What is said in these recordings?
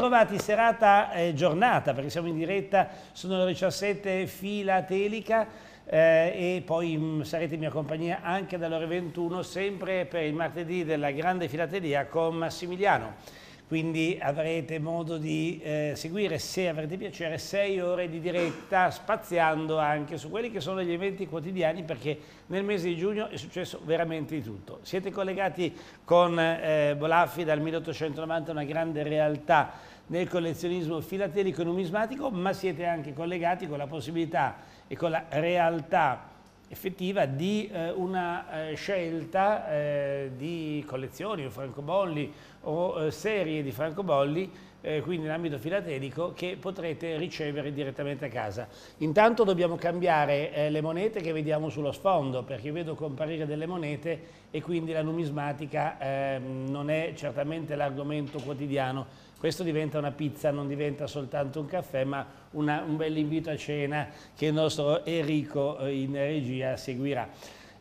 ritrovati serata e eh, giornata perché siamo in diretta, sono le 17 filatelica eh, e poi mh, mm, sarete in mia compagnia anche dalle ore 21 sempre per il martedì della grande filatelia con Massimiliano quindi avrete modo di eh, seguire, se avrete piacere, sei ore di diretta spaziando anche su quelli che sono gli eventi quotidiani perché nel mese di giugno è successo veramente di tutto. Siete collegati con eh, Bolaffi dal 1890, una grande realtà nel collezionismo filatelico e numismatico, ma siete anche collegati con la possibilità e con la realtà effettiva di eh, una eh, scelta eh, di collezioni o francobolli o eh, serie di francobolli, eh, quindi in ambito filatelico, che potrete ricevere direttamente a casa. Intanto dobbiamo cambiare eh, le monete che vediamo sullo sfondo, perché vedo comparire delle monete e quindi la numismatica ehm, non è certamente l'argomento quotidiano questo diventa una pizza, non diventa soltanto un caffè, ma una, un bel invito a cena che il nostro Enrico eh, in regia seguirà.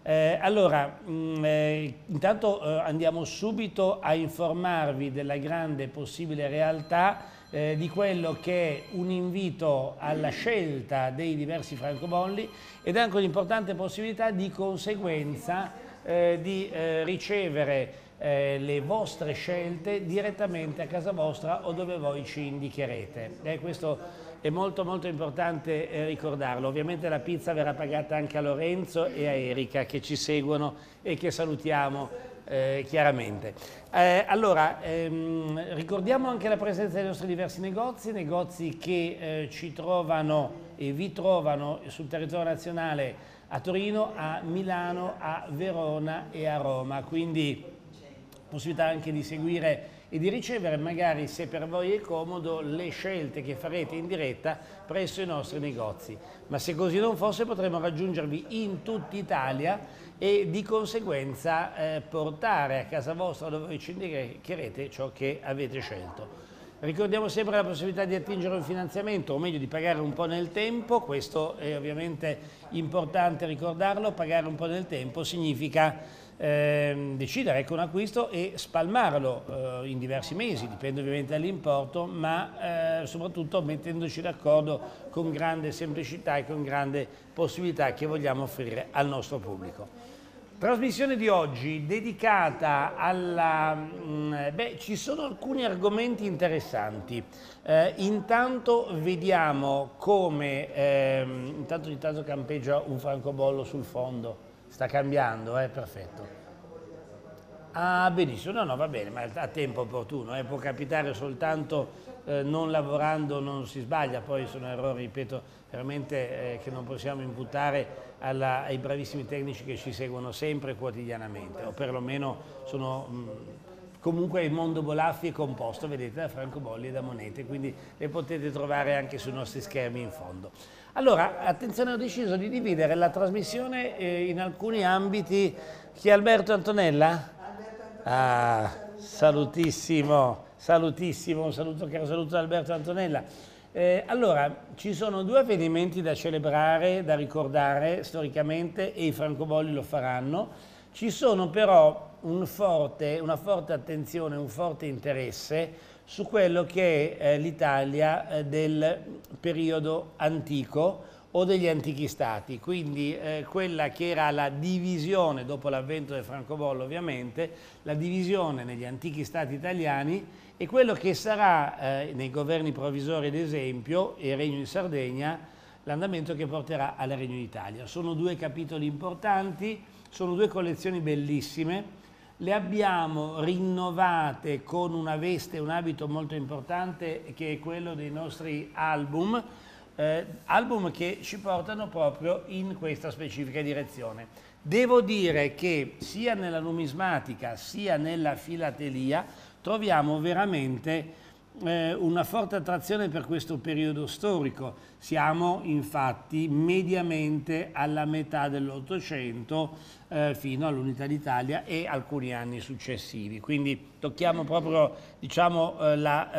Eh, allora, mh, mm, eh, intanto eh, andiamo subito a informarvi della grande possibile realtà eh, di quello che è un invito alla scelta dei diversi francobolli ed anche un'importante possibilità di conseguenza eh, di ricevere eh, le vostre scelte direttamente a casa vostra o dove voi ci indicherete. Eh, questo è molto molto importante eh, ricordarlo. Ovviamente la pizza verrà pagata anche a Lorenzo e a Erika che ci seguono e che salutiamo eh, chiaramente. Eh, allora, ehm, ricordiamo anche la presenza dei nostri diversi negozi, negozi che eh, ci trovano e vi trovano sul territorio nazionale a Torino, a Milano, a Verona e a Roma. Quindi possibilità anche di seguire e di ricevere magari se per voi è comodo le scelte che farete in diretta presso i nostri negozi. Ma se così non fosse potremmo raggiungervi in tutta Italia e di conseguenza eh, portare a casa vostra dove voi ci indicherete ciò che avete scelto. Ricordiamo sempre la possibilità di attingere un finanziamento, o meglio di pagare un po' nel tempo, questo è ovviamente importante ricordarlo, pagare un po' nel tempo significa eh, decidere ecco, un acquisto e spalmarlo eh, in diversi mesi, dipende ovviamente dall'importo, ma eh, soprattutto mettendoci d'accordo con grande semplicità e con grande possibilità che vogliamo offrire al nostro pubblico. Trasmissione di oggi dedicata alla... Mm, eh, beh, ci sono alcuni argomenti interessanti. Eh, intanto vediamo come... Ehm, intanto, tanto campeggia un francobollo sul fondo. Sta cambiando, eh? perfetto. Ah, benissimo, no, no, va bene, ma a tempo opportuno, eh? può capitare soltanto eh, non lavorando non si sbaglia, poi sono errori, ripeto, veramente eh, che non possiamo imputare alla, ai bravissimi tecnici che ci seguono sempre quotidianamente, o perlomeno sono... Mh, mm, comunque il mondo Bolaffi è composto, vedete, da Bolli e da monete, quindi le potete trovare anche sui nostri schermi in fondo. Allora, attenzione, ho deciso di dividere la trasmissione eh, in alcuni ambiti. Chi è Alberto Antonella? Alberto ah, Antonella. Ah, salutissimo, salutissimo, un saluto caro saluto da Alberto Antonella. Eh, allora, ci sono due avvenimenti da celebrare, da ricordare storicamente e i francobolli lo faranno. Ci sono però un forte, una forte attenzione, un forte interesse su quello che è eh, l'Italia eh, del periodo antico o degli antichi stati, quindi eh, quella che era la divisione, dopo l'avvento del francobollo ovviamente, la divisione negli antichi stati italiani e quello che sarà eh, nei governi provvisori ad esempio e il Regno di Sardegna l'andamento che porterà al Regno d'Italia. Sono due capitoli importanti, sono due collezioni bellissime, le abbiamo rinnovate con una veste, un abito molto importante che è quello dei nostri album, eh, album che ci portano proprio in questa specifica direzione. Devo dire che sia nella numismatica sia nella filatelia troviamo veramente eh, una forte attrazione per questo periodo storico. Siamo infatti mediamente alla metà dell'Ottocento eh, fino all'Unità d'Italia e alcuni anni successivi. Quindi tocchiamo proprio diciamo, eh, la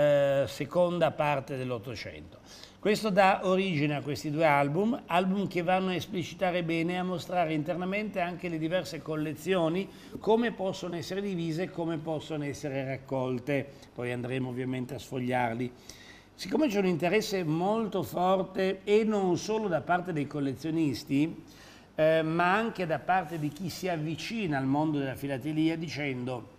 eh, seconda parte dell'Ottocento. Questo dà origine a questi due album, album che vanno a esplicitare bene e a mostrare internamente anche le diverse collezioni, come possono essere divise come possono essere raccolte. Poi andremo ovviamente a sfogliarli. Siccome c'è un interesse molto forte e non solo da parte dei collezionisti, eh, ma anche da parte di chi si avvicina al mondo della filatelia dicendo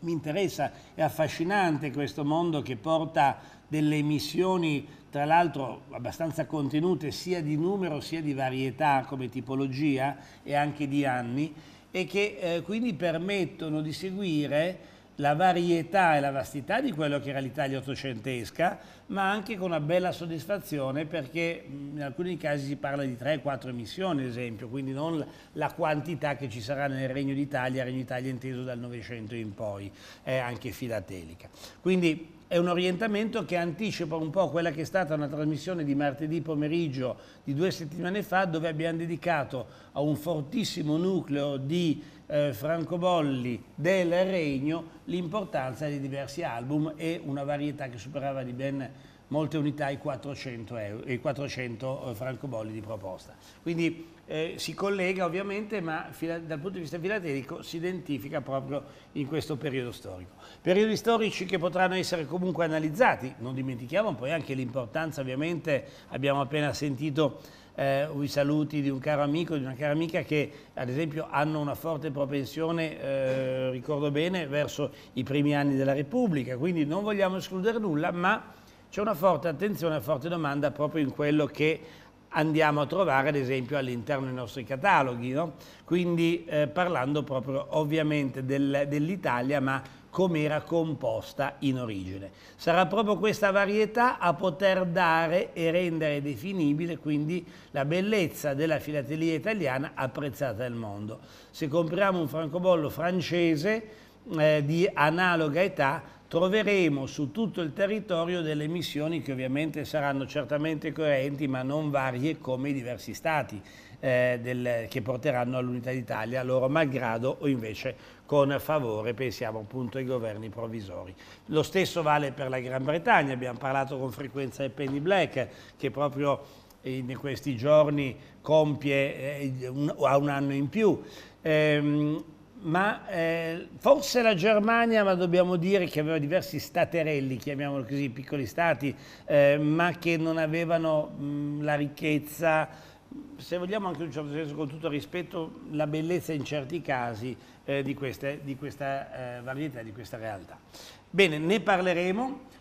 mi interessa, è affascinante questo mondo che porta delle emissioni tra l'altro abbastanza contenute sia di numero sia di varietà come tipologia e anche di anni e che eh, quindi permettono di seguire la varietà e la vastità di quello che era l'Italia ottocentesca, ma anche con una bella soddisfazione perché mm, in alcuni casi si parla di 3-4 emissioni, ad esempio, quindi non la quantità che ci sarà nel Regno d'Italia, Regno d'Italia inteso dal Novecento in poi, è anche filatelica. Quindi è un orientamento che anticipa un po' quella che è stata una trasmissione di martedì pomeriggio di due settimane fa dove abbiamo dedicato a un fortissimo nucleo di eh, francobolli del Regno l'importanza di diversi album e una varietà che superava di ben molte unità i 400, i 400 eh, francobolli di proposta. Quindi eh, si collega ovviamente, ma fila, dal punto di vista filatelico si identifica proprio in questo periodo storico. Periodi storici che potranno essere comunque analizzati, non dimentichiamo poi anche l'importanza, ovviamente abbiamo appena sentito eh, i saluti di un caro amico, di una cara amica che ad esempio hanno una forte propensione, eh, ricordo bene, verso i primi anni della Repubblica, quindi non vogliamo escludere nulla, ma c'è una forte attenzione, una forte domanda proprio in quello che andiamo a trovare ad esempio all'interno dei nostri cataloghi, no? quindi eh, parlando proprio ovviamente del, dell'Italia ma come era composta in origine. Sarà proprio questa varietà a poter dare e rendere definibile quindi la bellezza della filatelia italiana apprezzata nel mondo. Se compriamo un francobollo francese eh, di analoga età troveremo su tutto il territorio delle missioni che ovviamente saranno certamente coerenti ma non varie come i diversi stati eh, del, che porteranno all'unità d'Italia loro malgrado o invece con favore pensiamo appunto ai governi provvisori. Lo stesso vale per la Gran Bretagna, abbiamo parlato con frequenza di Penny Black che proprio in questi giorni compie eh, un, ha un anno in più. Ehm, ma eh, forse la Germania, ma dobbiamo dire che aveva diversi staterelli, chiamiamolo così, piccoli stati, eh, ma che non avevano mh, la ricchezza, se vogliamo anche in un certo senso, con tutto rispetto, la bellezza in certi casi eh, di, queste, di, questa eh, varietà, di questa realtà. Bene, ne parleremo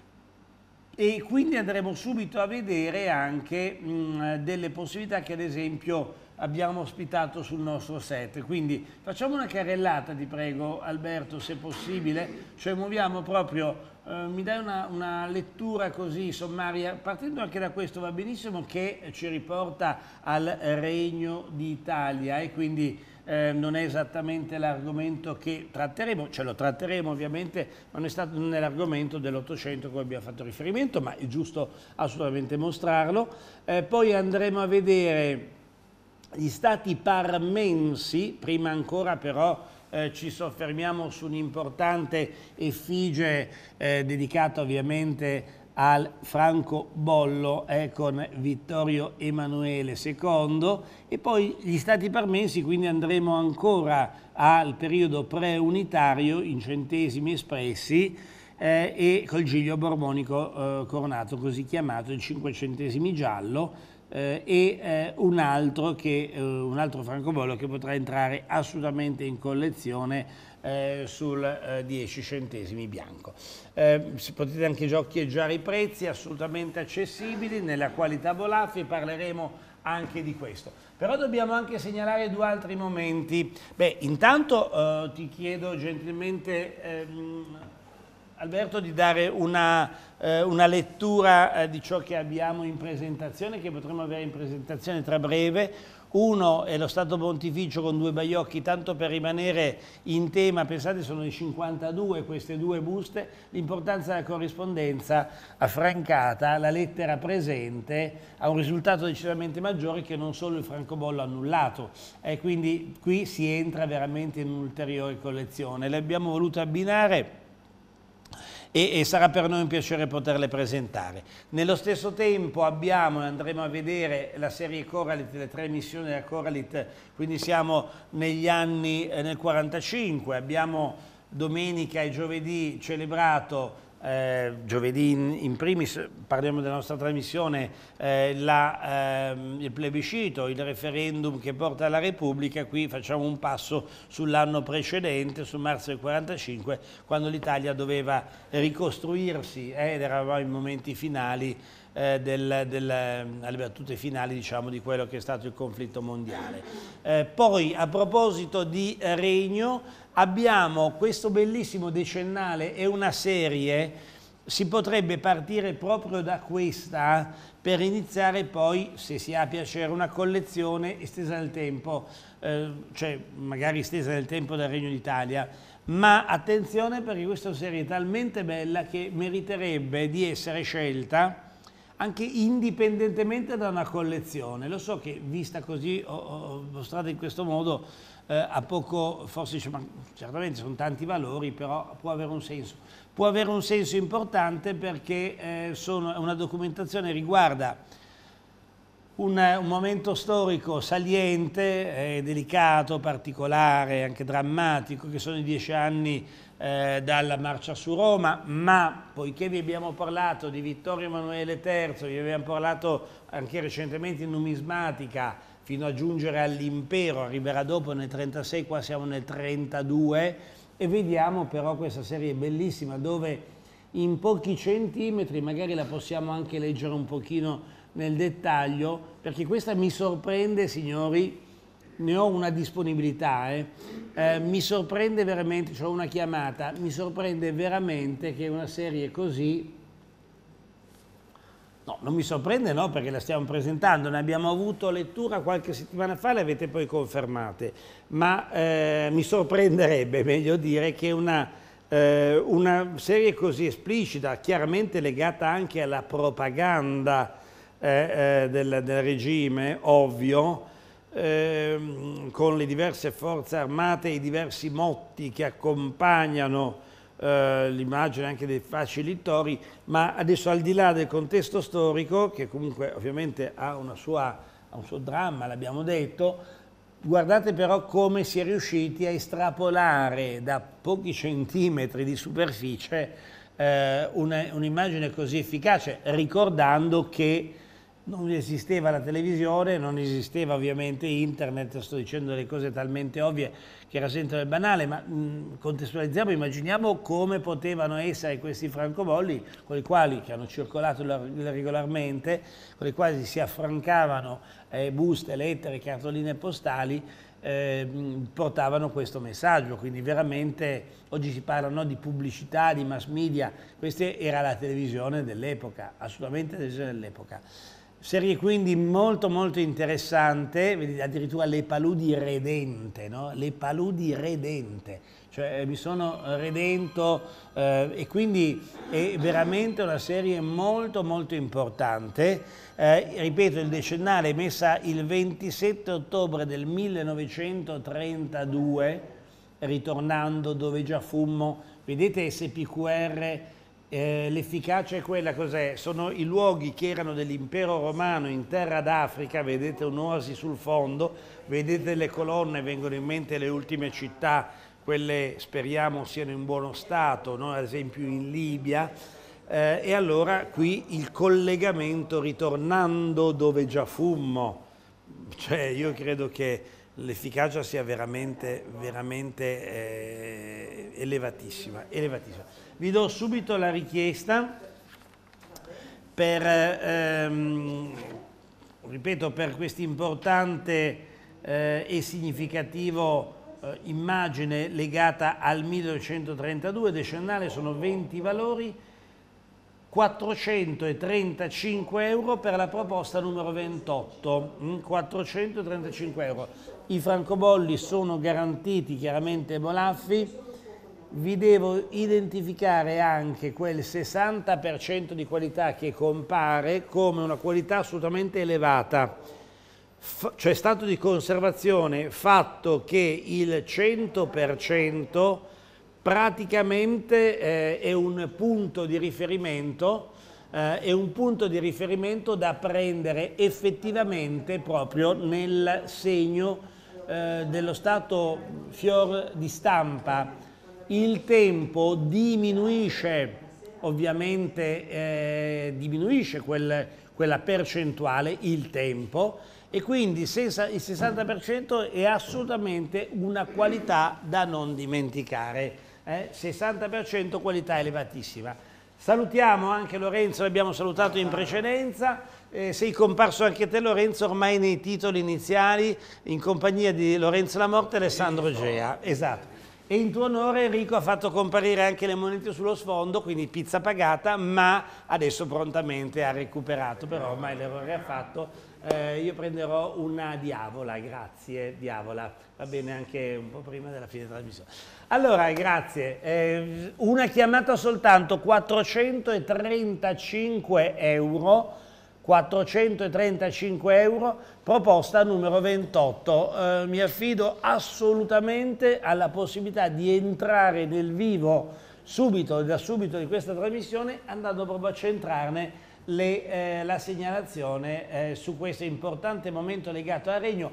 e quindi andremo subito a vedere anche mh, delle possibilità che ad esempio abbiamo ospitato sul nostro set. Quindi facciamo una carrellata, ti prego Alberto, se possibile, cioè muoviamo proprio, eh, mi dai una, una, lettura così sommaria, partendo anche da questo va benissimo, che ci riporta al Regno d'Italia e quindi... Eh, non è esattamente l'argomento che tratteremo, ce lo tratteremo ovviamente, ma non è stato nell'argomento dell'Ottocento a cui abbiamo fatto riferimento, ma è giusto assolutamente mostrarlo. Eh, poi andremo a vedere gli stati parmensi, prima ancora però eh, ci soffermiamo su un'importante effigie eh, dedicata ovviamente al francobollo eh, con Vittorio Emanuele II e poi gli stati parmensi, quindi andremo ancora al periodo preunitario in centesimi espressi eh, e col Giglio Borbonico eh, coronato, così chiamato il cinquecentesimi giallo, eh, e eh, un, altro che, eh, un altro francobollo che potrà entrare assolutamente in collezione eh, sul 10 eh, centesimi bianco. Eh, potete anche giochieggiare i prezzi assolutamente accessibili nella qualità Bolaffi, parleremo anche di questo. Però dobbiamo anche segnalare due altri momenti. Beh, intanto ti chiedo gentilmente... Ehm, Alberto di dare una, eh, una lettura eh, di ciò che abbiamo in presentazione, che potremo avere in presentazione tra breve. Uno è lo Stato Pontificio con due baiocchi, tanto per rimanere in tema, pensate sono i 52 queste due buste, l'importanza della corrispondenza affrancata, la lettera presente, ha un risultato decisamente maggiore che non solo il francobollo annullato. E quindi qui si entra veramente in un'ulteriore collezione. Le abbiamo volute abbinare e, e sarà per noi un piacere poterle presentare. Nello stesso tempo abbiamo e andremo a vedere la serie Coralit, le tre missioni della Coralit, quindi siamo negli anni eh, nel 45, abbiamo domenica e giovedì celebrato eh, giovedì in, in, primis parliamo della nostra trasmissione, eh, la, ehm, il plebiscito, il referendum che porta alla Repubblica, qui facciamo un passo sull'anno precedente, su marzo del 45, quando l'Italia doveva ricostruirsi eh, ed eravamo in momenti finali eh, del, del, eh, alle battute finali diciamo, di quello che è stato il conflitto mondiale. Eh, poi a proposito di eh, regno, abbiamo questo bellissimo decennale e una serie si potrebbe partire proprio da questa per iniziare poi, se si ha piacere, una collezione estesa nel tempo, eh, cioè magari estesa nel tempo del Regno d'Italia. Ma attenzione perché questa serie è talmente bella che meriterebbe di essere scelta anche indipendentemente da una collezione. Lo so che vista così, o, o mostrata in questo modo, eh, ha poco, forse insomma, certamente sono tanti valori, però può avere un senso. Può avere un senso importante perché eh, sono, una documentazione riguarda un, un momento storico saliente, eh, delicato, particolare, anche drammatico, che sono i dieci anni eh, dalla marcia su Roma, ma poiché vi abbiamo parlato di Vittorio Emanuele III, vi abbiamo parlato anche recentemente in numismatica, fino a giungere all'impero, arriverà dopo nel 36, qua siamo nel 32 e vediamo però questa serie bellissima dove in pochi centimetri, magari la possiamo anche leggere un pochino nel dettaglio, perché questa mi sorprende signori, ne ho una disponibilità, eh. Eh, mi sorprende veramente, ho cioè una chiamata, mi sorprende veramente che una serie così No, non mi sorprende no, perché la stiamo presentando, ne abbiamo avuto lettura qualche settimana fa, le avete poi confermate, ma eh, mi sorprenderebbe, meglio dire, che una, eh, una, serie così esplicita, chiaramente legata anche alla propaganda eh, eh del, del, regime, ovvio, ehm, con le diverse forze armate e i diversi motti che accompagnano eh, l'immagine anche dei facilitori, ma adesso al di là del contesto storico, che comunque ovviamente ha, sua, ha un suo dramma, l'abbiamo detto, guardate però come si è riusciti a estrapolare da pochi centimetri di superficie eh, un'immagine un così efficace, ricordando che non esisteva la televisione, non esisteva ovviamente internet, sto dicendo delle cose talmente ovvie che era sempre del banale, ma mh, mm, contestualizziamo, immaginiamo come potevano essere questi francobolli con i quali, che hanno circolato regolarmente, con i quali si affrancavano eh, buste, lettere, cartoline postali, eh, portavano questo messaggio, quindi veramente oggi si parlano di pubblicità, di mass media, questa era la televisione dell'epoca, assolutamente la televisione dell'epoca. Serie quindi molto molto interessante, addirittura le paludi redente, no? le paludi redente, cioè eh, mi sono redento eh, e quindi è veramente una serie molto molto importante. Eh, ripeto, il decennale è messa il 27 ottobre del 1932, ritornando dove già fummo, vedete SPQR eh, l'efficacia è quella, cos'è? Sono i luoghi che erano dell'impero romano in terra d'Africa, vedete un'oasi sul fondo, vedete le colonne, vengono in mente le ultime città, quelle speriamo siano in buono stato, no? ad esempio in Libia, eh, e allora qui il collegamento ritornando dove già fummo, cioè io credo che l'efficacia sia veramente, veramente eh, elevatissima, elevatissima vi do subito la richiesta per, ehm, ripeto, per questa importante eh, e significativa eh, immagine legata al 1232 decennale, sono 20 valori, 435 euro per la proposta numero 28, 435 mm, euro. I francobolli sono garantiti chiaramente Molaffi, vi devo identificare anche quel 60% di qualità che compare come una qualità assolutamente elevata, F cioè stato di conservazione fatto che il 100% praticamente eh, è un punto di riferimento eh, è un punto di riferimento da prendere effettivamente proprio nel segno eh, dello stato fior di stampa il tempo diminuisce, ovviamente eh, diminuisce quel, quella percentuale, il tempo, e quindi il 60% è assolutamente una qualità da non dimenticare. Eh? 60% qualità elevatissima. Salutiamo anche Lorenzo, l'abbiamo salutato in precedenza, eh, sei comparso anche te Lorenzo ormai nei titoli iniziali in compagnia di Lorenzo Lamorte e Alessandro Gea. Esatto e in tuo onore Enrico ha fatto comparire anche le monete sullo sfondo, quindi pizza pagata, ma adesso prontamente ha recuperato, però ormai l'errore ha fatto. Eh, io prenderò una diavola, grazie diavola, va bene anche un po' prima della fine della trasmissione. Allora, grazie, eh, una chiamata soltanto, 435 euro, 435 euro, proposta numero 28. Eh, mi affido assolutamente alla possibilità di entrare nel vivo subito, da subito di questa trasmissione andando proprio a centrarne le, eh, la segnalazione eh, su questo importante momento legato al Regno.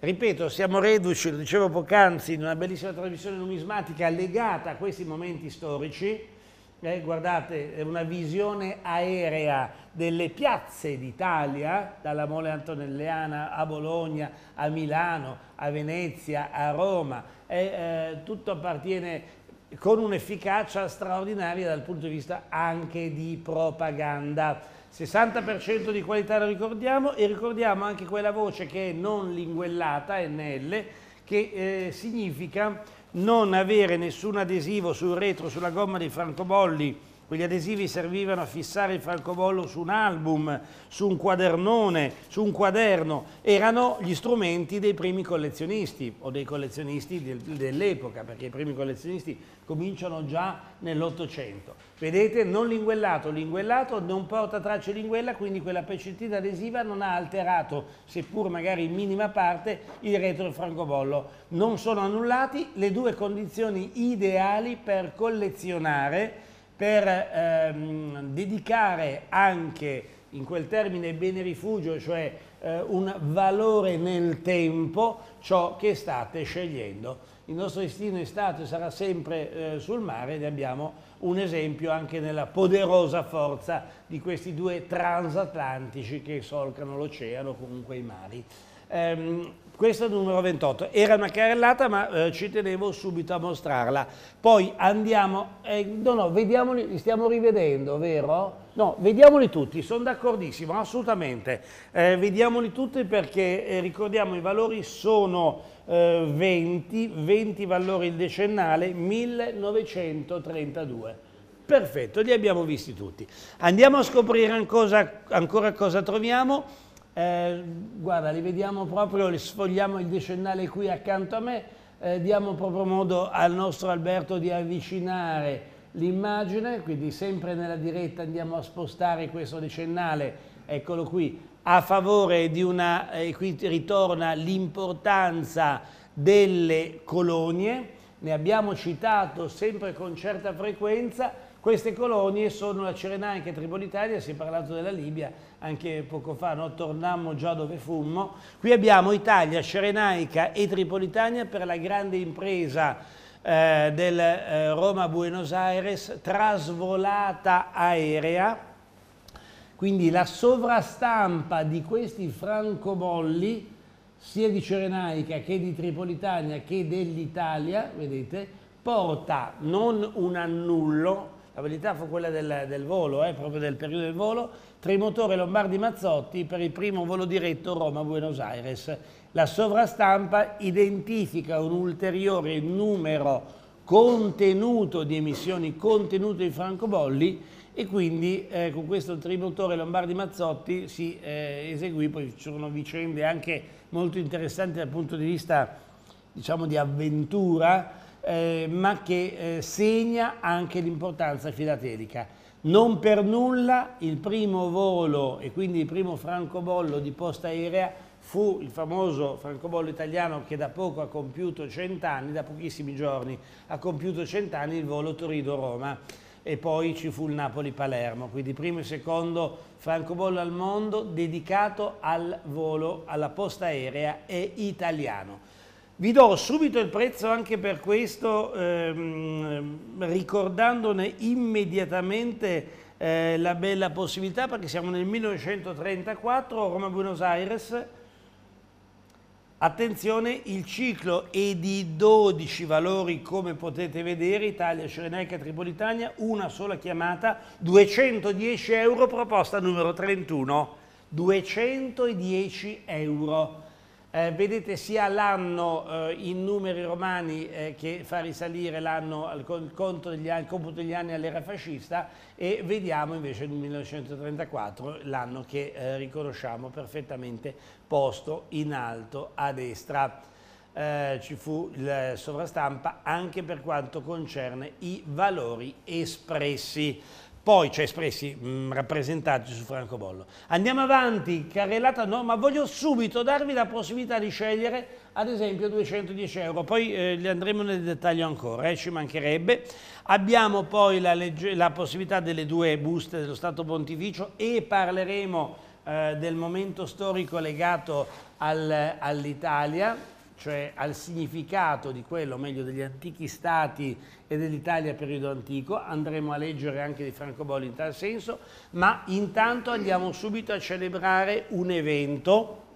Ripeto, siamo reduci, lo dicevo poc'anzi, in una bellissima trasmissione numismatica legata a questi momenti storici, eh, guardate, è una visione aerea delle piazze d'Italia, dalla Mole Antonelliana a Bologna, a Milano, a Venezia, a Roma, e, eh, tutto appartiene con un'efficacia straordinaria dal punto di vista anche di propaganda. 60% di qualità lo ricordiamo e ricordiamo anche quella voce che è non linguellata, NL, che eh, significa non avere nessun adesivo sul retro, sulla gomma dei francobolli Quegli adesivi servivano a fissare il francobollo su un album, su un quadernone, su un quaderno. Erano gli strumenti dei primi collezionisti o dei collezionisti dell'epoca, perché i primi collezionisti cominciano già nell'Ottocento. Vedete, non linguellato, linguellato, non porta tracce linguella, quindi quella pecettina adesiva non ha alterato, seppur magari in minima parte, il retro francobollo. Non sono annullati le due condizioni ideali per collezionare per ehm, dedicare anche in quel termine bene rifugio, cioè eh, un valore nel tempo, ciò che state scegliendo. Il nostro destino è stato e sarà sempre eh, sul mare ed abbiamo un esempio anche nella poderosa forza di questi due transatlantici che solcano l'oceano, comunque i mari. Ehm, questa numero 28. Era una carrellata, ma eh, ci tenevo subito a mostrarla. Poi andiamo, eh, no, no, vediamoli, li stiamo rivedendo, vero? No, vediamoli tutti, sono d'accordissimo, assolutamente. Eh, vediamoli tutti perché eh, ricordiamo i valori sono 20, eh, 20 valori il decennale, 1932. Perfetto, li abbiamo visti tutti. Andiamo a scoprire ancora, ancora cosa troviamo. Eh, guarda, li vediamo proprio, li sfogliamo il decennale qui accanto a me, eh, diamo proprio modo al nostro Alberto di avvicinare l'immagine, quindi sempre nella diretta andiamo a spostare questo decennale, eccolo qui, a favore di una, eh, qui ritorna l'importanza delle colonie, ne abbiamo citato sempre con certa frequenza, queste colonie sono la Cirenaica e Tripolitania, si è parlato della Libia, anche poco fa, no? tornammo già dove fummo. Qui abbiamo Italia, Cirenaica e Tripolitania per la grande impresa eh, del eh, Roma-Buenos Aires, trasvolata aerea. Quindi la sovrastampa di questi francobolli, sia di Cirenaica che di Tripolitania che dell'Italia, vedete, porta non un annullo, la verità fu quella del, del volo, eh, proprio del periodo del volo, Trimotore Lombardi Mazzotti per il primo volo diretto Roma-Buenos Aires. La sovrastampa identifica un ulteriore numero contenuto di emissioni, contenuto di francobolli e quindi eh, con questo tributore Lombardi Mazzotti si eh, eseguì, poi ci sono vicende anche molto interessanti dal punto di vista diciamo di avventura, eh, ma che eh, segna anche l'importanza filatelica. Non per nulla il primo volo e quindi il primo francobollo di posta aerea fu il famoso francobollo italiano che da poco ha compiuto cent'anni, da pochissimi giorni ha compiuto cent'anni il volo Torino-Roma e poi ci fu il Napoli-Palermo, quindi primo e secondo francobollo al mondo dedicato al volo, alla posta aerea e italiano. Vi do subito il prezzo anche per questo, ehm, ricordandone immediatamente eh, la bella possibilità, perché siamo nel 1934, Roma-Buenos Aires. Attenzione, il ciclo è di 12 valori, come potete vedere, Italia, Cirenaica, Tripolitania, una sola chiamata, 210 euro, proposta numero 31, 210 euro eh, vedete sia l'anno eh, in numeri romani eh, che fa risalire l'anno al conto degli anni, computo degli anni all'era fascista e vediamo invece il 1934 l'anno che eh, riconosciamo perfettamente posto in alto a destra. Eh, ci fu la sovrastampa anche per quanto concerne i valori espressi poi cioè espressi mh, mm, rappresentati su francobollo. Andiamo avanti, carrellata, no, ma voglio subito darvi la possibilità di scegliere ad esempio 210 euro, poi eh, li andremo nel dettaglio ancora, eh, ci mancherebbe. Abbiamo poi la, la, possibilità delle due buste dello Stato Pontificio e parleremo eh, del momento storico legato al, all'Italia cioè al significato di quello, meglio degli antichi stati e dell'Italia periodo antico, andremo a leggere anche di Franco Francobolli in tal senso, ma intanto andiamo subito a celebrare un evento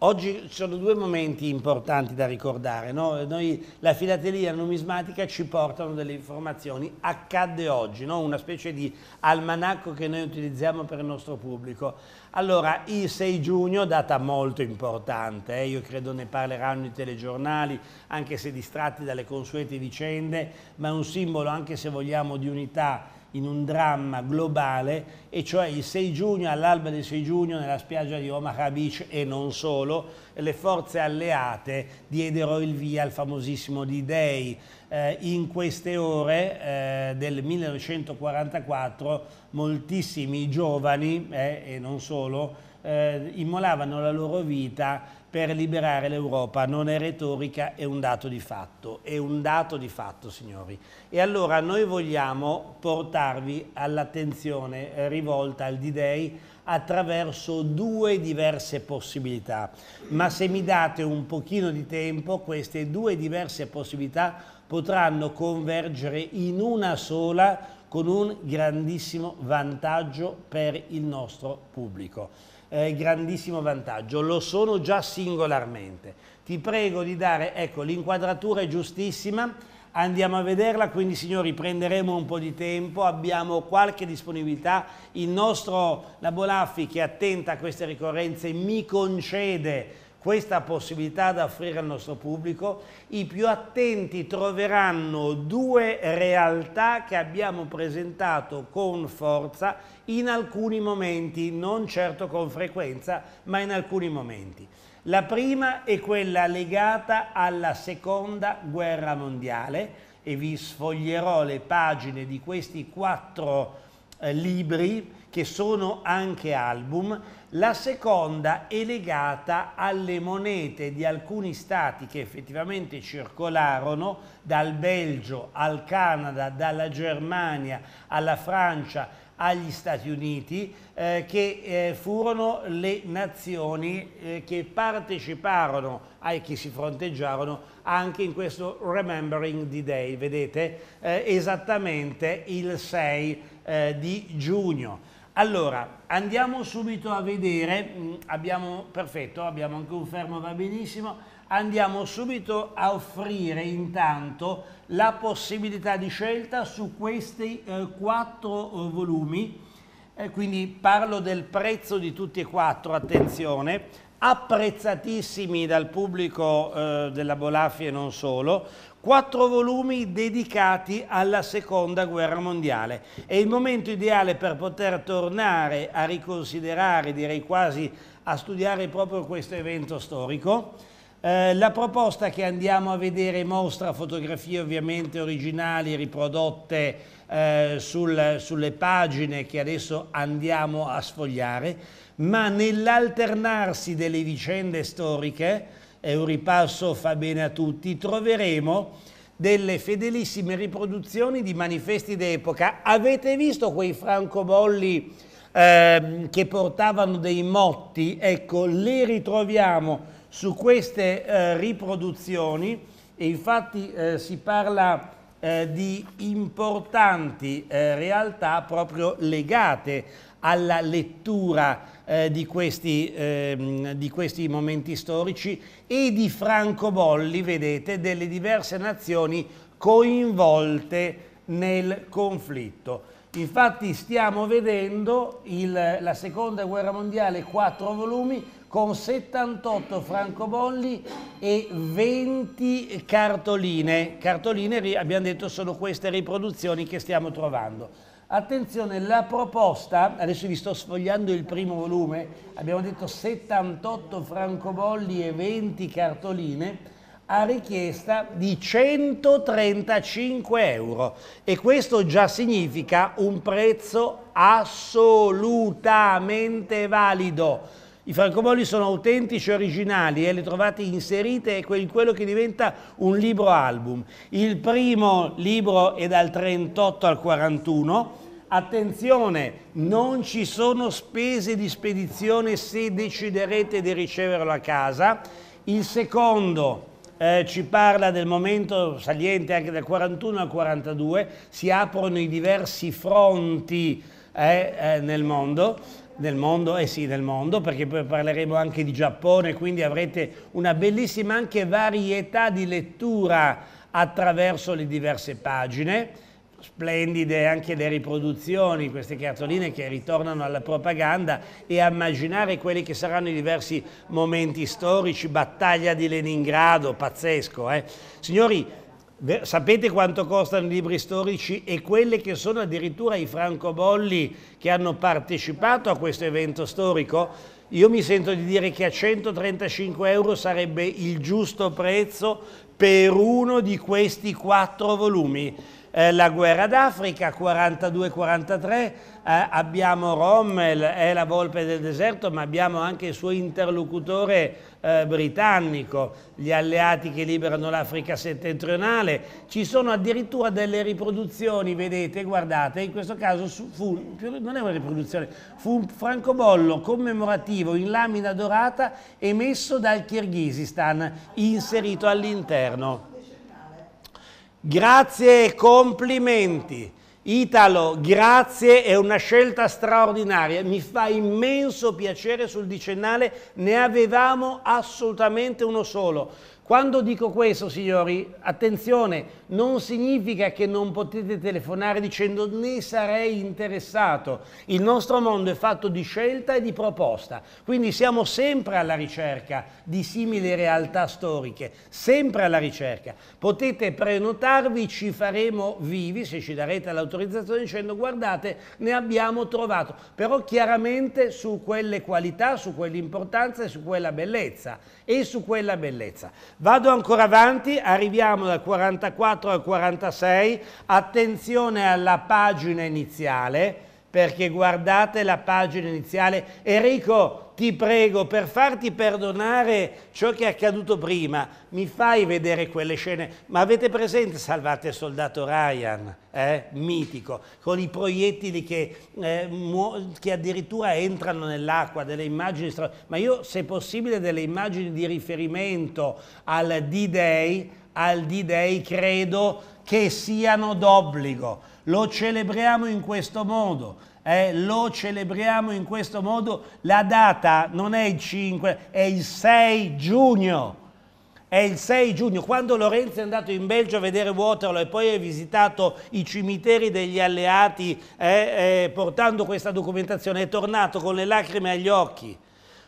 Oggi ci sono due momenti importanti da ricordare. No? Noi, la filatelia numismatica ci portano delle informazioni. Accadde oggi, no? una specie di almanacco che noi utilizziamo per il nostro pubblico. Allora, il 6 giugno, data molto importante, eh? io credo ne parleranno i telegiornali, anche se distratti dalle consuete vicende, ma è un simbolo, anche se vogliamo, di unità in un dramma globale e cioè il 6 giugno, all'alba del 6 giugno nella spiaggia di Omaha Beach e non solo, le forze alleate diedero il via al famosissimo D-Day. Eh, in queste ore eh, del 1944 moltissimi giovani, eh, e non solo, eh, immolavano la loro vita per liberare l'Europa. Non è retorica, è un dato di fatto. È un dato di fatto, signori. E allora noi vogliamo portarvi all'attenzione rivolta al D-Day attraverso due diverse possibilità. Ma se mi date un pochino di tempo, queste due diverse possibilità potranno convergere in una sola con un grandissimo vantaggio per il nostro pubblico eh, grandissimo vantaggio, lo sono già singolarmente. Ti prego di dare, ecco, l'inquadratura è giustissima, andiamo a vederla, quindi signori prenderemo un po' di tempo, abbiamo qualche disponibilità, il nostro Labolaffi che è attenta a queste ricorrenze mi concede questa possibilità da offrire al nostro pubblico, i più attenti troveranno due realtà che abbiamo presentato con forza in alcuni momenti, non certo con frequenza, ma in alcuni momenti. La prima è quella legata alla seconda guerra mondiale e vi sfoglierò le pagine di questi quattro eh, libri che sono anche album, la seconda è legata alle monete di alcuni stati che effettivamente circolarono dal Belgio al Canada, dalla Germania alla Francia, agli Stati Uniti, eh, che eh, furono le nazioni eh, che parteciparono e che si fronteggiarono anche in questo Remembering the Day, vedete, eh, esattamente il 6 eh, di giugno. Allora, andiamo subito a vedere, mm, abbiamo, perfetto, abbiamo anche un fermo, va benissimo, andiamo subito a offrire intanto la possibilità di scelta su questi eh, quattro eh, volumi, eh, quindi parlo del prezzo di tutti e quattro, attenzione, apprezzatissimi dal pubblico eh, della Bolaffi e non solo, quattro volumi dedicati alla seconda guerra mondiale. È il momento ideale per poter tornare a riconsiderare, direi quasi a studiare proprio questo evento storico. Eh, la proposta che andiamo a vedere mostra fotografie ovviamente originali riprodotte eh, sul, sulle pagine che adesso andiamo a sfogliare, ma nell'alternarsi delle vicende storiche è un ripasso, fa bene a tutti, troveremo delle fedelissime riproduzioni di manifesti d'epoca. Avete visto quei francobolli eh, che portavano dei motti? Ecco, li ritroviamo su queste eh, riproduzioni e infatti eh, si parla eh, di importanti eh, realtà proprio legate alla lettura eh, di, questi, eh, di, questi, momenti storici e di francobolli, vedete, delle diverse nazioni coinvolte nel conflitto. Infatti stiamo vedendo il, la seconda guerra mondiale, quattro volumi, con 78 francobolli e 20 cartoline. Cartoline, abbiamo detto, sono queste riproduzioni che stiamo trovando. Attenzione, la proposta, adesso vi sto sfogliando il primo volume, abbiamo detto 78 francobolli e 20 cartoline, a richiesta di 135 euro e questo già significa un prezzo assolutamente valido i francobolli sono autentici e originali e le trovate inserite in quello che diventa un libro album. Il primo libro è dal 38 al 41, attenzione, non ci sono spese di spedizione se deciderete di riceverlo a casa. Il secondo eh, ci parla del momento saliente anche dal 41 al 42, si aprono i diversi fronti eh, eh, nel mondo. Nel mondo? Eh sì, nel mondo, perché poi parleremo anche di Giappone, quindi avrete una bellissima anche varietà di lettura attraverso le diverse pagine. Splendide anche le riproduzioni, queste cartoline che ritornano alla propaganda e a immaginare quelli che saranno i diversi momenti storici, battaglia di Leningrado, pazzesco. Eh? Signori, Sapete quanto costano i libri storici e quelli che sono addirittura i francobolli che hanno partecipato a questo evento storico? Io mi sento di dire che a 135 euro sarebbe il giusto prezzo per uno di questi quattro volumi. Eh, la guerra d'Africa 42-43, eh, abbiamo Rommel, è la volpe del deserto, ma abbiamo anche il suo interlocutore eh, britannico, gli alleati che liberano l'Africa settentrionale. Ci sono addirittura delle riproduzioni, vedete, guardate, in questo caso fu, non è una riproduzione, fu un francobollo commemorativo in lamina dorata emesso dal Kirghizistan, inserito all'interno. Grazie e complimenti. Italo, grazie, è una scelta straordinaria, mi fa immenso piacere sul dicennale, ne avevamo assolutamente uno solo. Quando dico questo, signori, attenzione, non significa che non potete telefonare dicendo ne sarei interessato. Il nostro mondo è fatto di scelta e di proposta, quindi siamo sempre alla ricerca di simili realtà storiche, sempre alla ricerca. Potete prenotarvi, ci faremo vivi se ci darete l'autorizzazione dicendo guardate, ne abbiamo trovato, però chiaramente su quelle qualità, su quell'importanza e su quella bellezza e su quella bellezza. Vado ancora avanti, arriviamo dal 44 al 46, attenzione alla pagina iniziale, perché guardate la pagina iniziale. Enrico, ti prego, per farti perdonare ciò che è accaduto prima, mi fai vedere quelle scene. Ma avete presente Salvate il soldato Ryan, eh? mitico, con i proiettili che, eh, che addirittura entrano nell'acqua, delle immagini Ma io, se possibile, delle immagini di riferimento al D-Day, al D-Day credo che siano d'obbligo lo celebriamo in questo modo, eh, lo celebriamo in questo modo, la data non è il 5, è il 6 giugno. È il 6 giugno, quando Lorenzo è andato in Belgio a vedere Waterloo e poi ha visitato i cimiteri degli alleati eh, eh, portando questa documentazione, è tornato con le lacrime agli occhi,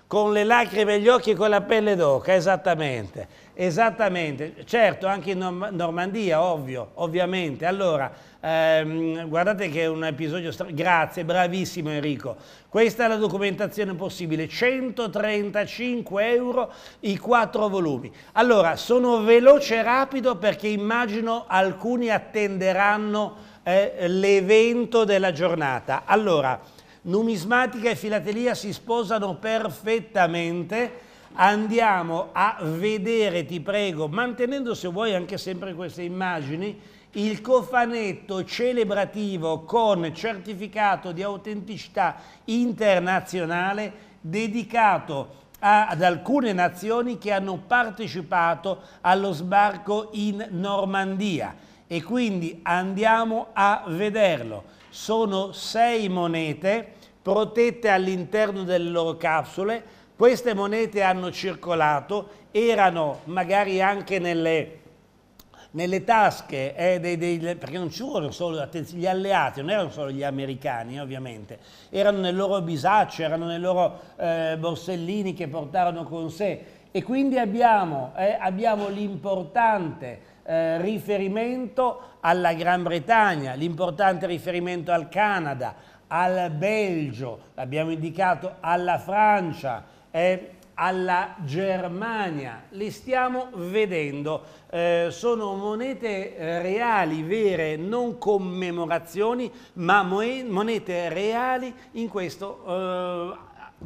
con le lacrime agli occhi e con la pelle d'oca, esattamente. Esattamente, certo, anche in Normandia, ovvio, ovviamente. Allora, ehm, guardate che è un episodio... Grazie, bravissimo Enrico. Questa è la documentazione possibile, 135 euro i quattro volumi. Allora, sono veloce e rapido perché immagino alcuni attenderanno eh, l'evento della giornata. Allora, numismatica e filatelia si sposano perfettamente andiamo a vedere, ti prego, mantenendo se vuoi anche sempre queste immagini, il cofanetto celebrativo con certificato di autenticità internazionale dedicato ad alcune nazioni che hanno partecipato allo sbarco in Normandia e quindi andiamo a vederlo. Sono sei monete protette all'interno delle loro capsule queste monete hanno circolato, erano magari anche nelle, nelle tasche, eh, dei, dei, perché non ci furono solo gli alleati, non erano solo gli americani eh, ovviamente, erano nel loro bisaccio, erano nei loro eh, borsellini che portarono con sé. E quindi abbiamo, eh, abbiamo l'importante eh, riferimento alla Gran Bretagna, l'importante riferimento al Canada, al Belgio, l'abbiamo indicato alla Francia, eh, alla Germania. Le stiamo vedendo. Eh, sono monete eh, reali, vere, non commemorazioni, ma monete reali in questo eh,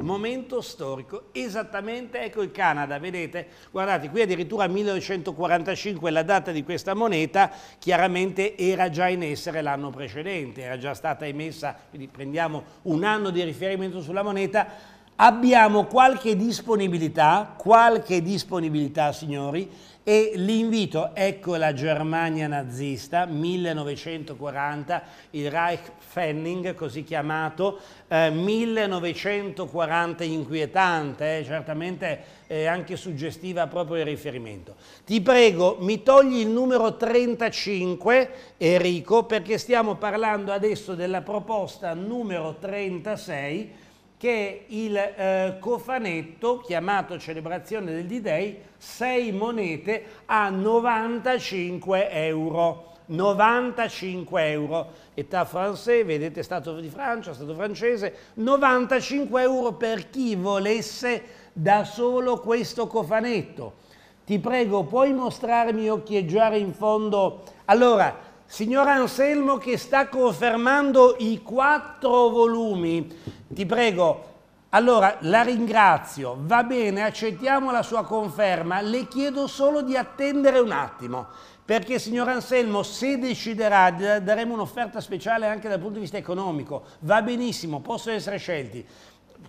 momento storico. Esattamente, ecco il Canada, vedete? Guardate, qui addirittura 1945 la data di questa moneta, chiaramente era già in essere l'anno precedente, era già stata emessa, quindi prendiamo un anno di riferimento sulla moneta, Abbiamo qualche disponibilità, qualche disponibilità signori, e l'invito, ecco la Germania nazista, 1940, il Reich Fenning, così chiamato, eh, 1940 inquietante, eh, certamente eh, anche suggestiva proprio il riferimento. Ti prego, mi togli il numero 35, Enrico, perché stiamo parlando adesso della proposta numero 36, che il eh, cofanetto, chiamato celebrazione del D-Day, 6 monete a 95 euro. 95 euro, età francese, vedete Stato di Francia, Stato francese, 95 euro per chi volesse da solo questo cofanetto. Ti prego, puoi mostrarmi occhieggiare in fondo? Allora, Signor Anselmo che sta confermando i quattro volumi, ti prego, allora la ringrazio, va bene, accettiamo la sua conferma, le chiedo solo di attendere un attimo, perché signor Anselmo se deciderà daremo un'offerta speciale anche dal punto di vista economico, va benissimo, possono essere scelti.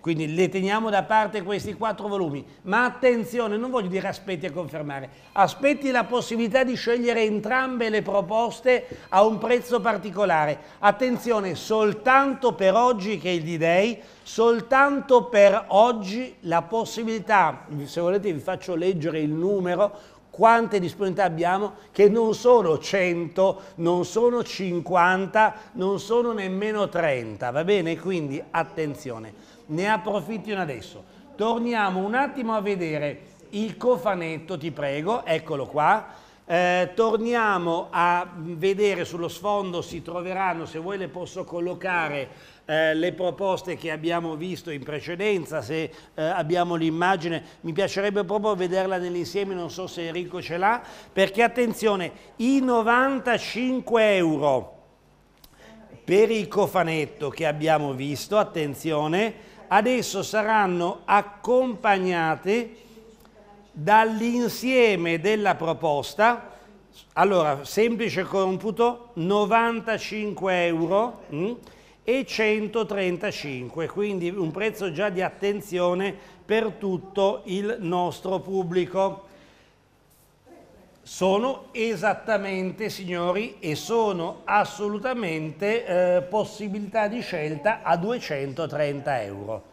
Quindi le teniamo da parte questi quattro volumi, ma attenzione, non voglio dire aspetti a confermare, aspetti la possibilità di scegliere entrambe le proposte a un prezzo particolare. Attenzione, soltanto per oggi che è il D-Day, soltanto per oggi la possibilità, se volete vi faccio leggere il numero, quante disponibilità abbiamo che non sono 100, non sono 50, non sono nemmeno 30, va bene? Quindi attenzione ne approfittino adesso. Torniamo un attimo a vedere il cofanetto, ti prego, eccolo qua. Eh, torniamo a vedere sullo sfondo si troveranno, se vuoi le posso collocare, eh, le proposte che abbiamo visto in precedenza, se eh, abbiamo l'immagine, mi piacerebbe proprio vederla nell'insieme, non so se Enrico ce l'ha, perché attenzione, i 95 euro per il cofanetto che abbiamo visto, attenzione, adesso saranno accompagnate dall'insieme della proposta. Allora, semplice computo, 95 euro mh, mm, e 135, quindi un prezzo già di attenzione per tutto il nostro pubblico sono esattamente, signori, e sono assolutamente eh, possibilità di scelta a 230 euro.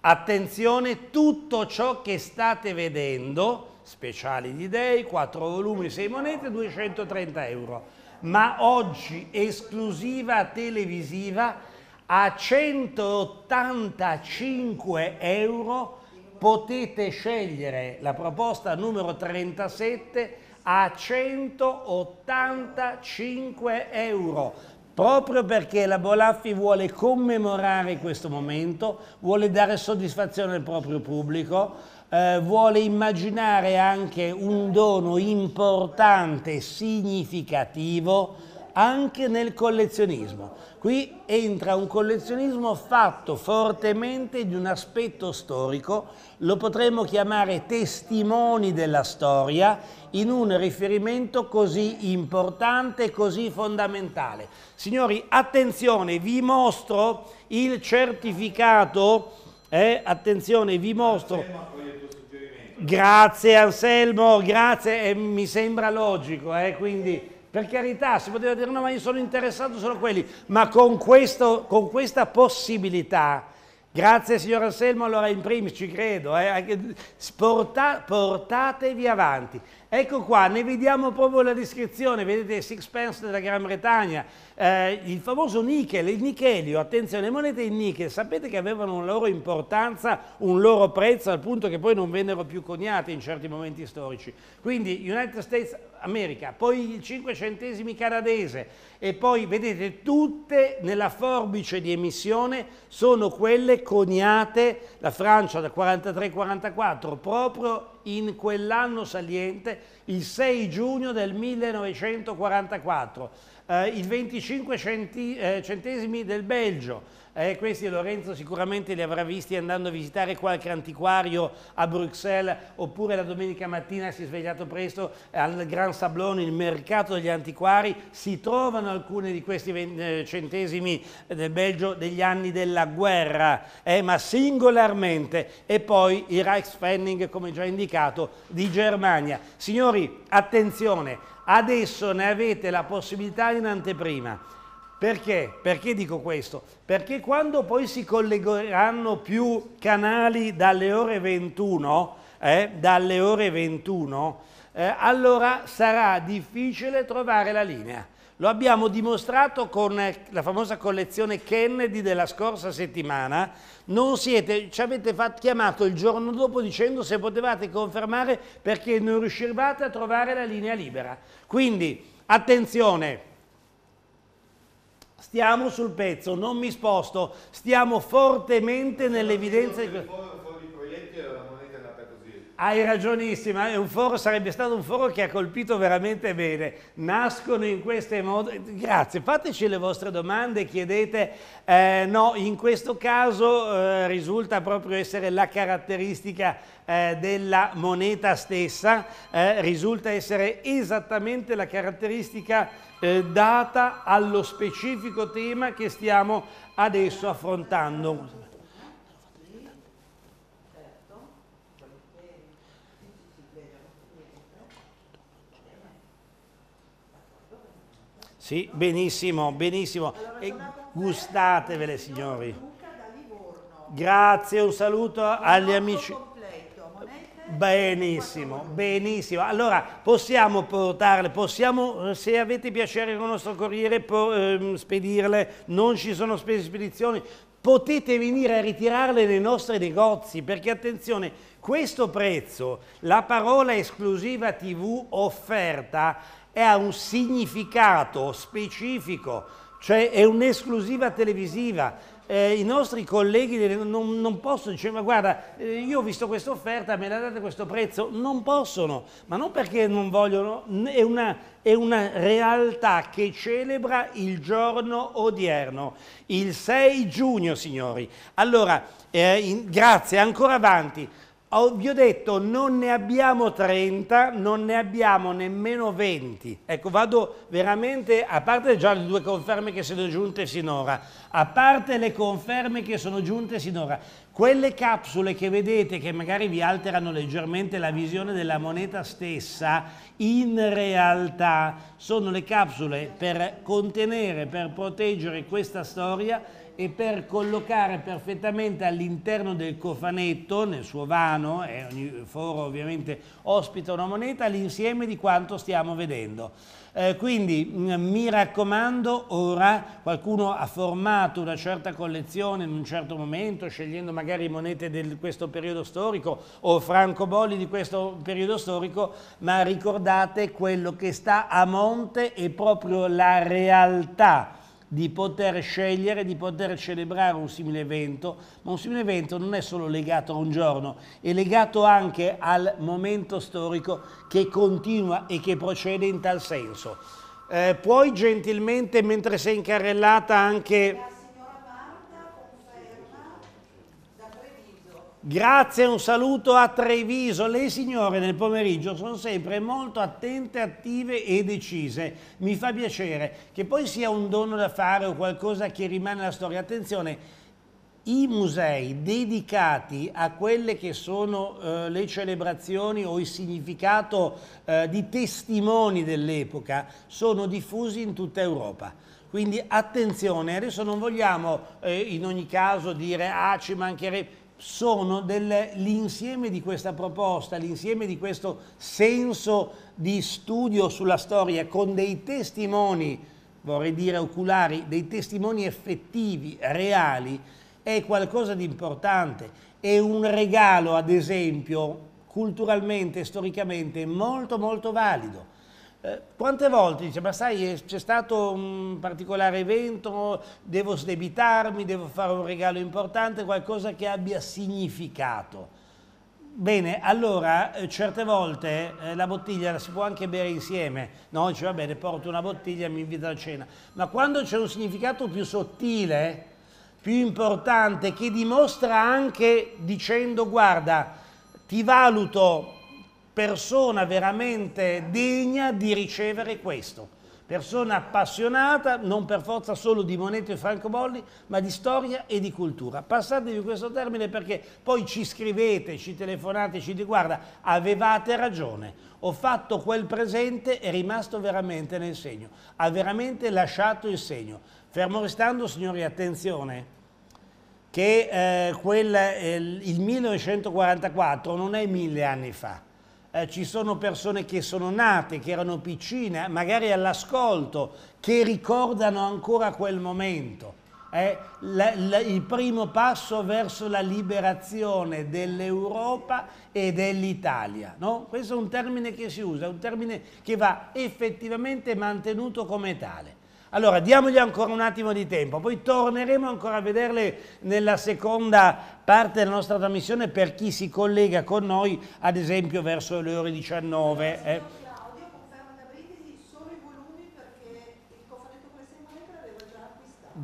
Attenzione, tutto ciò che state vedendo, speciali di Dei, 4 volumi, 6 monete, 230 euro. Ma oggi esclusiva televisiva a 185 euro potete scegliere la proposta numero 37 a 185 euro proprio perché la Bolaffi vuole commemorare questo momento, vuole dare soddisfazione al proprio pubblico, eh, vuole immaginare anche un dono importante, significativo, anche nel collezionismo. Qui entra un collezionismo fatto fortemente di un aspetto storico, lo potremmo chiamare testimoni della storia, in un riferimento così importante, così fondamentale. Signori, attenzione, vi mostro il certificato, eh, attenzione, vi mostro... Grazie Anselmo, grazie, eh, mi sembra logico, eh, quindi per carità, si poteva dire no, ma io sono interessato solo a quelli, ma con, questo, con questa possibilità, grazie signor Anselmo, allora in primis ci credo, eh, porta, portatevi avanti. Ecco qua, ne vediamo proprio la descrizione, vedete Sixpence della Gran Bretagna, eh, il famoso nichel, il nichelio, attenzione, le monete in nichel, sapete che avevano una loro importanza, un loro prezzo, al punto che poi non vennero più coniate in certi momenti storici. Quindi United States America, poi il 5 centesimi canadese e poi vedete tutte nella forbice di emissione sono quelle coniate la Francia da 43-44 proprio in quell'anno saliente il 6 giugno del 1944 eh, i 25 eh, centesimi del Belgio, eh, questi Lorenzo sicuramente li avrà visti andando a visitare qualche antiquario a Bruxelles oppure la domenica mattina si è svegliato presto al Gran Sablone, il mercato degli antiquari, si trovano alcuni di questi eh, centesimi del Belgio degli anni della guerra, eh, ma singolarmente e poi il Reichspfennig come già indicato di Germania. Signori attenzione, adesso ne avete la possibilità in anteprima perché? Perché dico questo? Perché quando poi si collegheranno più canali dalle ore 21, eh, dalle ore 21 eh, allora sarà difficile trovare la linea. Lo abbiamo dimostrato con eh, la famosa collezione Kennedy della scorsa settimana. Siete, ci avete fatto, chiamato il giorno dopo dicendo se potevate confermare perché non riuscivate a trovare la linea libera. Quindi, attenzione, stiamo sul pezzo, non mi sposto, stiamo fortemente nell'evidenza di questo. Hai ragionissima, è eh? un foro, sarebbe stato un foro che ha colpito veramente bene. Nascono in queste modi. Grazie, fateci le vostre domande, chiedete. Eh, no, in questo caso eh, risulta proprio essere la caratteristica eh, della moneta stessa, eh, risulta essere esattamente la caratteristica eh, data allo specifico tema che stiamo adesso affrontando. Sì, benissimo, benissimo. E gustatevele, signori. Grazie, un saluto agli amici. Benissimo, benissimo. Allora possiamo portarle, possiamo, se avete piacere con il nostro corriere, po, eh, spedirle, non ci sono spese spedizioni, potete venire a ritirarle nei nostri negozi, perché attenzione, questo prezzo, la parola esclusiva TV offerta, e ha un significato specifico, cioè è un'esclusiva televisiva. Eh, I nostri colleghi non, non possono dire, ma guarda, eh, io ho visto questa offerta, me la date a questo prezzo? Non possono, ma non perché non vogliono, è una, è una realtà che celebra il giorno odierno, il 6 giugno, signori. Allora, eh, in, grazie, ancora avanti. Ho, vi ho detto non ne abbiamo 30, non ne abbiamo nemmeno 20. Ecco, vado veramente, a parte già le due conferme che sono giunte sinora, a parte le conferme che sono giunte sinora, quelle capsule che vedete che magari vi alterano leggermente la visione della moneta stessa, in realtà sono le capsule per contenere, per proteggere questa storia e per collocare perfettamente all'interno del cofanetto, nel suo vano, e ogni foro ovviamente ospita una moneta, l'insieme di quanto stiamo vedendo. Eh, quindi mm, mi raccomando, ora qualcuno ha formato una certa collezione in un certo momento, scegliendo magari monete di questo periodo storico o francobolli di questo periodo storico, ma ricordate quello che sta a monte e proprio la realtà di poter scegliere, di poter celebrare un simile evento, ma un simile evento non è solo legato a un giorno, è legato anche al momento storico che continua e che procede in tal senso. Eh, puoi gentilmente, mentre sei incarrellata, anche Grazie, un saluto a Treviso. Le signore nel pomeriggio sono sempre molto attente, attive e decise. Mi fa piacere che poi sia un dono da fare o qualcosa che rimane nella storia. Attenzione, i musei dedicati a quelle che sono eh, le celebrazioni o il significato eh, di testimoni dell'epoca sono diffusi in tutta Europa. Quindi attenzione, adesso non vogliamo eh, in ogni caso dire ah ci mancherebbe sono dell'insieme di questa proposta, l'insieme di questo senso di studio sulla storia con dei testimoni, vorrei dire oculari, dei testimoni effettivi, reali, è qualcosa di importante, è un regalo ad esempio culturalmente, storicamente molto molto valido. Eh, quante volte dice, ma sai, eh, c'è stato un particolare evento, devo sdebitarmi, devo fare un regalo importante, qualcosa che abbia significato. Bene, allora eh, certe volte eh, la bottiglia la si può anche bere insieme, no? Dice va bene, porto una bottiglia e mi invita a cena, ma quando c'è un significato più sottile, più importante, che dimostra anche dicendo guarda, ti valuto persona veramente degna di ricevere questo. Persona appassionata, non per forza solo di monete e francobolli, ma di storia e di cultura. Passatevi questo termine perché poi ci scrivete, ci telefonate, ci dite guarda, avevate ragione ho fatto quel presente è rimasto veramente nel segno, ha veramente lasciato il segno. Fermo restando, signori, attenzione, che eh, quel, eh, il 1944 non è mille anni fa, eh, ci sono persone che sono nate, che erano piccine, eh, magari all'ascolto, che ricordano ancora quel momento. Eh, la, la, il primo passo verso la liberazione dell'Europa e dell'Italia. No? Questo è un termine che si usa, un termine che va effettivamente mantenuto come tale. Allora diamogli ancora un attimo di tempo, poi torneremo ancora a vederle nella seconda parte della nostra trasmissione per chi si collega con noi ad esempio verso le ore 19. Eh.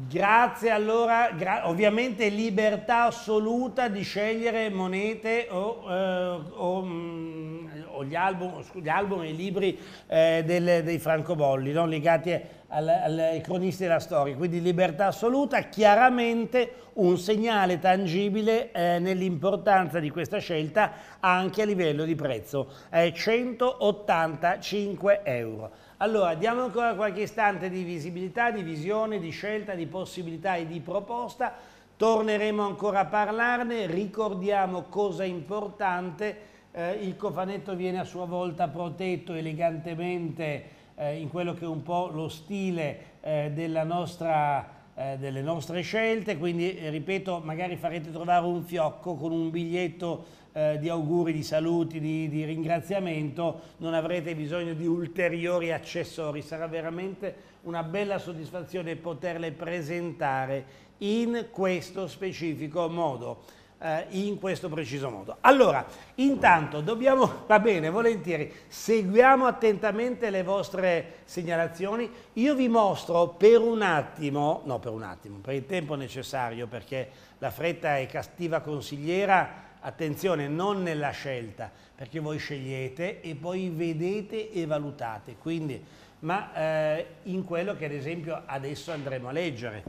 Grazie allora, gra ovviamente libertà assoluta di scegliere monete o, eh, o, mh, mm, o gli, album, gli album e i libri eh, del, dei francobolli no? legati al, al, ai cronisti della storia, quindi libertà assoluta, chiaramente un segnale tangibile eh, nell'importanza di questa scelta anche a livello di prezzo, 185 eh, euro. Allora, diamo ancora qualche istante di visibilità, di visione, di scelta, di possibilità e di proposta. Torneremo ancora a parlarne, ricordiamo cosa è importante, eh, il cofanetto viene a sua volta protetto elegantemente eh, in quello che è un po' lo stile eh, nostra, eh, delle nostre scelte, quindi eh, ripeto magari farete trovare un fiocco con un biglietto eh, di auguri, di saluti, di, di ringraziamento, non avrete bisogno di ulteriori accessori, sarà veramente una bella soddisfazione poterle presentare in questo specifico modo eh, in questo preciso modo. Allora, intanto dobbiamo, va bene, volentieri, seguiamo attentamente le vostre segnalazioni. Io vi mostro per un attimo, no per un attimo, per il tempo necessario, perché la fretta è cattiva consigliera, Attenzione, non nella scelta, perché voi scegliete e poi vedete e valutate, quindi, ma eh, in quello che ad esempio adesso andremo a leggere.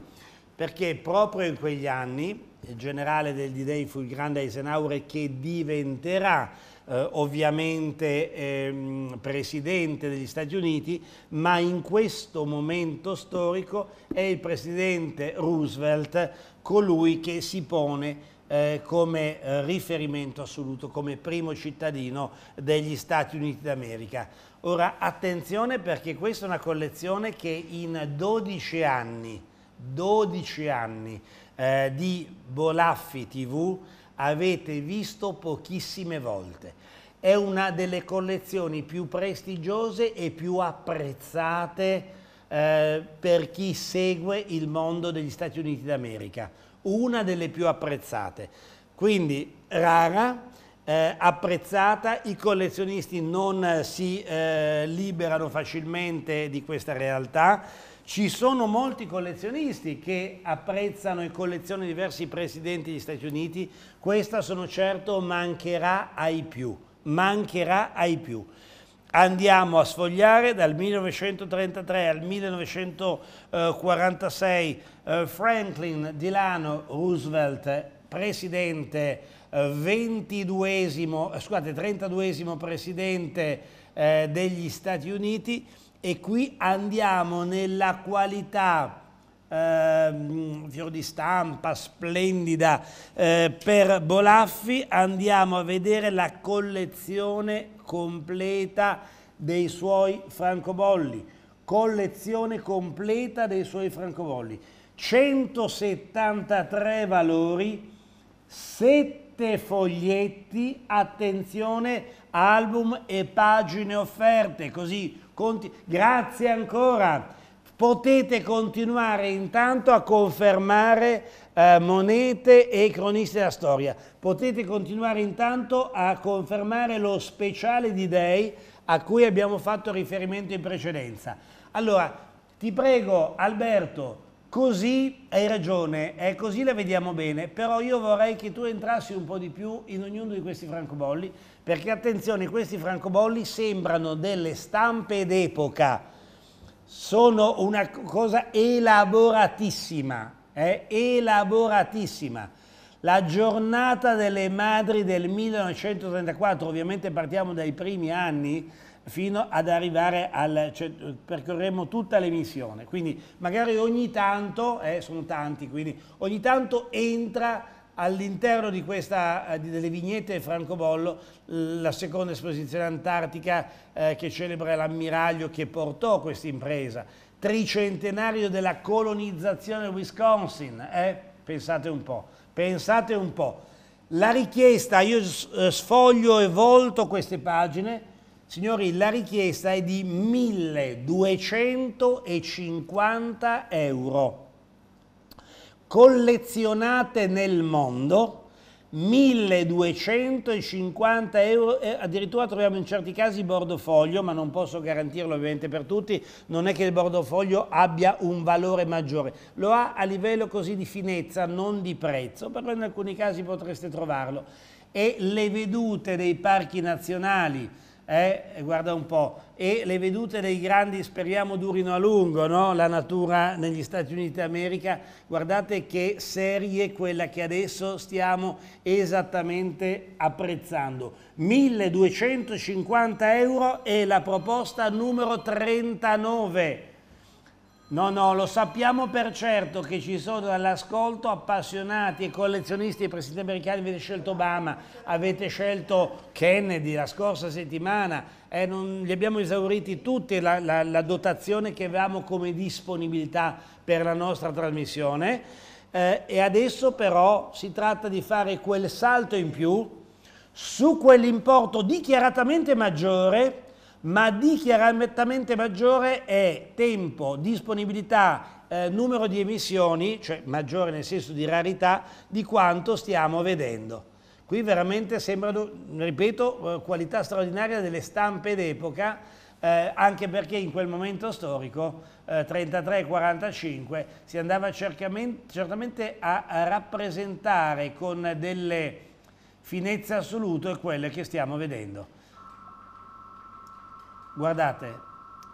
Perché proprio in quegli anni il generale del D-Day fu il grande Eisenhower che diventerà eh, ovviamente ehm, presidente degli Stati Uniti, ma in questo momento storico è il presidente Roosevelt colui che si pone eh, come eh, riferimento assoluto, come primo cittadino degli Stati Uniti d'America. Ora attenzione perché questa è una collezione che in 12 anni, 12 anni eh, di Bolaffi TV avete visto pochissime volte. È una delle collezioni più prestigiose e più apprezzate eh, per chi segue il mondo degli Stati Uniti d'America una delle più apprezzate. Quindi rara, eh, apprezzata, i collezionisti non si eh, liberano facilmente di questa realtà. Ci sono molti collezionisti che apprezzano e collezionano diversi presidenti degli Stati Uniti, questa sono certo mancherà ai più, mancherà ai più andiamo a sfogliare dal 1933 al 1946 eh, Franklin Delano Roosevelt, presidente, 22esimo, eh, eh, scusate, 32esimo presidente degli Stati Uniti e qui andiamo nella qualità ehm, fior di stampa splendida eh, per Bolaffi, andiamo a vedere la collezione completa dei suoi francobolli. Collezione completa dei suoi francobolli. 173 valori, 7 foglietti, attenzione, album e pagine offerte, così conti. Grazie ancora potete continuare intanto a confermare eh, monete e cronisti della storia, potete continuare intanto a confermare lo speciale di Dei a cui abbiamo fatto riferimento in precedenza. Allora, ti prego Alberto, così hai ragione, è eh, così la vediamo bene, però io vorrei che tu entrassi un po' di più in ognuno di questi francobolli, perché attenzione, questi francobolli sembrano delle stampe d'epoca, sono una cosa elaboratissima, eh? elaboratissima. La giornata delle madri del 1934, ovviamente partiamo dai primi anni, fino ad arrivare al... Cioè, percorremo tutta l'emissione, quindi magari ogni tanto, eh, sono tanti, quindi ogni tanto entra all'interno di questa, eh, delle vignette Francobollo, la seconda esposizione antartica eh, che celebra l'ammiraglio che portò questa impresa, tricentenario della colonizzazione del Wisconsin, eh? pensate un po', pensate un po'. La richiesta, io eh, sfoglio e volto queste pagine, signori la richiesta è di 1250 euro collezionate nel mondo 1250 euro, eh, addirittura troviamo in certi casi bordofoglio, ma non posso garantirlo ovviamente per tutti, non è che il bordofoglio abbia un valore maggiore, lo ha a livello così di finezza, non di prezzo, però in alcuni casi potreste trovarlo. E le vedute dei parchi nazionali, eh, guarda un po', e le vedute dei grandi speriamo durino a lungo, no? la natura negli Stati Uniti d'America, guardate che serie quella che adesso stiamo esattamente apprezzando. 1250 euro è la proposta numero 39 No, no, lo sappiamo per certo che ci sono all'ascolto appassionati e collezionisti e presidenti americani, avete scelto Obama, avete scelto Kennedy la scorsa settimana, eh, non, li abbiamo esauriti tutti la, la, la, dotazione che avevamo come disponibilità per la nostra trasmissione eh, e adesso però si tratta di fare quel salto in più su quell'importo dichiaratamente maggiore ma D maggiore è tempo, disponibilità, eh, numero di emissioni, cioè maggiore nel senso di rarità, di quanto stiamo vedendo. Qui veramente sembrano, ripeto, eh, qualità straordinaria delle stampe d'epoca, eh, anche perché in quel momento storico, eh, 33-45, si andava certamente a rappresentare con delle finezze assolute quelle che stiamo vedendo guardate,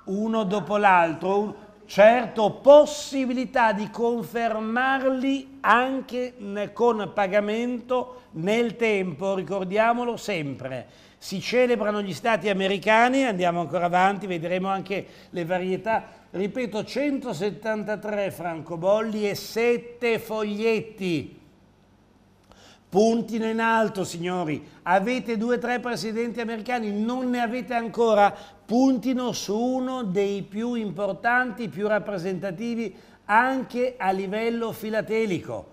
uno dopo l'altro, un, certo possibilità di confermarli anche ne, con pagamento nel tempo, ricordiamolo sempre. Si celebrano gli stati americani, andiamo ancora avanti, vedremo anche le varietà. Ripeto, 173 francobolli e 7 foglietti. Puntino in alto, signori. Avete due o tre presidenti americani, non ne avete ancora puntino su uno dei più importanti, più rappresentativi anche a livello filatelico.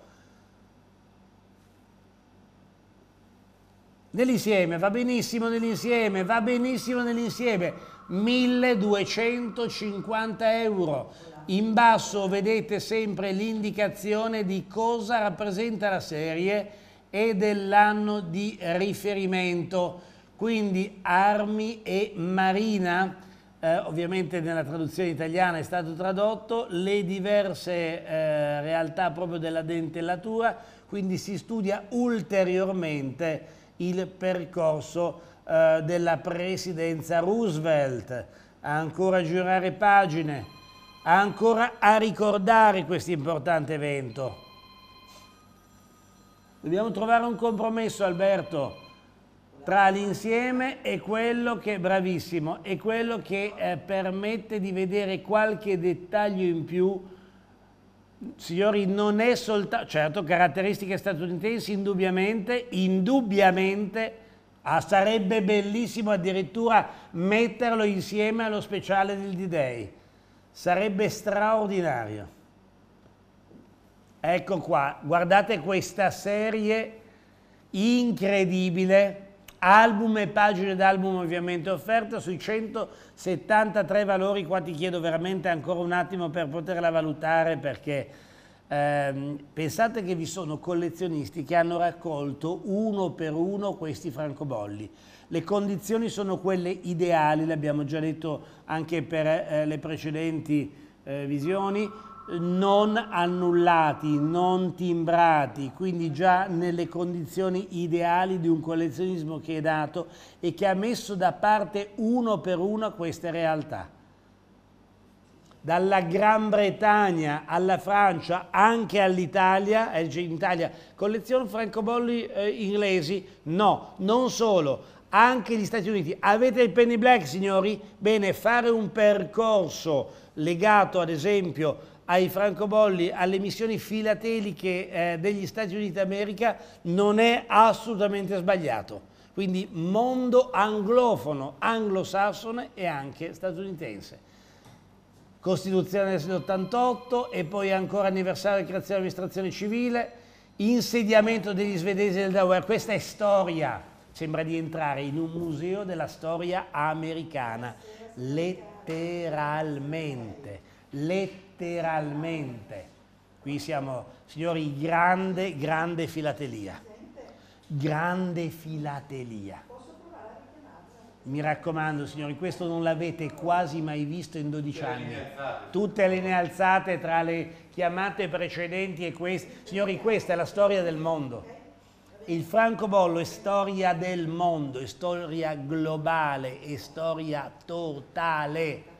Nell'insieme, va benissimo nell'insieme, va benissimo nell'insieme, 1250 euro. In basso vedete sempre l'indicazione di cosa rappresenta la serie e dell'anno di riferimento quindi armi e marina, eh, ovviamente nella traduzione italiana è stato tradotto, le diverse eh, realtà proprio della dentellatura, quindi si studia ulteriormente il percorso eh, della presidenza Roosevelt, ancora a girare pagine, ancora a ricordare questo importante evento. Dobbiamo trovare un compromesso, Alberto tra l'insieme e quello che è bravissimo, e quello che eh, permette di vedere qualche dettaglio in più. Signori, non è soltanto, certo, caratteristiche statunitensi, indubbiamente, indubbiamente, ah, sarebbe bellissimo addirittura metterlo insieme allo speciale del D-Day. Sarebbe straordinario. Ecco qua, guardate questa serie incredibile album e pagine d'album ovviamente offerta sui 173 valori, qua ti chiedo veramente ancora un attimo per poterla valutare perché ehm, pensate che vi sono collezionisti che hanno raccolto uno per uno questi francobolli. Le condizioni sono quelle ideali, l'abbiamo già detto anche per eh, le precedenti eh, visioni, non annullati, non timbrati, quindi già nelle condizioni ideali di un collezionismo che è dato e che ha messo da parte uno per uno queste realtà. Dalla Gran Bretagna alla Francia, anche all'Italia, eh, cioè in Italia, collezione francobolli eh, inglesi? No, non solo, anche gli Stati Uniti. Avete il penny black, signori? Bene, fare un percorso legato ad esempio ai francobolli, alle missioni filateliche eh, degli Stati Uniti d'America non è assolutamente sbagliato. Quindi mondo anglofono, anglosassone e anche statunitense. Costituzione del 88 e poi ancora anniversario della creazione dell'amministrazione civile, insediamento degli svedesi del Delaware. Questa è storia, sembra di entrare in un museo della storia americana, letteralmente, letteralmente letteralmente. Qui siamo, signori, grande, grande filatelia. Grande filatelia. Mi raccomando, signori, questo non l'avete quasi mai visto in 12 anni. Tutte le linee alzate tra le chiamate precedenti e queste. Signori, questa è la storia del mondo. Il francobollo è storia del mondo, è storia globale, è storia totale.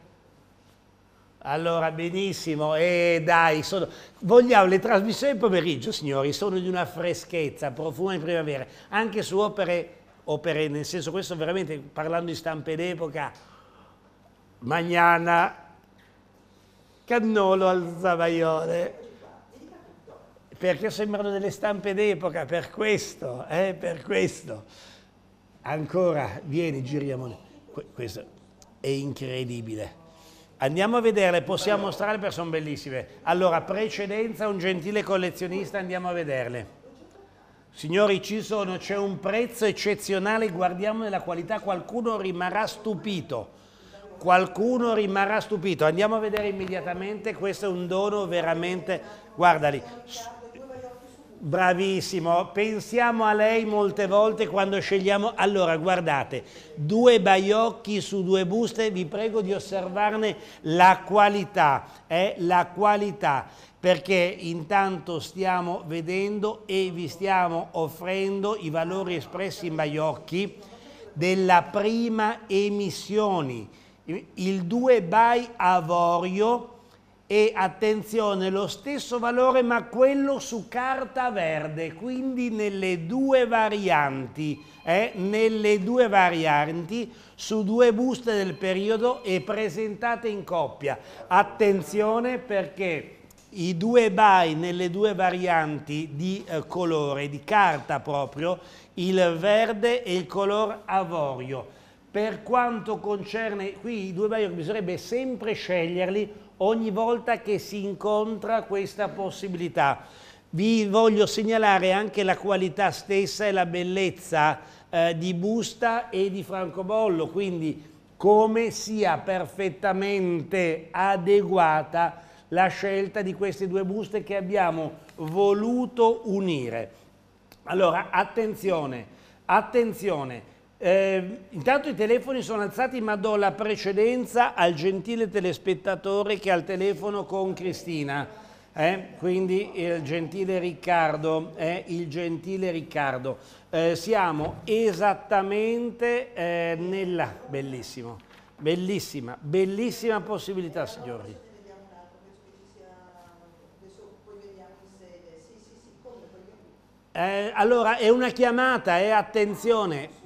Allora, benissimo, e dai, sono... vogliamo le trasmissioni pomeriggio, signori, sono di una freschezza, profumo di primavera, anche su opere, opere nel senso questo veramente, parlando di stampe d'epoca, Magnana, Cannolo al Zavaione, perché sembrano delle stampe d'epoca, per questo, eh, per questo. Ancora, vieni, giriamo. Questo è incredibile. Andiamo a vederle, possiamo mostrarle perché sono bellissime. Allora, precedenza, un gentile collezionista, andiamo a vederle. Signori, ci sono, c'è un prezzo eccezionale, guardiamo la qualità, qualcuno rimarrà stupito. Qualcuno rimarrà stupito. Andiamo a vedere immediatamente, questo è un dono veramente... Guardali. Bravissimo, pensiamo a lei molte volte quando scegliamo. Allora, guardate, due baiocchi su due buste, vi prego di osservarne la qualità, eh? la qualità, perché intanto stiamo vedendo e vi stiamo offrendo i valori espressi in baiocchi della prima emissione, il 2 by avorio e attenzione, lo stesso valore ma quello su carta verde, quindi nelle due varianti, eh, nelle due varianti su due buste del periodo e presentate in coppia. Attenzione perché i due by nelle due varianti di eh, colore, di carta proprio, il verde e il color avorio. Per quanto concerne, qui i due by bisognerebbe sempre sceglierli ogni volta che si incontra questa possibilità. Vi voglio segnalare anche la qualità stessa e la bellezza eh, di Busta e di Francobollo, quindi come sia perfettamente adeguata la scelta di queste due buste che abbiamo voluto unire. Allora, attenzione, attenzione, eh, intanto i telefoni sono alzati ma do la precedenza al gentile telespettatore che ha il telefono con Cristina, eh? quindi il gentile Riccardo, eh? il gentile Riccardo. Eh, siamo esattamente eh, nella bellissima, bellissima, bellissima possibilità signori. Eh, allora è una chiamata, eh, attenzione,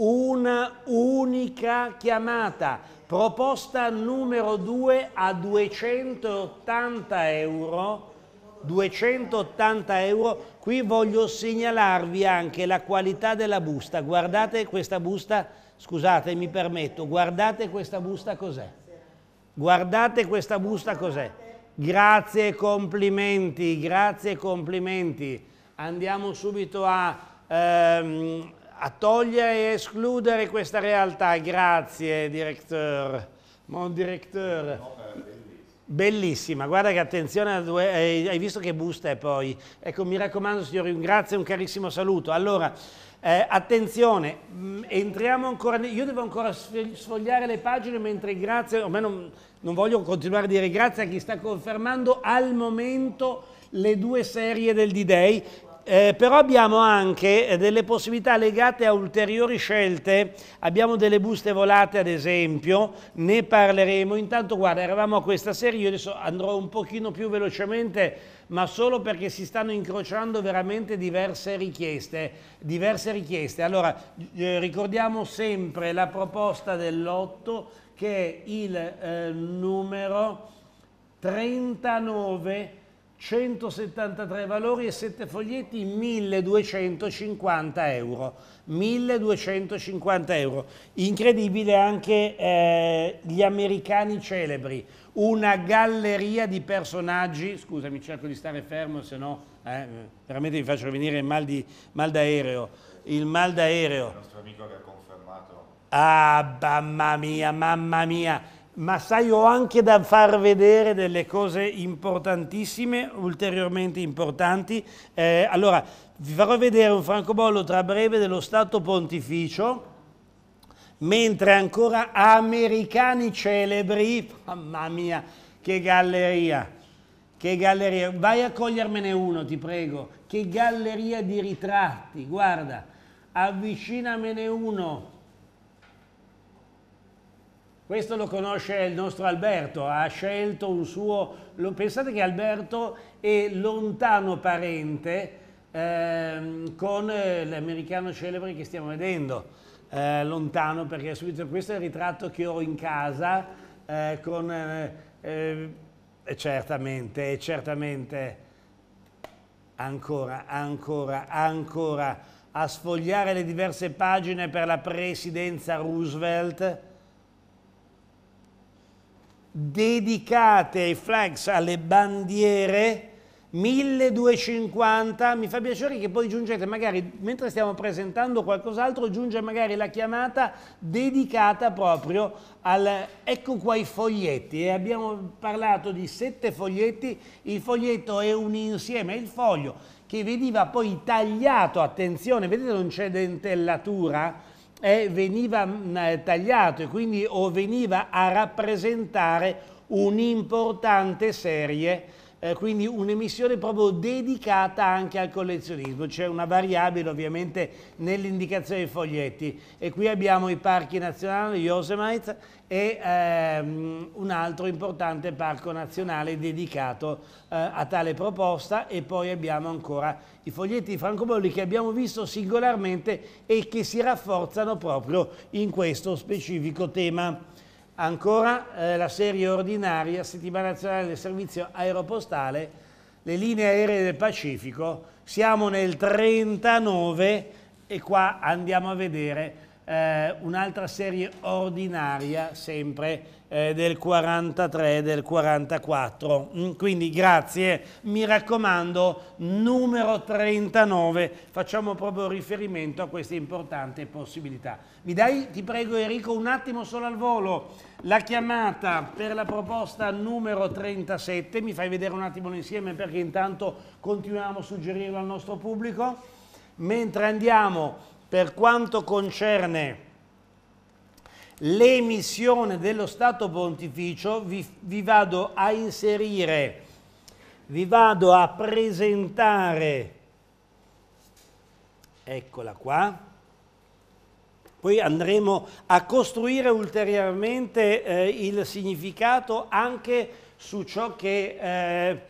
una unica chiamata. Proposta numero 2 a 280 euro. 280 euro. Qui voglio segnalarvi anche la qualità della busta. Guardate questa busta, scusate, mi permetto, guardate questa busta cos'è. Guardate questa busta cos'è. Grazie, complimenti, grazie, complimenti. Andiamo subito a, ehm, a togliere e escludere questa realtà. Grazie, direttore. Mon direttore. Bellissima, guarda che attenzione, eh, hai visto che busta è poi. Ecco, mi raccomando signori, un grazie, un carissimo saluto. Allora, eh, attenzione, mm, entriamo ancora, io devo ancora sfogliare le pagine mentre grazie, ormai non, non voglio continuare a dire grazie a chi sta confermando al momento le due serie del D-Day eh, però abbiamo anche eh, delle possibilità legate a ulteriori scelte, abbiamo delle buste volate ad esempio, ne parleremo, intanto guarda eravamo a questa serie, io adesso andrò un pochino più velocemente ma solo perché si stanno incrociando veramente diverse richieste. Diverse richieste. Allora, eh, ricordiamo sempre la proposta dell'otto che è il eh, numero 39 173 valori e 7 foglietti, 1250 euro. 1250 euro. Incredibile anche eh, gli americani celebri, una galleria di personaggi, scusami cerco di stare fermo se no eh, veramente vi faccio venire il mal, di, mal d'aereo. Il mal d'aereo. Il nostro amico che ha confermato. Ah, mamma mia, mamma mia ma sai ho anche da far vedere delle cose importantissime, ulteriormente importanti. Eh, allora, vi farò vedere un francobollo tra breve dello Stato Pontificio, mentre ancora americani celebri, mamma mia, che galleria! Che galleria, vai a cogliermene uno, ti prego. Che galleria di ritratti, guarda, avvicinamene uno questo lo conosce il nostro Alberto, ha scelto un suo... Pensate che Alberto è lontano parente ehm, eh, con l'americano celebre che stiamo vedendo. Eh, lontano perché subito questo è il ritratto che ho in casa eh, con... Eh, eh, certamente, certamente, ancora, ancora, ancora a sfogliare le diverse pagine per la presidenza Roosevelt dedicate ai flags, alle bandiere, 1250, mi fa piacere che poi giungete magari, mentre stiamo presentando qualcos'altro, giunge magari la chiamata dedicata proprio al, ecco qua i foglietti, e abbiamo parlato di sette foglietti, il foglietto è un insieme, è il foglio che veniva poi tagliato, attenzione, vedete non c'è dentellatura, Mm, eh, veniva mh, tagliato e quindi o veniva a rappresentare un'importante serie eh, quindi un'emissione proprio dedicata anche al collezionismo, c'è una variabile ovviamente nell'indicazione dei foglietti e qui abbiamo i parchi nazionali Yosemite e ehm, un altro importante parco nazionale dedicato eh, a tale proposta e poi abbiamo ancora i foglietti di francobolli che abbiamo visto singolarmente e che si rafforzano proprio in questo specifico tema. Ancora eh, la serie ordinaria, settimana nazionale del servizio aeropostale, le linee aeree del Pacifico, siamo nel 39 e qua andiamo a vedere eh, un'altra serie ordinaria, sempre eh, del 43, del 44. Mm, quindi grazie, mi raccomando, numero 39, facciamo proprio riferimento a questa importante possibilità. Mi dai, ti prego Enrico, un attimo solo al volo, la chiamata per la proposta numero 37, mi fai vedere un attimo l'insieme perché intanto continuiamo a suggerirlo al nostro pubblico, mentre andiamo per quanto concerne l'emissione dello Stato Pontificio, vi, vi vado a inserire, vi vado a presentare, eccola qua, poi andremo a costruire ulteriormente eh, il significato anche su ciò che eh,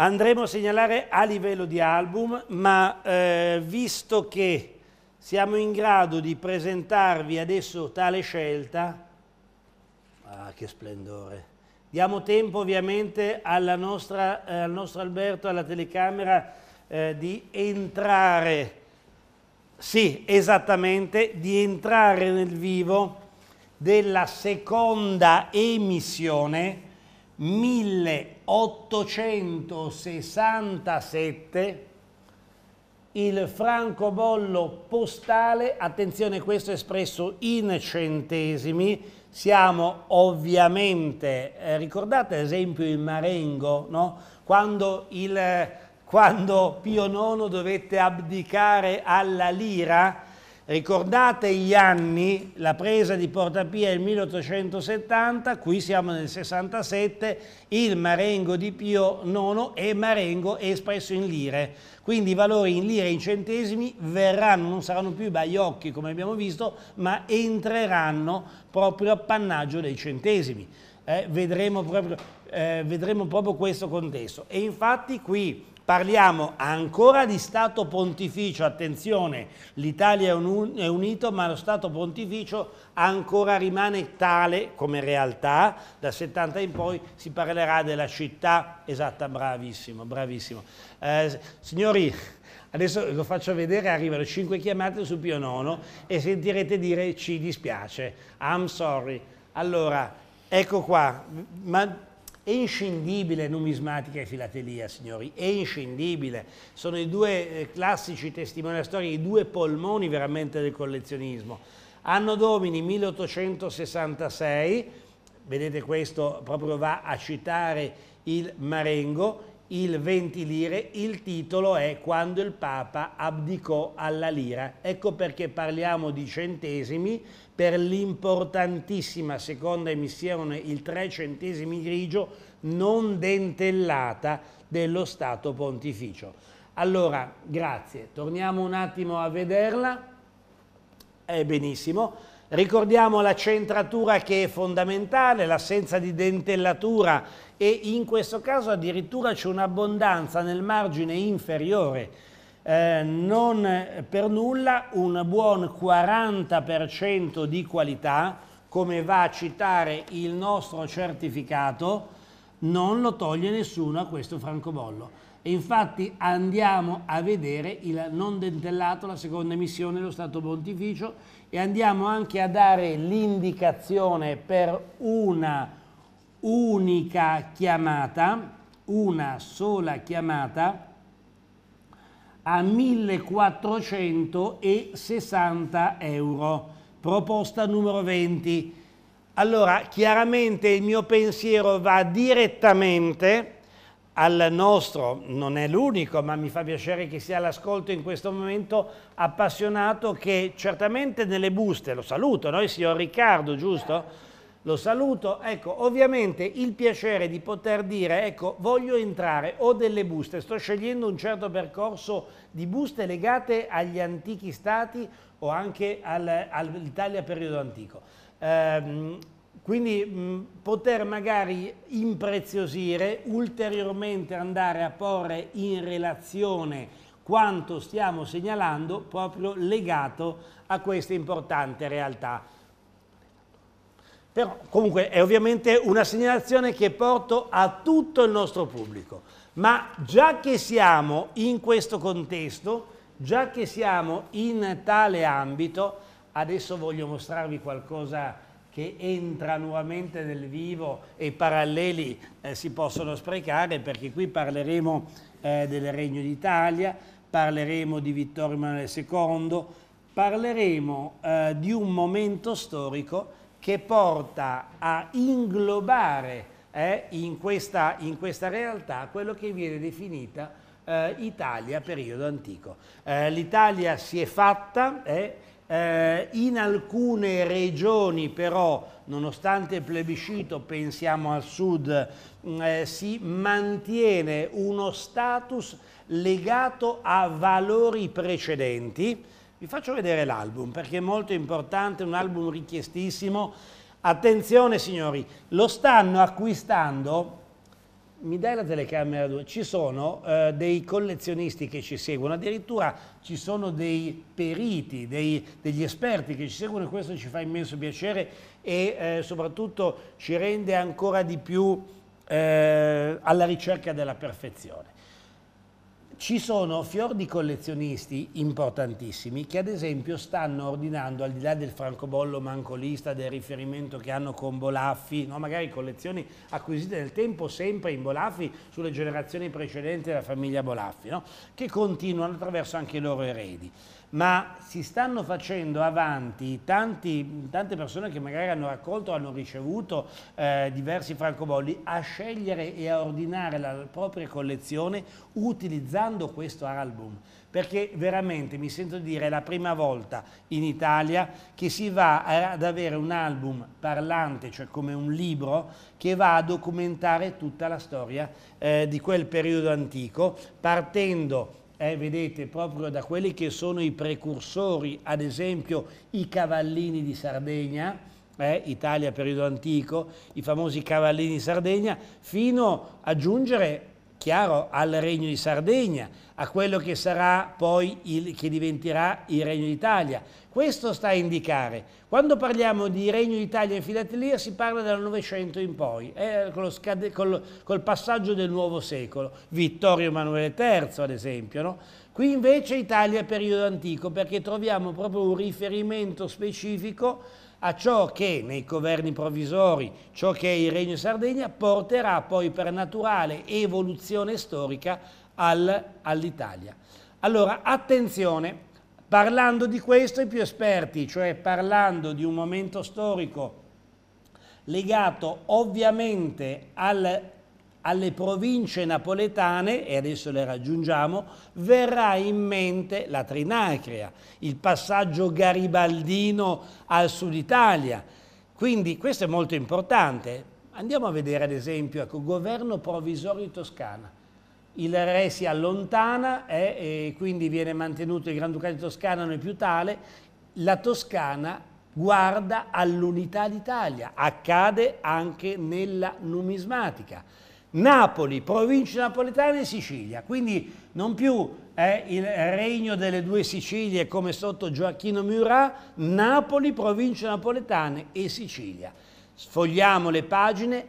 andremo a segnalare a livello di album, ma eh, visto che siamo in grado di presentarvi adesso tale scelta, ah che splendore, diamo tempo ovviamente nostra, eh, al nostro Alberto, alla telecamera, eh, di entrare, sì esattamente, di entrare nel vivo della seconda emissione 1867 il francobollo postale, attenzione questo è espresso in centesimi, siamo ovviamente, eh, ricordate ad esempio il Marengo, no? quando, il, quando Pio IX dovette abdicare alla lira, Ricordate gli anni, la presa di Porta Pia è il 1870, qui siamo nel 67, il Marengo di Pio IX e Marengo è espresso in lire. Quindi i valori in lire e in centesimi verranno, non saranno più i baiocchi come abbiamo visto, ma entreranno proprio appannaggio dei centesimi. Eh, vedremo, proprio, eh, vedremo proprio questo contesto. E infatti qui Parliamo ancora di Stato pontificio, attenzione, l'Italia è, un, è unito ma lo Stato pontificio ancora rimane tale come realtà, da 70 in poi si parlerà della città, esatta, bravissimo, bravissimo. Eh, signori, Adesso lo faccio vedere, arrivano 5 chiamate su Pio Nono e sentirete dire ci dispiace, I'm sorry. Allora, ecco qua, ma è inscindibile numismatica e filatelia, signori, è inscindibile. Sono i due eh, classici testimoni della storia, i due polmoni veramente del collezionismo. Anno Domini 1866, vedete questo proprio va a citare il Marengo, il 20 lire, il titolo è Quando il Papa abdicò alla lira. Ecco perché parliamo di centesimi, per l'importantissima seconda emissione, il 3 centesimi grigio, non dentellata dello Stato Pontificio. Allora, grazie. Torniamo un attimo a vederla. Eh, benissimo. Ricordiamo la centratura che è fondamentale, l'assenza di dentellatura e in questo caso addirittura c'è un'abbondanza nel margine inferiore eh, non per nulla un buon 40% di qualità, come va a citare il nostro certificato, non lo toglie nessuno a questo francobollo. E infatti andiamo a vedere il non dentellato, la seconda emissione dello Stato Pontificio e andiamo anche a dare l'indicazione per una unica chiamata, una sola chiamata, a 1460 euro. Proposta numero 20. Allora, chiaramente il mio pensiero va direttamente al nostro, non è l'unico, ma mi fa piacere che sia all'ascolto in questo momento, appassionato che certamente nelle buste, lo saluto, no? noi signor Riccardo, giusto? lo saluto. Ecco, ovviamente il piacere di poter dire, ecco, voglio entrare, ho delle buste, sto scegliendo un certo percorso di buste legate agli antichi stati o anche al, all'Italia periodo antico. Ehm, quindi mh, poter magari impreziosire, ulteriormente andare a porre in relazione quanto stiamo segnalando proprio legato a questa importante realtà. Però comunque è ovviamente una segnalazione che porto a tutto il nostro pubblico. Ma già che siamo in questo contesto, già che siamo in tale ambito, adesso voglio mostrarvi qualcosa che entra nuovamente nel vivo e i paralleli eh, si possono sprecare perché qui parleremo eh, del Regno d'Italia, parleremo di Vittorio Emanuele II, parleremo eh, di un momento storico che porta a inglobare eh, in, questa, in, questa, realtà quello che viene definita eh, Italia periodo antico. Eh, L'Italia si è fatta, eh, eh, in alcune regioni però, nonostante il plebiscito, pensiamo al sud, mm, eh, si mantiene uno status legato a valori precedenti, vi faccio vedere l'album perché è molto importante, un album richiestissimo. Attenzione signori, lo stanno acquistando, mi dai la telecamera 2, ci sono eh, dei collezionisti che ci seguono, addirittura ci sono dei periti, dei, degli esperti che ci seguono e questo ci fa immenso piacere e eh, soprattutto ci rende ancora di più eh, alla ricerca della perfezione ci sono fior di collezionisti importantissimi che ad esempio stanno ordinando al di là del francobollo mancolista, del riferimento che hanno con Bolaffi, no? magari collezioni acquisite nel tempo sempre in Bolaffi sulle generazioni precedenti della famiglia Bolaffi, no? che continuano attraverso anche i loro eredi ma si stanno facendo avanti tanti, tante persone che magari hanno raccolto, hanno ricevuto eh, diversi francobolli, a scegliere e a ordinare la propria collezione utilizzando questo album perché veramente mi sento dire è la prima volta in Italia che si va ad avere un album parlante, cioè come un libro, che va a documentare tutta la storia eh, di quel periodo antico, partendo eh, vedete, proprio da quelli che sono i precursori, ad esempio i cavallini di Sardegna, eh, Italia periodo antico, i famosi cavallini di Sardegna, fino a giungere chiaro, al Regno di Sardegna, a quello che sarà poi il, che diventerà il Regno d'Italia. Questo sta a indicare. Quando parliamo di Regno d'Italia in filatelia si parla dal Novecento in poi, eh, scade, col, col, passaggio del nuovo secolo, Vittorio Emanuele III ad esempio. No? Qui invece Italia periodo antico perché troviamo proprio un riferimento specifico a ciò che nei governi provvisori, ciò che è il Regno Sardegna, porterà poi per naturale evoluzione storica al, all'Italia. Allora, attenzione, parlando di questo i più esperti, cioè parlando di un momento storico legato ovviamente al alle province napoletane, e adesso le raggiungiamo, verrà in mente la Trinacria, il passaggio garibaldino al sud Italia. Quindi questo è molto importante. Andiamo a vedere ad esempio, ecco, governo provvisorio in Toscana. Il re si allontana eh, e quindi viene mantenuto il Granducato di Toscana, non è più tale. La Toscana guarda all'unità d'Italia, accade anche nella numismatica. Napoli, province napoletane e Sicilia, quindi non più eh, il regno delle due Sicilie come sotto Gioacchino Murat, Napoli, province napoletane e Sicilia. Sfogliamo le pagine,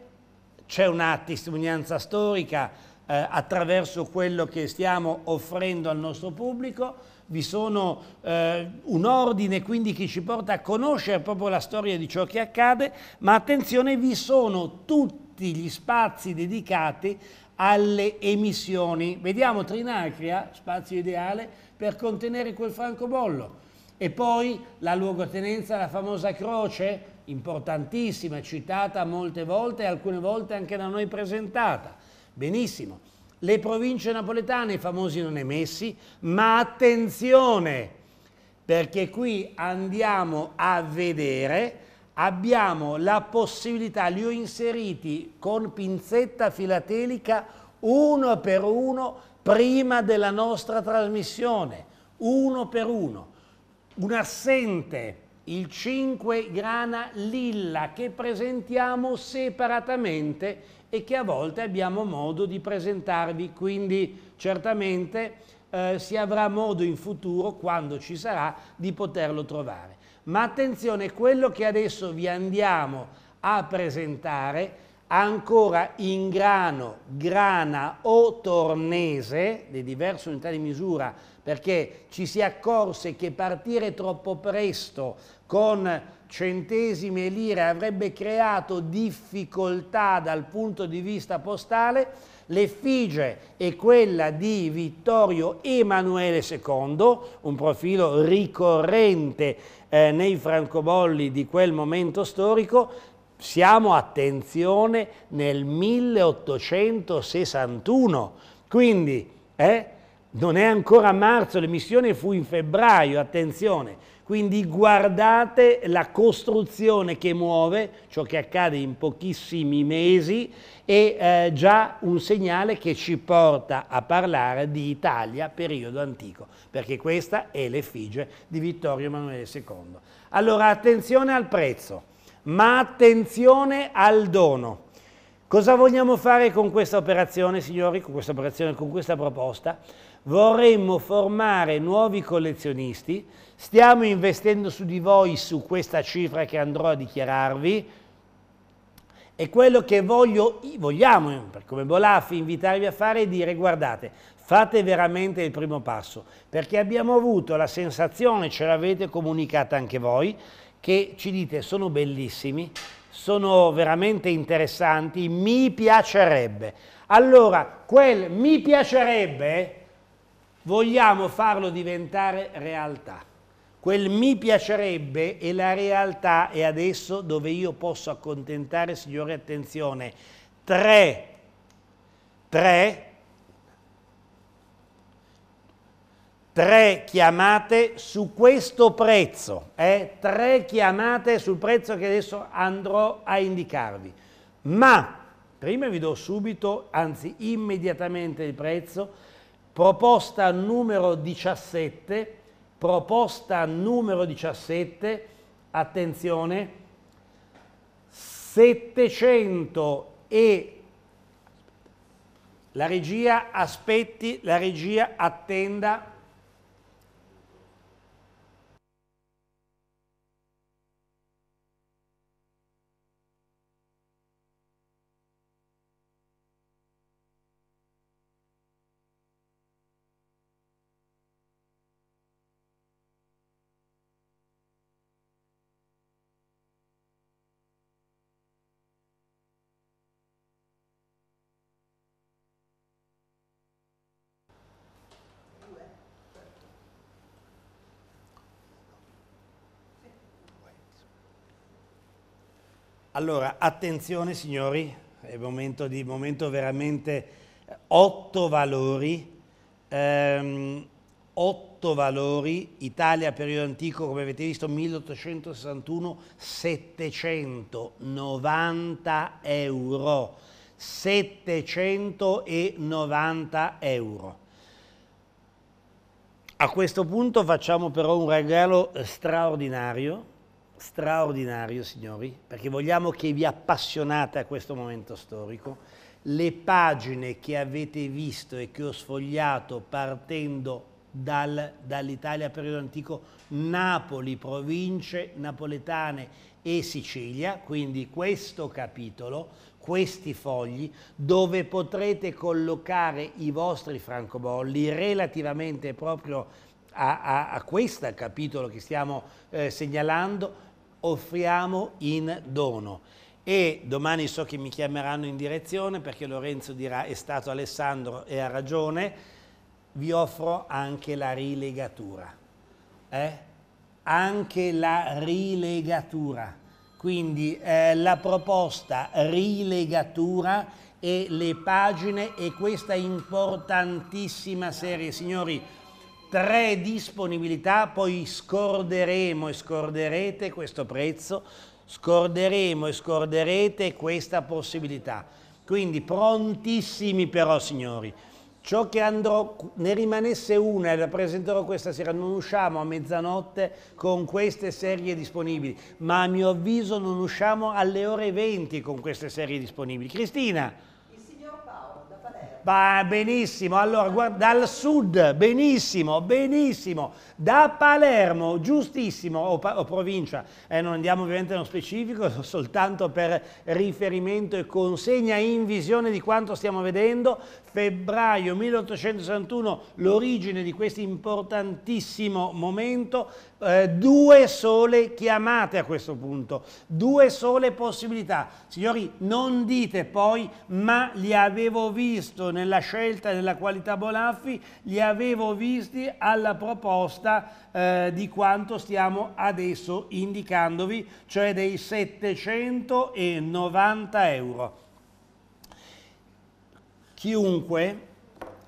c'è una testimonianza storica eh, attraverso quello che stiamo offrendo al nostro pubblico, vi sono eh, un ordine quindi che ci porta a conoscere proprio la storia di ciò che accade, ma attenzione, vi sono tutti tutti gli spazi dedicati alle emissioni. Vediamo Trinacria, spazio ideale per contenere quel francobollo. E poi la luogotenenza, la famosa croce, importantissima, citata molte volte e alcune volte anche da noi presentata. Benissimo. Le province napoletane, i famosi non emessi, ma attenzione, perché qui andiamo a vedere abbiamo la possibilità, li ho inseriti con pinzetta filatelica uno per uno prima della nostra trasmissione, uno per uno. Un assente, il 5 grana lilla che presentiamo separatamente e che a volte abbiamo modo di presentarvi, quindi certamente eh, si avrà modo in futuro, quando ci sarà, di poterlo trovare ma attenzione, quello che adesso vi andiamo a presentare ancora in grano, grana o tornese, di diverse unità di misura, perché ci si accorse che partire troppo presto con centesime e lire avrebbe creato difficoltà dal punto di vista postale, l'effigie è quella di Vittorio Emanuele II, un profilo ricorrente eh, nei francobolli di quel momento storico, siamo, attenzione, nel 1861. Quindi, eh, non è ancora marzo, l'emissione fu in febbraio, attenzione. Quindi guardate la costruzione che muove, ciò che accade in pochissimi mesi, è eh, già un segnale che ci porta a parlare di Italia periodo antico, perché questa è l'effigie di Vittorio Emanuele II. Allora attenzione al prezzo, ma attenzione al dono. Cosa vogliamo fare con questa operazione, signori, con questa operazione, con questa proposta? Vorremmo formare nuovi collezionisti Stiamo investendo su di voi su questa cifra che andrò a dichiararvi e quello che voglio, vogliamo, come Bolafi, invitarvi a fare è dire guardate, fate veramente il primo passo, perché abbiamo avuto la sensazione, ce l'avete comunicata anche voi, che ci dite sono bellissimi, sono veramente interessanti, mi piacerebbe. Allora, quel mi piacerebbe vogliamo farlo diventare realtà. Quel mi piacerebbe e la realtà è adesso dove io posso accontentare, signore, attenzione, tre, tre, tre chiamate su questo prezzo, eh? tre chiamate sul prezzo che adesso andrò a indicarvi. Ma prima vi do subito, anzi immediatamente il prezzo, proposta numero 17 proposta numero 17, attenzione, 700 e la regia aspetti, la regia attenda Allora, attenzione signori, è momento di momento veramente eh, otto valori, ehm, otto valori, Italia periodo antico come avete visto 1861, 790 euro, 790 euro. A questo punto facciamo però un regalo straordinario straordinario, signori, perché vogliamo che vi appassionate a questo momento storico. Le pagine che avete visto e che ho sfogliato partendo dal, dall'Italia periodo antico, Napoli, province napoletane e Sicilia, quindi questo capitolo, questi fogli, dove potrete collocare i vostri francobolli relativamente proprio a, a, a questo capitolo che stiamo eh, segnalando, offriamo in dono. E domani so che mi chiameranno in direzione perché Lorenzo dirà è stato Alessandro e ha ragione, vi offro anche la rilegatura. Eh? Anche la rilegatura. Quindi eh, la proposta rilegatura e le pagine e questa importantissima serie. Signori, tre disponibilità, poi scorderemo e scorderete questo prezzo, scorderemo e scorderete questa possibilità. Quindi prontissimi però signori, ciò che andrò, ne rimanesse una e la presenterò questa sera, non usciamo a mezzanotte con queste serie disponibili, ma a mio avviso non usciamo alle ore 20 con queste serie disponibili. Cristina! Va benissimo, allora guarda, dal sud, benissimo, benissimo da Palermo, giustissimo, o, o provincia, eh, non andiamo ovviamente nello specifico, soltanto per riferimento e consegna in visione di quanto stiamo vedendo, febbraio 1861 l'origine di questo importantissimo momento, eh, due sole chiamate a questo punto, due sole possibilità. Signori, non dite poi, ma li avevo visto nella scelta della qualità Bolaffi, li avevo visti alla proposta volta eh, di quanto stiamo adesso indicandovi, cioè dei 790 euro. Chiunque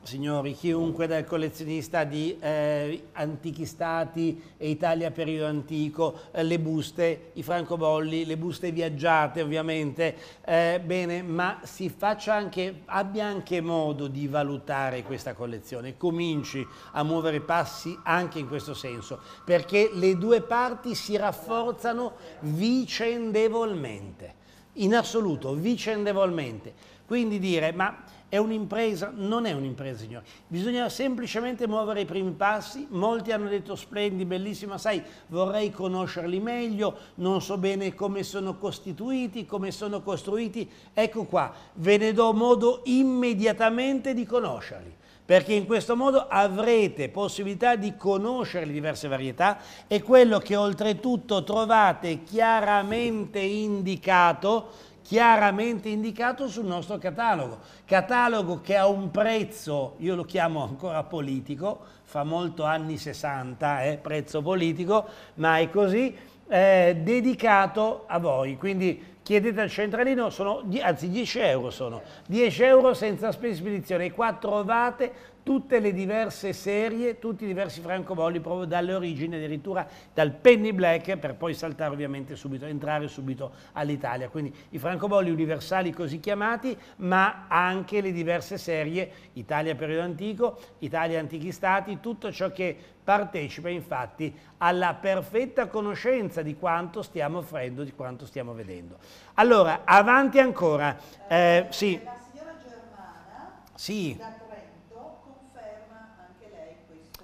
Signori, chiunque dal collezionista di eh, antichi stati e Italia periodo antico, eh, le buste, i francobolli, le buste viaggiate ovviamente, eh, bene, ma si faccia anche, abbia anche modo di valutare questa collezione, cominci a muovere passi anche in questo senso, perché le due parti si rafforzano vicendevolmente, in assoluto, vicendevolmente. Quindi dire, ma è un'impresa? Non è un'impresa, signori. Bisogna semplicemente muovere i primi passi. Molti hanno detto splendi, bellissima, sai, vorrei conoscerli meglio, non so bene come sono costituiti, come sono costruiti. Ecco qua, ve ne do modo immediatamente di conoscerli perché in questo modo avrete possibilità di conoscere le diverse varietà e quello che oltretutto trovate chiaramente indicato chiaramente indicato sul nostro catalogo. Catalogo che ha un prezzo, io lo chiamo ancora politico, fa molto anni 60, eh, prezzo politico, ma è così, eh, dedicato a voi. Quindi chiedete al centralino, sono, anzi 10 euro sono, 10 euro senza spese di spedizione, qua trovate tutte le diverse serie, tutti i diversi francobolli proprio dalle origini, addirittura dal penny black per poi saltare ovviamente subito, entrare subito all'Italia. Quindi i francobolli universali così chiamati, ma anche le diverse serie, Italia periodo antico, Italia antichi stati, tutto ciò che partecipa infatti alla perfetta conoscenza di quanto stiamo offrendo, di quanto stiamo vedendo. Allora, avanti ancora. Eh, sì. La signora Germana. Sì.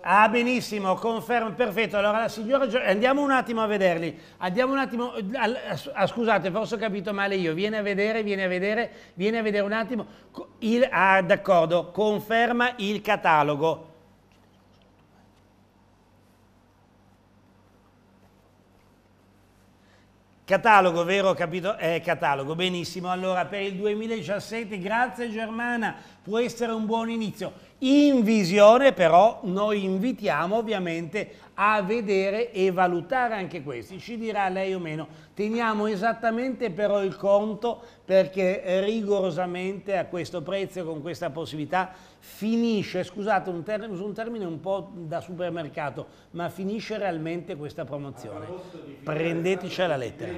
Ah benissimo, confermo, perfetto. Allora la signora Giorgia, andiamo un attimo a vederli. Andiamo un attimo, ah, scusate, forse ho capito male io. Viene a vedere, viene a vedere, viene a vedere un attimo. Il, ah, d'accordo, conferma il catalogo. Catalogo, vero? Capito? Eh, catalogo, benissimo. Allora, per il 2017, grazie Germana, può essere un buon inizio. In visione però noi invitiamo ovviamente a vedere e valutare anche questi, ci dirà lei o meno. Teniamo esattamente però il conto perché rigorosamente a questo prezzo, con questa possibilità, finisce, scusate un, ter un termine un po' da supermercato, ma finisce realmente questa promozione. Prendeteci la lettera.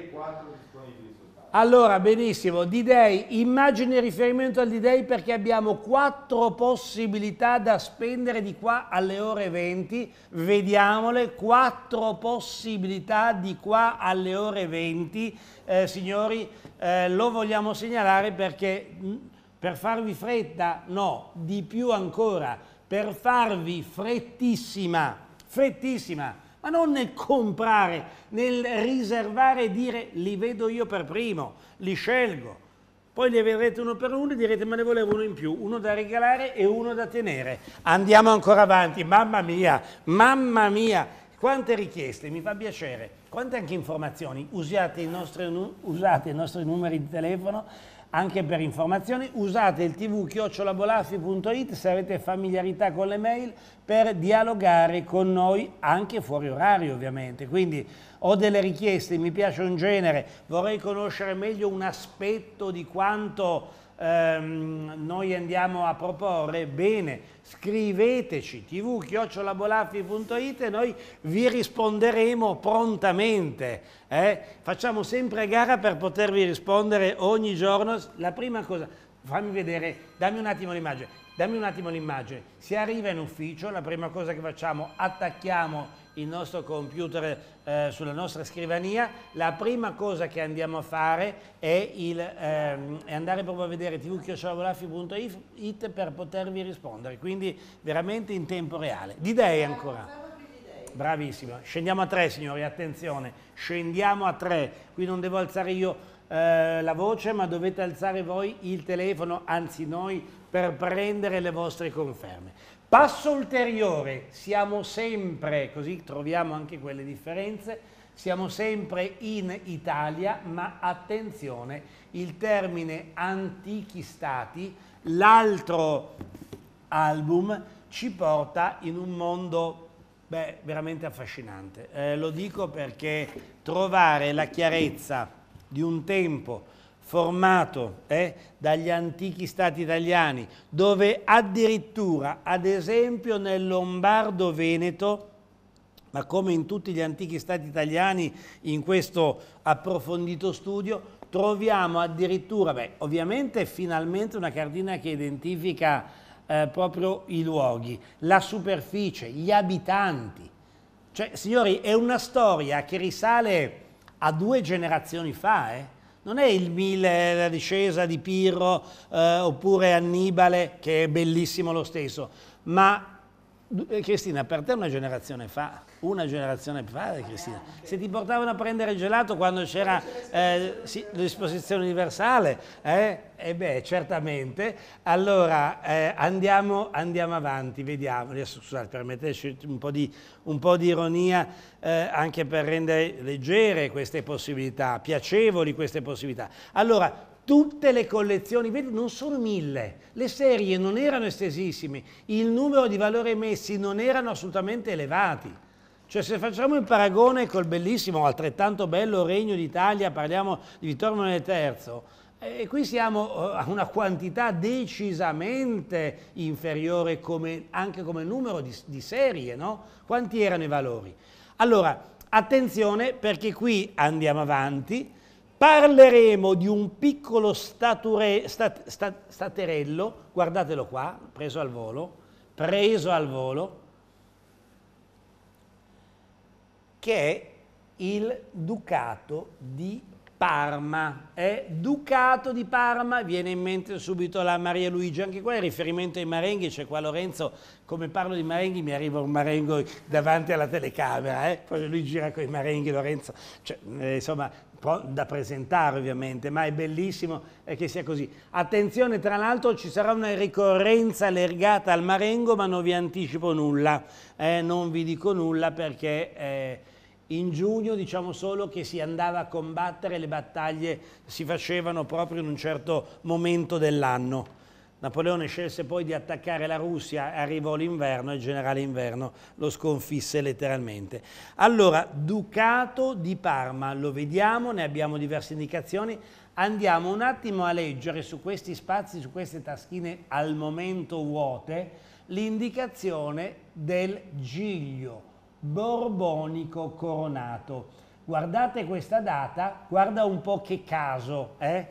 Allora, benissimo, D-Day, immagine riferimento al D-Day perché abbiamo quattro possibilità da spendere di qua alle ore 20, vediamole, quattro possibilità di qua alle ore 20, eh, signori, eh, lo vogliamo segnalare perché mm, per farvi fretta, no, di più ancora, per farvi frettissima, frettissima, ma non nel comprare, nel riservare e dire li vedo io per primo, li scelgo. Poi ne vedrete uno per uno e direte ma ne volevo uno in più, uno da regalare e uno da tenere. Andiamo ancora avanti, mamma mia, mamma mia, quante richieste, mi fa piacere, quante anche informazioni. Usiate i nostri, usate i nostri numeri di telefono anche per informazioni usate il tv-bolafi.it se avete familiarità con le mail per dialogare con noi anche fuori orario ovviamente. Quindi ho delle richieste, mi piace un genere, vorrei conoscere meglio un aspetto di quanto ehm, noi andiamo a proporre, bene, scriveteci tv-bolaffi.it e noi vi risponderemo prontamente. Eh? Facciamo sempre gara per potervi rispondere ogni giorno. La prima cosa, fammi vedere, dammi un attimo l'immagine, dammi un attimo l'immagine. Si arriva in ufficio, la prima cosa che facciamo, attacchiamo il nostro computer eh, sulla nostra scrivania, la prima cosa che andiamo a fare è, il, ehm, è andare proprio a vedere tvchiocciolavolaffi.it per potervi rispondere, quindi veramente in tempo reale. Di Dei ancora. Bravissima, scendiamo a tre signori, attenzione, scendiamo a tre, qui non devo alzare io eh, la voce ma dovete alzare voi il telefono, anzi noi, per prendere le vostre conferme. Passo ulteriore, siamo sempre, così troviamo anche quelle differenze, siamo sempre in Italia, ma attenzione, il termine antichi stati, l'altro album, ci porta in un mondo beh, veramente affascinante. Eh, lo dico perché trovare la chiarezza di un tempo formato eh, dagli antichi stati italiani, dove addirittura, ad esempio nel Lombardo-Veneto, ma come in tutti gli antichi stati italiani in questo approfondito studio, troviamo addirittura, beh, ovviamente finalmente una cartina che identifica eh, proprio i luoghi, la superficie, gli abitanti. Cioè, signori, è una storia che risale a due generazioni fa, eh? non è il mille, la discesa di Pirro eh, oppure Annibale, che è bellissimo lo stesso, ma eh, Cristina, per te una generazione fa, una generazione fa, eh, Cristina, se ti portavano a prendere il gelato quando c'era eh, sì, l'esposizione universale, eh? E eh beh, certamente. Allora, eh, andiamo, andiamo, avanti, vediamo. Adesso, scusate, permetteteci un po' di, un po di ironia eh, anche per rendere leggere queste possibilità, piacevoli queste possibilità. Allora, tutte le collezioni, vedi, non sono mille, le serie non erano estesissime, il numero di valori emessi non erano assolutamente elevati. Cioè se facciamo il paragone col bellissimo, altrettanto bello Regno d'Italia, parliamo di Vittorio Emanuele III, e eh, qui siamo eh, a una quantità decisamente inferiore come, anche come numero di, di serie, no? Quanti erano i valori? Allora, attenzione perché qui andiamo avanti, parleremo di un piccolo stature, stat, stat, staterello, guardatelo qua, preso al volo, preso al volo, che è il Ducato di Parma. Eh? Ducato di Parma, viene in mente subito la Maria Luigi, anche qua è riferimento ai marenghi, c'è qua Lorenzo, come parlo di marenghi mi arriva un marengo davanti alla telecamera, eh? poi lui gira con i marenghi Lorenzo, cioè, eh, insomma da presentare ovviamente, ma è bellissimo eh, che sia così. Attenzione, tra l'altro ci sarà una ricorrenza legata al Marengo, ma non vi anticipo nulla, eh, non vi dico nulla perché eh, in giugno diciamo solo che si andava a combattere, le battaglie si facevano proprio in un certo momento dell'anno. Napoleone scelse poi di attaccare la Russia, arrivò l'inverno e il generale Inverno lo sconfisse letteralmente. Allora, Ducato di Parma, lo vediamo, ne abbiamo diverse indicazioni, andiamo un attimo a leggere su questi spazi, su queste taschine al momento vuote, l'indicazione del Giglio, borbonico coronato. Guardate questa data, guarda un po' che caso, eh?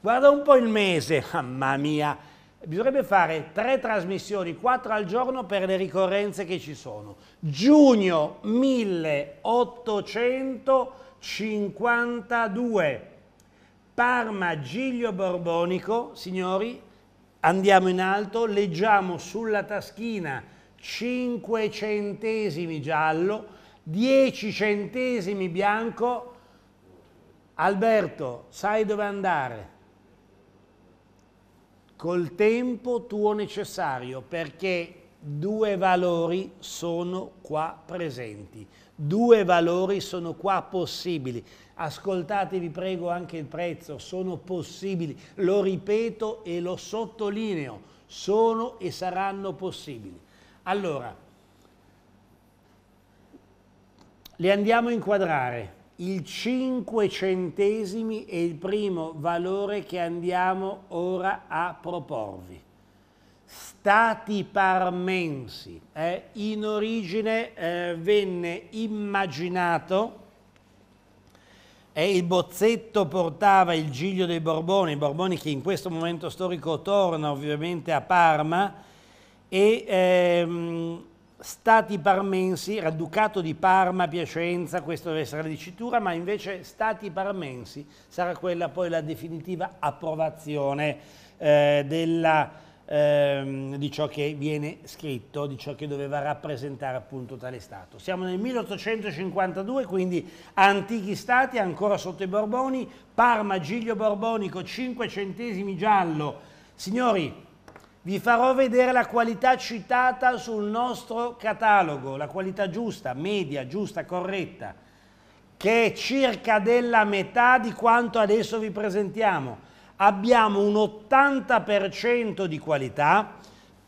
guarda un po' il mese, mamma mia, Bisognerebbe fare tre trasmissioni, quattro al giorno per le ricorrenze che ci sono. Giugno 1852, Parma Giglio Borbonico, signori, andiamo in alto, leggiamo sulla taschina 5 centesimi giallo, 10 centesimi bianco. Alberto, sai dove andare? col tempo tuo necessario, perché due valori sono qua presenti, due valori sono qua possibili. Ascoltate, vi prego, anche il prezzo, sono possibili, lo ripeto e lo sottolineo, sono e saranno possibili. Allora, le andiamo a inquadrare il 5 centesimi è il primo valore che andiamo ora a proporvi. Stati parmensi, eh, in origine eh, venne immaginato e eh, il bozzetto portava il Giglio dei Borboni, i Borboni che in questo momento storico torna ovviamente a Parma e ehm, stati parmensi, radducato di Parma, Piacenza, questa deve essere la dicitura, ma invece stati parmensi sarà quella poi la definitiva approvazione eh, della, ehm, di ciò che viene scritto, di ciò che doveva rappresentare appunto tale Stato. Siamo nel 1852, quindi antichi stati ancora sotto i Borboni, Parma, Giglio Borbonico, 5 centesimi giallo. Signori, vi farò vedere la qualità citata sul nostro catalogo, la qualità giusta, media, giusta, corretta, che è circa della metà di quanto adesso vi presentiamo. Abbiamo un 80% di qualità,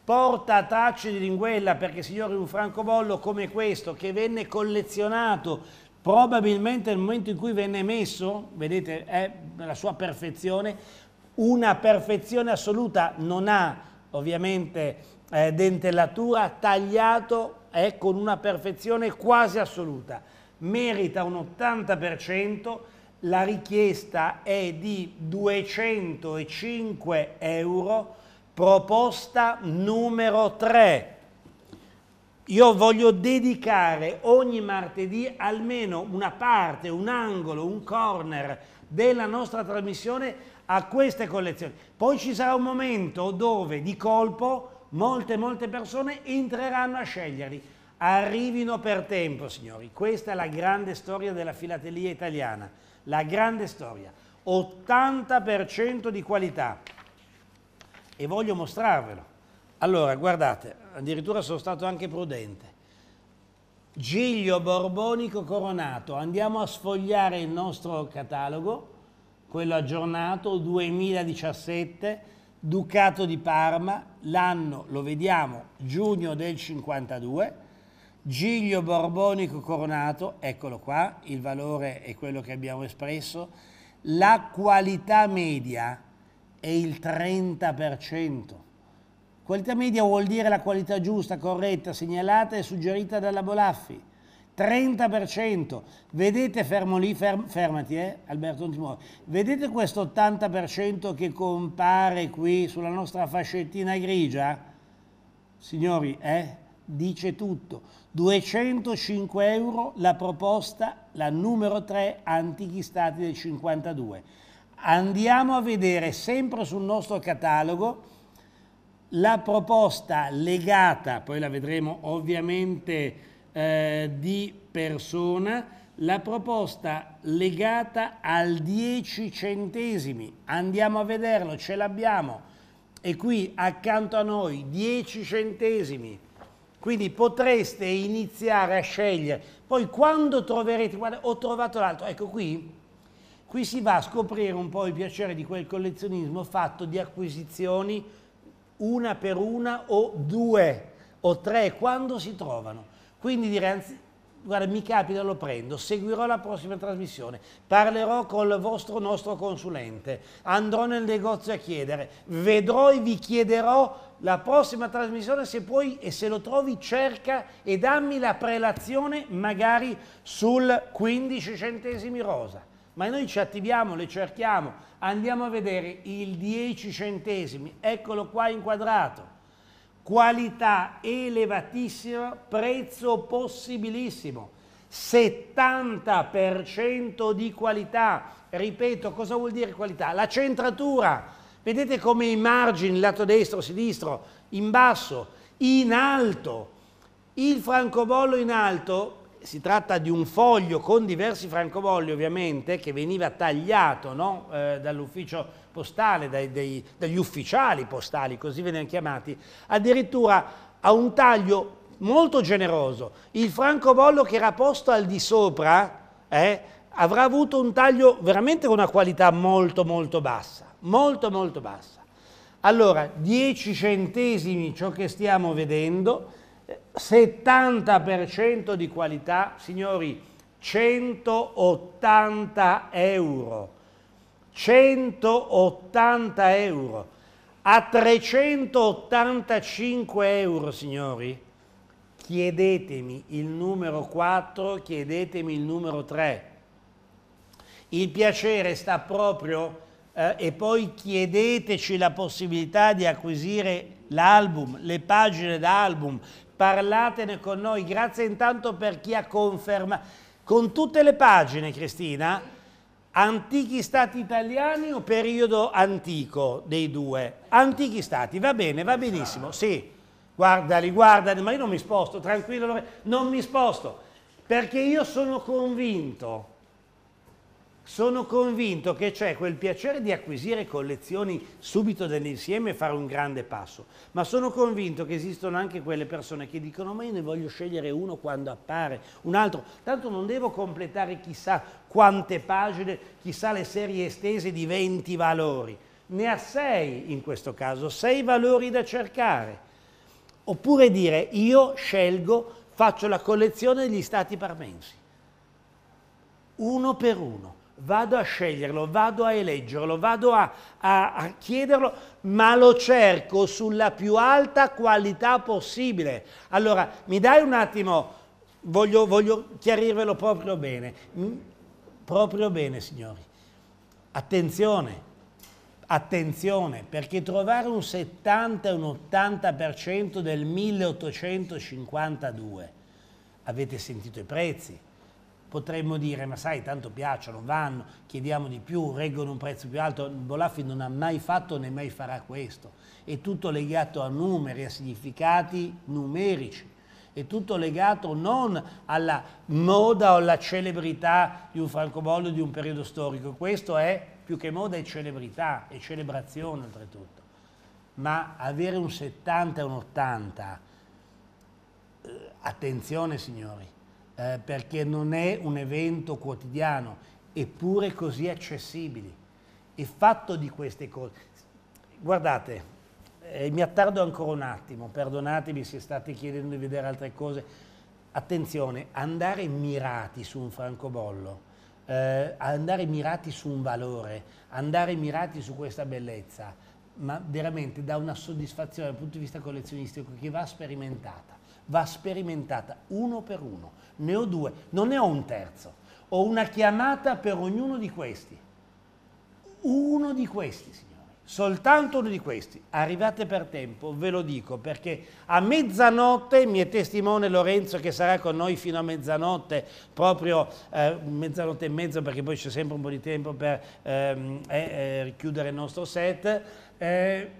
porta tracce di linguella perché signori un francobollo come questo che venne collezionato probabilmente nel momento in cui venne emesso, vedete è la sua perfezione, una perfezione assoluta non ha ovviamente eh, dentellatura, tagliato eh, con una perfezione quasi assoluta. Merita un 80%, la richiesta è di 205 euro, proposta numero 3. Io voglio dedicare ogni martedì almeno una parte, un angolo, un corner della nostra trasmissione a queste collezioni. Poi ci sarà un momento dove di colpo molte, molte persone entreranno a sceglierli. Arrivino per tempo, signori. Questa è la grande storia della filatelia italiana. La grande storia. 80% di qualità. E voglio mostrarvelo. Allora, guardate, addirittura sono stato anche prudente. Giglio Borbonico Coronato. Andiamo a sfogliare il nostro catalogo quello aggiornato 2017, Ducato di Parma, l'anno lo vediamo, giugno del 52, Giglio Borbonico coronato, eccolo qua, il valore è quello che abbiamo espresso, la qualità media è il 30%. Qualità media vuol dire la qualità giusta, corretta, segnalata e suggerita dalla Bolaffi. 30%. Vedete, fermo lì, ferm, fermati eh, Alberto, non ti muovi. Vedete questo 80% che compare qui sulla nostra fascettina grigia? Signori, eh, dice tutto. 205 euro la proposta, la numero 3, antichi stati del 52. Andiamo a vedere sempre sul nostro catalogo la proposta legata, poi la vedremo ovviamente eh, di persona la proposta legata al 10 centesimi. Andiamo a vederlo, ce l'abbiamo. E qui accanto a noi 10 centesimi. Quindi potreste iniziare a scegliere. Poi quando troverete, guarda, ho trovato l'altro, ecco qui, qui si va a scoprire un po' il piacere di quel collezionismo fatto di acquisizioni una per una o due o tre, quando si trovano. Quindi dire, anzi, guarda, mi capita, lo prendo, seguirò la prossima trasmissione, parlerò col vostro nostro consulente, andrò nel negozio a chiedere, vedrò e vi chiederò la prossima trasmissione se puoi e se lo trovi cerca e dammi la prelazione magari sul 15 centesimi rosa. Ma noi ci attiviamo, le cerchiamo, andiamo a vedere il 10 centesimi, eccolo qua inquadrato qualità elevatissima, prezzo possibilissimo. 70% di qualità, ripeto, cosa vuol dire qualità? La centratura, vedete come i margini, lato destro, sinistro, in basso, in alto. Il francobollo in alto, si tratta di un foglio con diversi francobolli ovviamente, che veniva tagliato no? eh, dall'ufficio postale, dai, dei, dagli ufficiali postali, così venivano chiamati, addirittura a un taglio molto generoso. Il francobollo che era posto al di sopra eh, avrà avuto un taglio veramente con una qualità molto molto bassa, molto molto bassa. Allora, 10 centesimi ciò che stiamo vedendo, 70% di qualità, signori, 180 euro. 180 euro. A 385 euro, signori, chiedetemi il numero 4, chiedetemi il numero 3. Il piacere sta proprio, eh, e poi chiedeteci la possibilità di acquisire l'album, le pagine d'album, parlatene con noi. Grazie intanto per chi ha confermato. Con tutte le pagine, Cristina, Antichi stati italiani o periodo antico dei due? Antichi stati, va bene, va benissimo, sì. Guardali, guardali, ma io non mi sposto, tranquillo, non mi sposto, perché io sono convinto sono convinto che c'è quel piacere di acquisire collezioni subito dell'insieme e fare un grande passo, ma sono convinto che esistono anche quelle persone che dicono ma io ne voglio scegliere uno quando appare, un altro, tanto non devo completare chissà quante pagine, chissà le serie estese di 20 valori, ne ha sei in questo caso, sei valori da cercare. Oppure dire io scelgo, faccio la collezione degli stati parmensi, uno per uno vado a sceglierlo, vado a eleggerlo, vado a, a, a, chiederlo, ma lo cerco sulla più alta qualità possibile. Allora, mi dai un attimo, voglio, voglio chiarirvelo proprio bene, proprio bene signori. Attenzione, attenzione, perché trovare un 70 e un 80% del 1852, avete sentito i prezzi, potremmo dire ma sai tanto piacciono, vanno, chiediamo di più, reggono un prezzo più alto, Bolaffi non ha mai fatto né mai farà questo, è tutto legato a numeri, a significati numerici, è tutto legato non alla moda o alla celebrità di un francobollo di un periodo storico, questo è più che moda è celebrità, è celebrazione oltretutto, ma avere un 70 e un 80, eh, attenzione signori, eh, perché non è un evento quotidiano, eppure così accessibili. E fatto di queste cose. Guardate, eh, mi attardo ancora un attimo, perdonatemi se state chiedendo di vedere altre cose. Attenzione, andare mirati su un francobollo, eh, andare mirati su un valore, andare mirati su questa bellezza, ma veramente dà una soddisfazione dal punto di vista collezionistico che va sperimentata, va sperimentata uno per uno ne ho due, non ne ho un terzo, ho una chiamata per ognuno di questi. Uno di questi, signori, soltanto uno di questi. Arrivate per tempo, ve lo dico, perché a mezzanotte, mi è testimone Lorenzo che sarà con noi fino a mezzanotte, proprio eh, mezzanotte e mezzo, perché poi c'è sempre un po' di tempo per ehm, eh, eh, chiudere il nostro set, eh,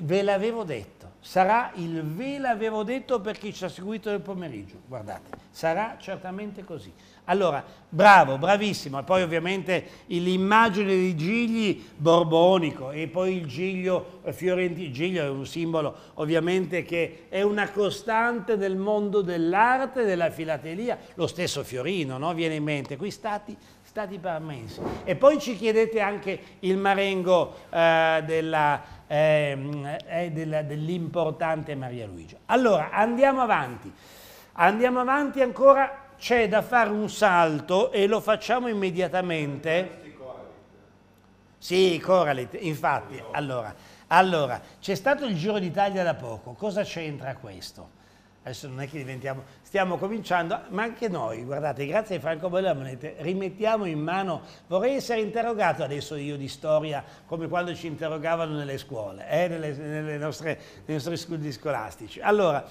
ve l'avevo detto sarà il ve l'avevo detto per chi ci ha seguito nel pomeriggio, guardate, sarà certamente così. Allora, bravo, bravissimo, e poi ovviamente l'immagine di Gigli borbonico e poi il Giglio eh, fiorentino, Giglio è un simbolo ovviamente che è una costante del mondo dell'arte, della filatelia, lo stesso Fiorino, no? viene in mente, qui stati stati parmensi. E poi ci chiedete anche il marengo eh, della eh, dell'importante Maria Luigia. Allora, andiamo avanti. Andiamo avanti ancora, c'è da fare un salto e lo facciamo immediatamente. Sì, Coralit, infatti, allora, allora c'è stato il Giro d'Italia da poco, cosa c'entra questo? adesso non è che diventiamo, stiamo cominciando, ma anche noi, guardate, grazie a Franco Bollamonete, rimettiamo in mano, vorrei essere interrogato adesso io di storia, come quando ci interrogavano nelle scuole, eh, nelle, nelle nostre, nei nostri studi scolastici. Allora,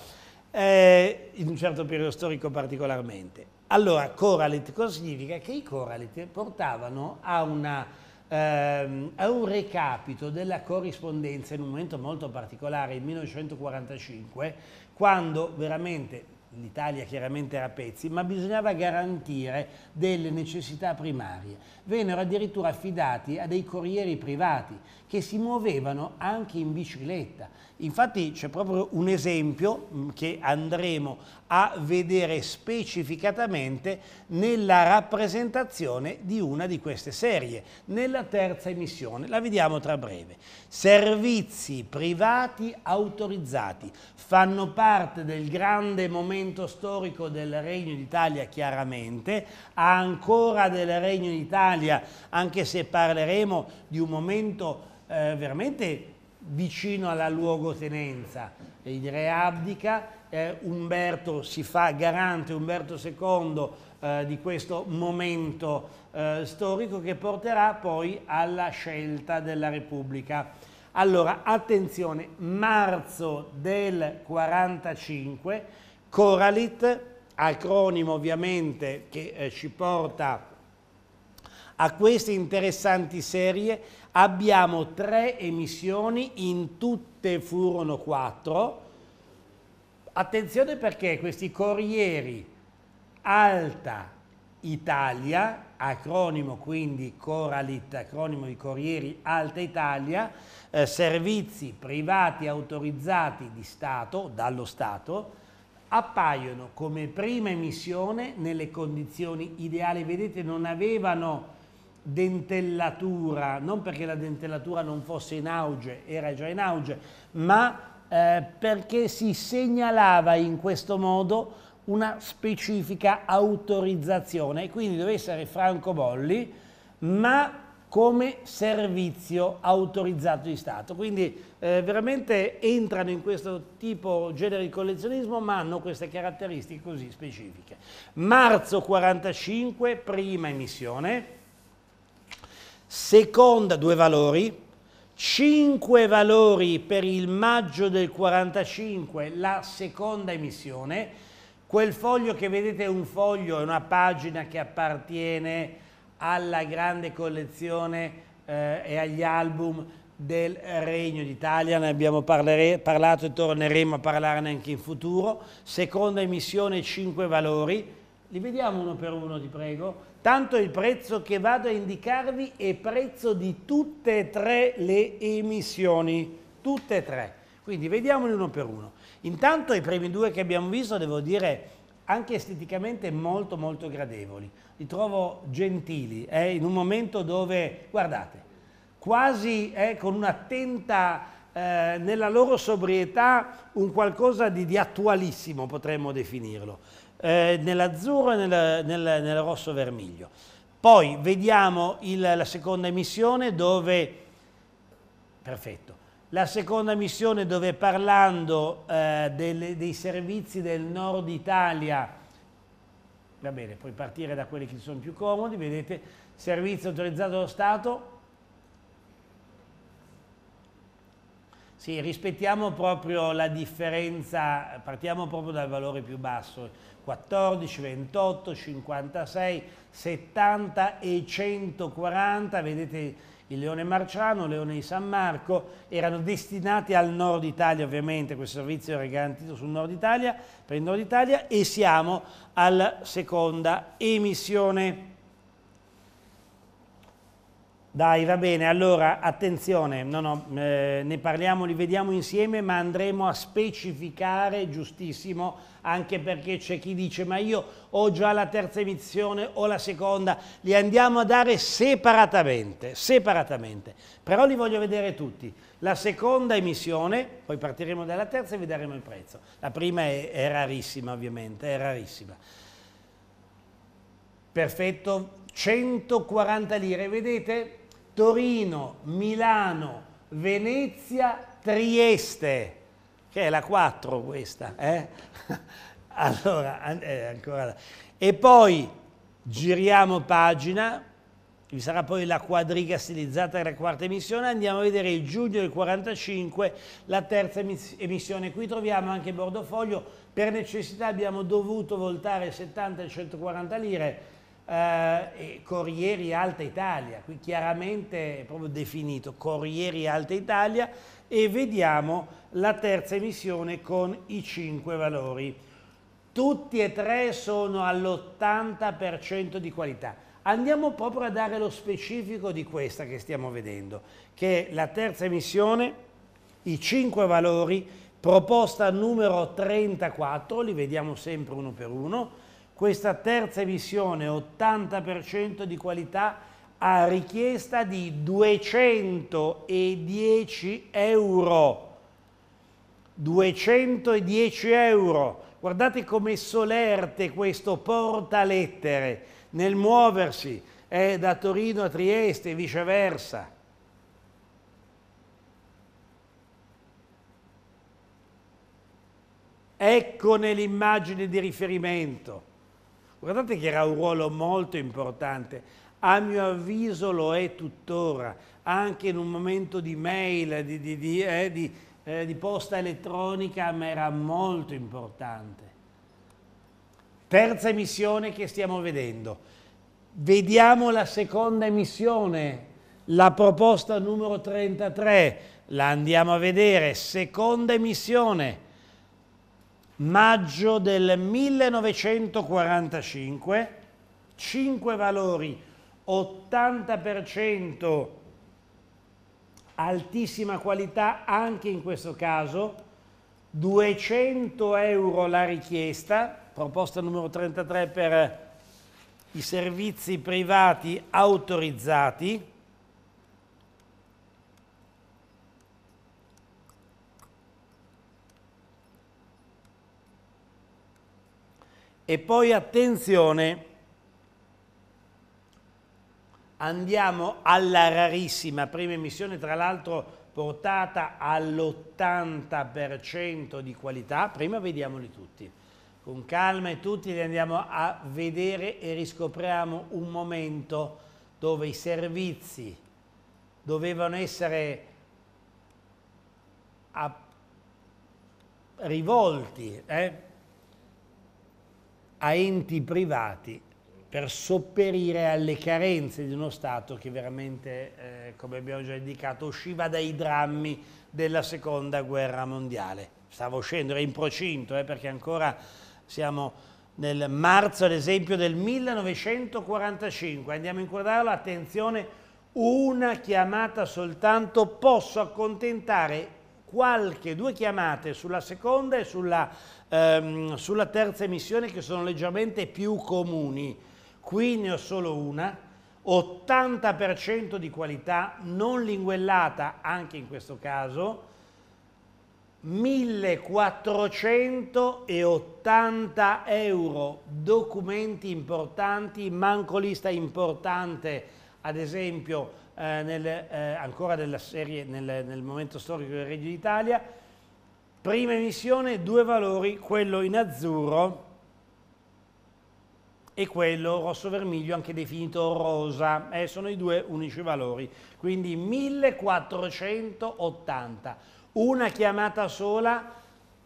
eh, in un certo periodo storico particolarmente. Allora, Coralit, cosa significa? Che i Coralit portavano a una ehm, a un recapito della corrispondenza in un momento molto particolare, il 1945, quando veramente l'Italia chiaramente era a pezzi, ma bisognava garantire delle necessità primarie. Vennero addirittura affidati a dei corrieri privati che si muovevano anche in bicicletta, Infatti c'è proprio un esempio mm, che andremo a vedere specificatamente nella rappresentazione di una di queste serie, nella terza emissione. La vediamo tra breve. Servizi privati autorizzati fanno parte del grande momento storico del Regno d'Italia chiaramente, ancora del Regno d'Italia anche se parleremo di un momento eh, veramente vicino alla luogotenenza il re abdica, eh, Umberto si fa garante, Umberto II, eh, di questo momento eh, storico che porterà poi alla scelta della Repubblica. Allora, attenzione, marzo del 45, Coralit, acronimo ovviamente che eh, ci porta a queste interessanti serie Abbiamo tre emissioni, in tutte furono quattro. Attenzione perché questi Corrieri Alta Italia, acronimo quindi Coralit, acronimo di Corrieri Alta Italia, eh, servizi privati autorizzati di Stato, dallo Stato, appaiono come prima emissione nelle condizioni ideali. Vedete, non avevano dentellatura, non perché la dentellatura non fosse in auge, era già in auge, ma eh, perché si segnalava in questo modo una specifica autorizzazione e quindi doveva essere francobolli, ma come servizio autorizzato di Stato. Quindi eh, veramente entrano in questo tipo genere di collezionismo ma hanno queste caratteristiche così specifiche. Marzo 45, prima emissione, seconda due valori, cinque valori per il maggio del 45, la seconda emissione. Quel foglio che vedete è un foglio, è una pagina che appartiene alla grande collezione eh, e agli album del Regno d'Italia, ne abbiamo parlato e torneremo a parlarne anche in futuro. Seconda emissione, cinque valori. Li vediamo uno per uno, ti prego. Tanto il prezzo che vado a indicarvi è prezzo di tutte e tre le emissioni, tutte e tre. Quindi vediamoli uno per uno. Intanto i primi due che abbiamo visto, devo dire, anche esteticamente molto molto gradevoli. Li trovo gentili, eh, in un momento dove, guardate, quasi eh, con un'attenta eh, nella loro sobrietà un qualcosa di, di attualissimo potremmo definirlo eh, nell'azzurro e nel, nel, nel rosso vermiglio. Poi vediamo il, la seconda emissione dove, perfetto, la seconda emissione dove parlando eh, delle, dei servizi del nord Italia, va bene, puoi partire da quelli che sono più comodi, vedete, servizio autorizzato dallo Stato, sì, rispettiamo proprio la differenza, partiamo proprio dal valore più basso, 14, 28, 56, 70 e 140, vedete il leone marciano, il leone di San Marco, erano destinati al nord Italia ovviamente, questo servizio era garantito sul nord Italia, per il nord Italia e siamo alla seconda emissione. Dai, va bene, allora attenzione, no, no, eh, ne parliamo, li vediamo insieme, ma andremo a specificare, giustissimo, anche perché c'è chi dice ma io ho già la terza emissione o la seconda, li andiamo a dare separatamente, separatamente, però li voglio vedere tutti. La seconda emissione, poi partiremo dalla terza e vi daremo il prezzo. La prima è, è rarissima ovviamente, è rarissima. Perfetto, 140 lire, vedete? Torino, Milano, Venezia, Trieste, che è la 4 questa, eh? allora, eh, ancora là. E poi giriamo pagina, vi sarà poi la quadriga stilizzata della quarta emissione, andiamo a vedere il giugno del 45, la terza emissione. Qui troviamo anche Bordofoglio, per necessità abbiamo dovuto voltare 70 e 140 lire, eh, Corrieri Alta Italia, qui chiaramente è proprio definito Corrieri Alta Italia e vediamo la terza emissione con i cinque valori. Tutti e tre sono all'80% di qualità. Andiamo proprio a dare lo specifico di questa che stiamo vedendo, che è la terza emissione, i cinque valori, proposta numero 34, li vediamo sempre uno per uno, questa terza emissione 80% di qualità a richiesta di 210 euro. 210 euro. Guardate come solerte questo portalettere nel muoversi eh, da Torino a Trieste e viceversa. Eccone l'immagine di riferimento. Guardate che era un ruolo molto importante, a mio avviso lo è tuttora, anche in un momento di mail, di, di, di, eh, eh, di posta elettronica, ma era molto importante. Terza emissione che stiamo vedendo. Vediamo la seconda emissione, la proposta numero 33, la andiamo a vedere, seconda emissione maggio del 1945, 5 valori, 80% altissima qualità anche in questo caso, 200 euro la richiesta, proposta numero 33 per i servizi privati autorizzati, E poi attenzione, andiamo alla rarissima prima emissione, tra l'altro portata all'80% di qualità. Prima vediamoli tutti. Con calma e tutti li andiamo a vedere e riscopriamo un momento dove i servizi dovevano essere rivolti eh? a enti privati per sopperire alle carenze di uno Stato che veramente, eh, come abbiamo già indicato, usciva dai drammi della seconda guerra mondiale. Stavo uscendo, era in procinto, eh, perché ancora siamo nel marzo, ad esempio, del 1945. Andiamo a inquadrarlo, attenzione, una chiamata soltanto posso accontentare qualche due chiamate sulla seconda e sulla, ehm, sulla terza emissione che sono leggermente più comuni. Qui ne ho solo una, 80% di qualità non linguellata anche in questo caso, 1480 euro, documenti importanti, manco lista importante, ad esempio eh, nel, eh, ancora della serie, nel, nel momento storico del Regno d'Italia. Prima emissione, due valori, quello in azzurro e quello rosso-vermiglio, anche definito rosa. Eh, sono i due unici valori. Quindi 1480. Una chiamata sola,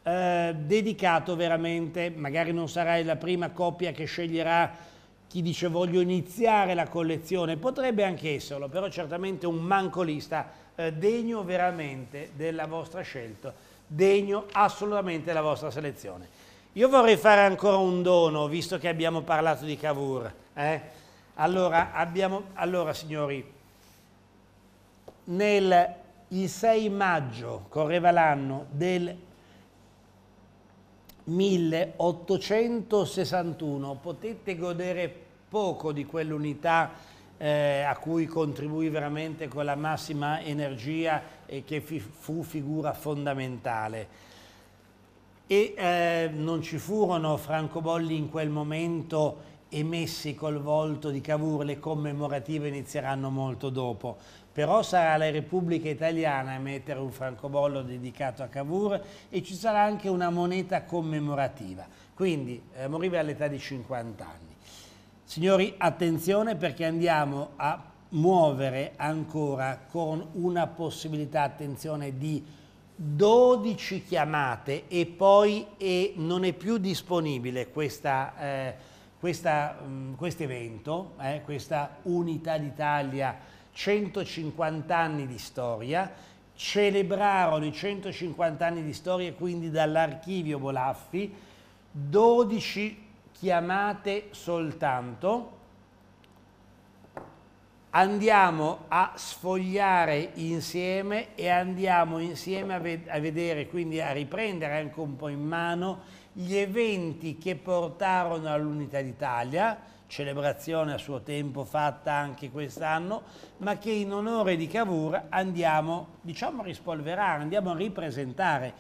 eh, dedicato veramente, magari non sarai la prima coppia che sceglierà chi dice voglio iniziare la collezione, potrebbe anche esserlo, però certamente un mancolista eh, degno veramente della vostra scelta, degno assolutamente della vostra selezione. Io vorrei fare ancora un dono, visto che abbiamo parlato di Cavour. Eh? Allora, abbiamo, allora, signori, nel, il 6 maggio correva l'anno del 1861 potete godere poco di quell'unità eh, a cui contribuì veramente con la massima energia e che fi fu figura fondamentale. E eh, non ci furono francobolli in quel momento emessi col volto di Cavour, le commemorative inizieranno molto dopo. Però sarà la Repubblica Italiana a mettere un francobollo dedicato a Cavour e ci sarà anche una moneta commemorativa. Quindi eh, moriva all'età di 50 anni. Signori, attenzione perché andiamo a muovere ancora con una possibilità, attenzione, di 12 chiamate e poi e non è più disponibile eh, mm, questo eh, quest evento, eh, questa Unità d'Italia, 150 anni di storia, celebrarono i 150 anni di storia quindi dall'archivio Bolaffi 12 chiamate chiamate soltanto, andiamo a sfogliare insieme e andiamo insieme a, ved a, vedere, quindi a riprendere anche un po' in mano gli eventi che portarono all'Unità d'Italia, celebrazione a suo tempo fatta anche quest'anno, ma che in onore di Cavour andiamo, diciamo, a rispolverare, andiamo a ripresentare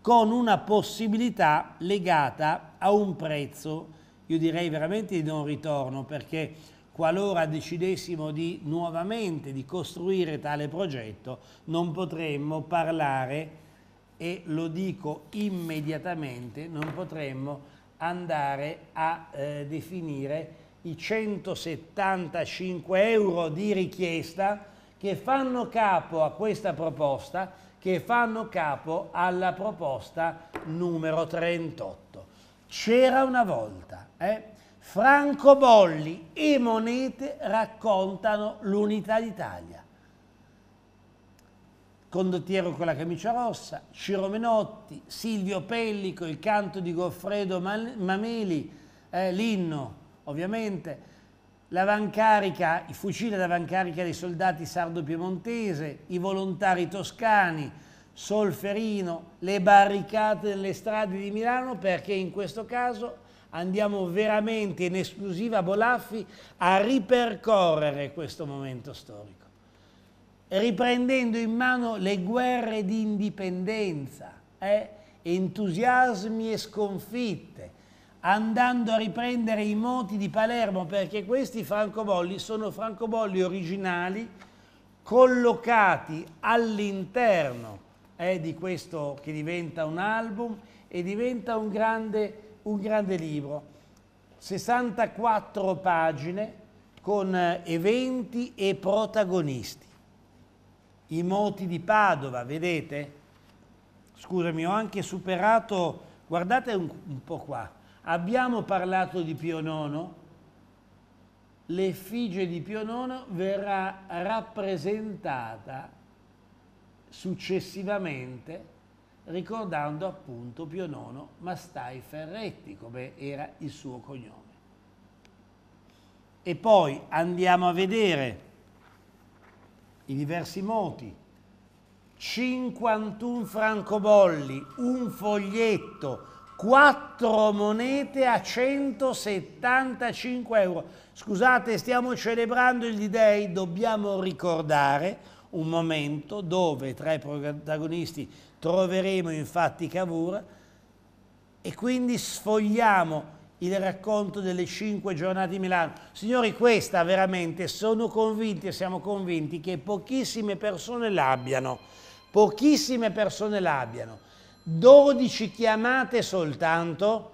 con una possibilità legata a un prezzo io direi veramente di non ritorno perché qualora decidessimo di nuovamente di costruire tale progetto non potremmo parlare e lo dico immediatamente non potremmo andare a eh, definire i 175 euro di richiesta che fanno capo a questa proposta, che fanno capo alla proposta numero 38. C'era una volta. Eh? Franco Bolli e monete raccontano l'unità d'Italia. Condottiero con la camicia rossa, Ciro Menotti, Silvio Pellico, il canto di Goffredo Mameli, eh, l'inno ovviamente, l'avancarica, il fucile d'avancarica dei soldati sardo-piemontese, i volontari toscani, Solferino, le barricate delle strade di Milano perché in questo caso andiamo veramente in esclusiva a Bolaffi a ripercorrere questo momento storico, riprendendo in mano le guerre di indipendenza, eh? entusiasmi e sconfitte, andando a riprendere i moti di Palermo perché questi francobolli sono francobolli originali collocati all'interno è di questo che diventa un album e diventa un grande, un grande libro. 64 pagine con eh, eventi e protagonisti. I moti di Padova, vedete? Scusami, ho anche superato, guardate un, un po' qua, abbiamo parlato di Pio IX, l'effigie di Pio IX verrà rappresentata successivamente ricordando appunto Pio IX Mastai Ferretti, come era il suo cognome. E poi andiamo a vedere i diversi moti. 51 francobolli, un foglietto, 4 monete a 175 euro. Scusate, stiamo celebrando il D-Day, dobbiamo ricordare un momento dove tra i protagonisti troveremo infatti Cavour e quindi sfogliamo il racconto delle cinque giornate di Milano. Signori, questa veramente sono convinti e siamo convinti che pochissime persone l'abbiano, pochissime persone l'abbiano. 12 chiamate soltanto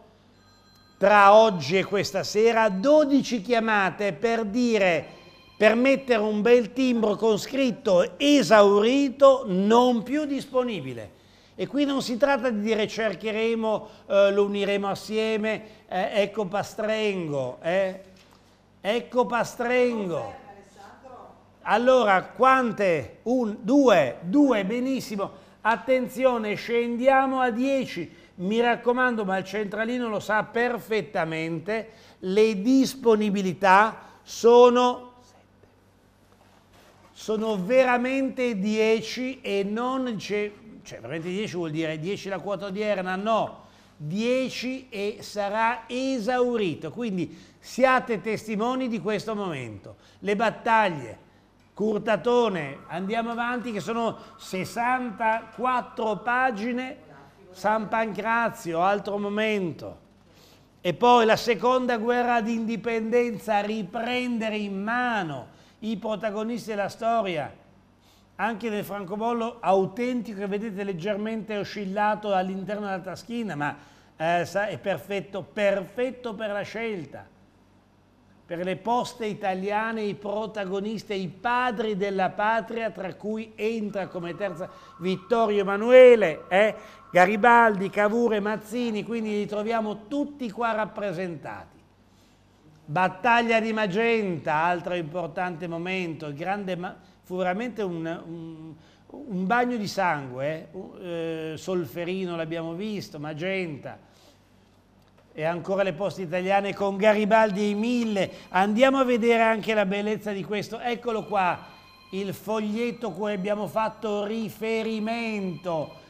tra oggi e questa sera, 12 chiamate per dire per mettere un bel timbro con scritto esaurito, non più disponibile. E qui non si tratta di dire cercheremo, eh, lo uniremo assieme, eh, ecco Pastrengo, eh? ecco Pastrengo. Allora, quante? Un, due, due, benissimo. Attenzione, scendiamo a 10. Mi raccomando, ma il centralino lo sa perfettamente, le disponibilità sono sono veramente 10 e non c'è, cioè veramente 10 vuol dire 10 la quota odierna, no, 10 e sarà esaurito, quindi siate testimoni di questo momento. Le battaglie, Curtatone, andiamo avanti che sono 64 pagine, San Pancrazio, altro momento. E poi la seconda guerra d'indipendenza, riprendere in mano i protagonisti della storia, anche del francobollo autentico che vedete leggermente oscillato all'interno della taschina, ma eh, è perfetto, perfetto per la scelta. Per le poste italiane i protagonisti, i padri della patria, tra cui entra come terza Vittorio Emanuele, eh, Garibaldi, Cavour e Mazzini, quindi li troviamo tutti qua rappresentati. Battaglia di Magenta, altro importante momento, grande, fu veramente un, un, un, bagno di sangue, eh. eh? Solferino l'abbiamo visto, Magenta, e ancora le poste italiane con Garibaldi e i mille. Andiamo a vedere anche la bellezza di questo, eccolo qua, il foglietto cui abbiamo fatto riferimento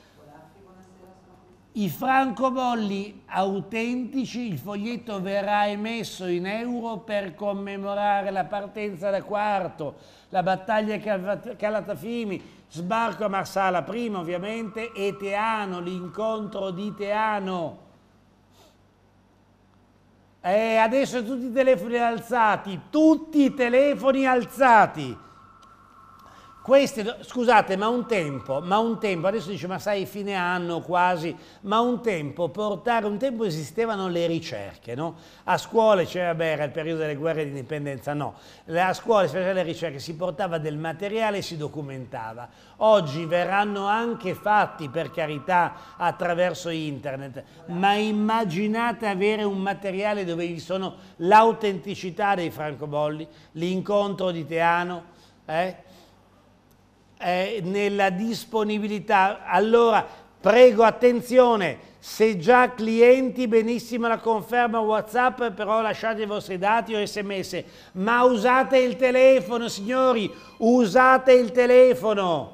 i francobolli autentici, il foglietto verrà emesso in euro per commemorare la partenza da quarto, la battaglia Calatafimi, sbarco a Marsala prima ovviamente e Teano, l'incontro di Teano. E eh, adesso tutti i telefoni alzati, tutti i telefoni alzati. Questi, scusate, ma un tempo, ma un tempo, adesso dice ma sai fine anno quasi, ma un tempo portare, un tempo esistevano le ricerche, no? A scuole c'era, cioè, beh, era il periodo delle guerre di indipendenza, no. A scuole si faceva le ricerche, si portava del materiale e si documentava. Oggi verranno anche fatti, per carità, attraverso internet, ma immaginate avere un materiale dove vi sono l'autenticità dei francobolli, l'incontro di Teano, eh? eh, nella disponibilità. Allora, prego attenzione, se già clienti, benissimo la conferma WhatsApp, però lasciate i vostri dati o sms, ma usate il telefono, signori, usate il telefono.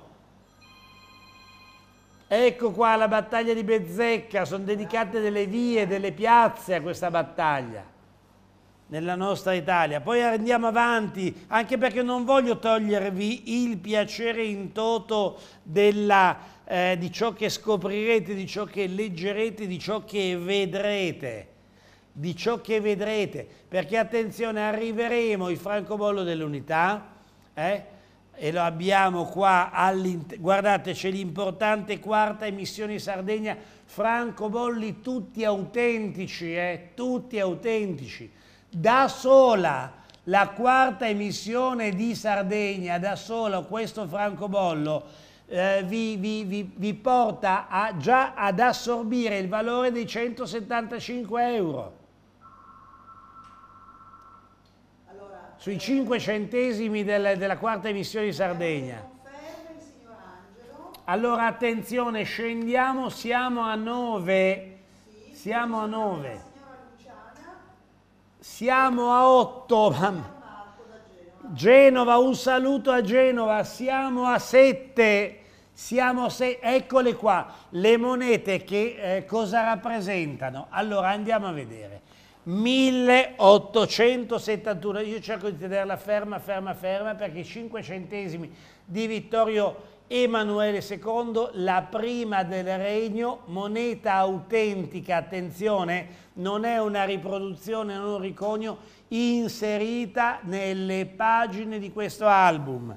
Ecco qua la battaglia di Bezzecca, sono dedicate delle vie, delle piazze a questa battaglia nella nostra Italia. Poi andiamo avanti, anche perché non voglio togliervi il piacere in toto della, eh, di ciò che scoprirete, di ciò che leggerete, di ciò che vedrete. Di ciò che vedrete, perché attenzione, arriveremo il francobollo dell'unità, eh? e lo abbiamo qua guardate c'è l'importante quarta emissione Sardegna, francobolli tutti autentici, eh? tutti autentici, da sola la quarta emissione di Sardegna, da solo questo francobollo eh, vi, vi, vi, vi, porta a, già ad assorbire il valore dei 175 euro. Allora, Sui 5 centesimi del, della quarta emissione di Sardegna. Eh, allora attenzione, scendiamo, siamo a 9. Siamo a 9. Siamo a 8. Genova, un saluto a Genova. Siamo a 7. Siamo se... Eccole qua, le monete che eh, cosa rappresentano? Allora andiamo a vedere. 1871, io cerco di tenerla ferma, ferma, ferma, perché i 5 centesimi di Vittorio Emanuele II, la prima del regno, moneta autentica, attenzione, non è una riproduzione, non un ricogno, inserita nelle pagine di questo album.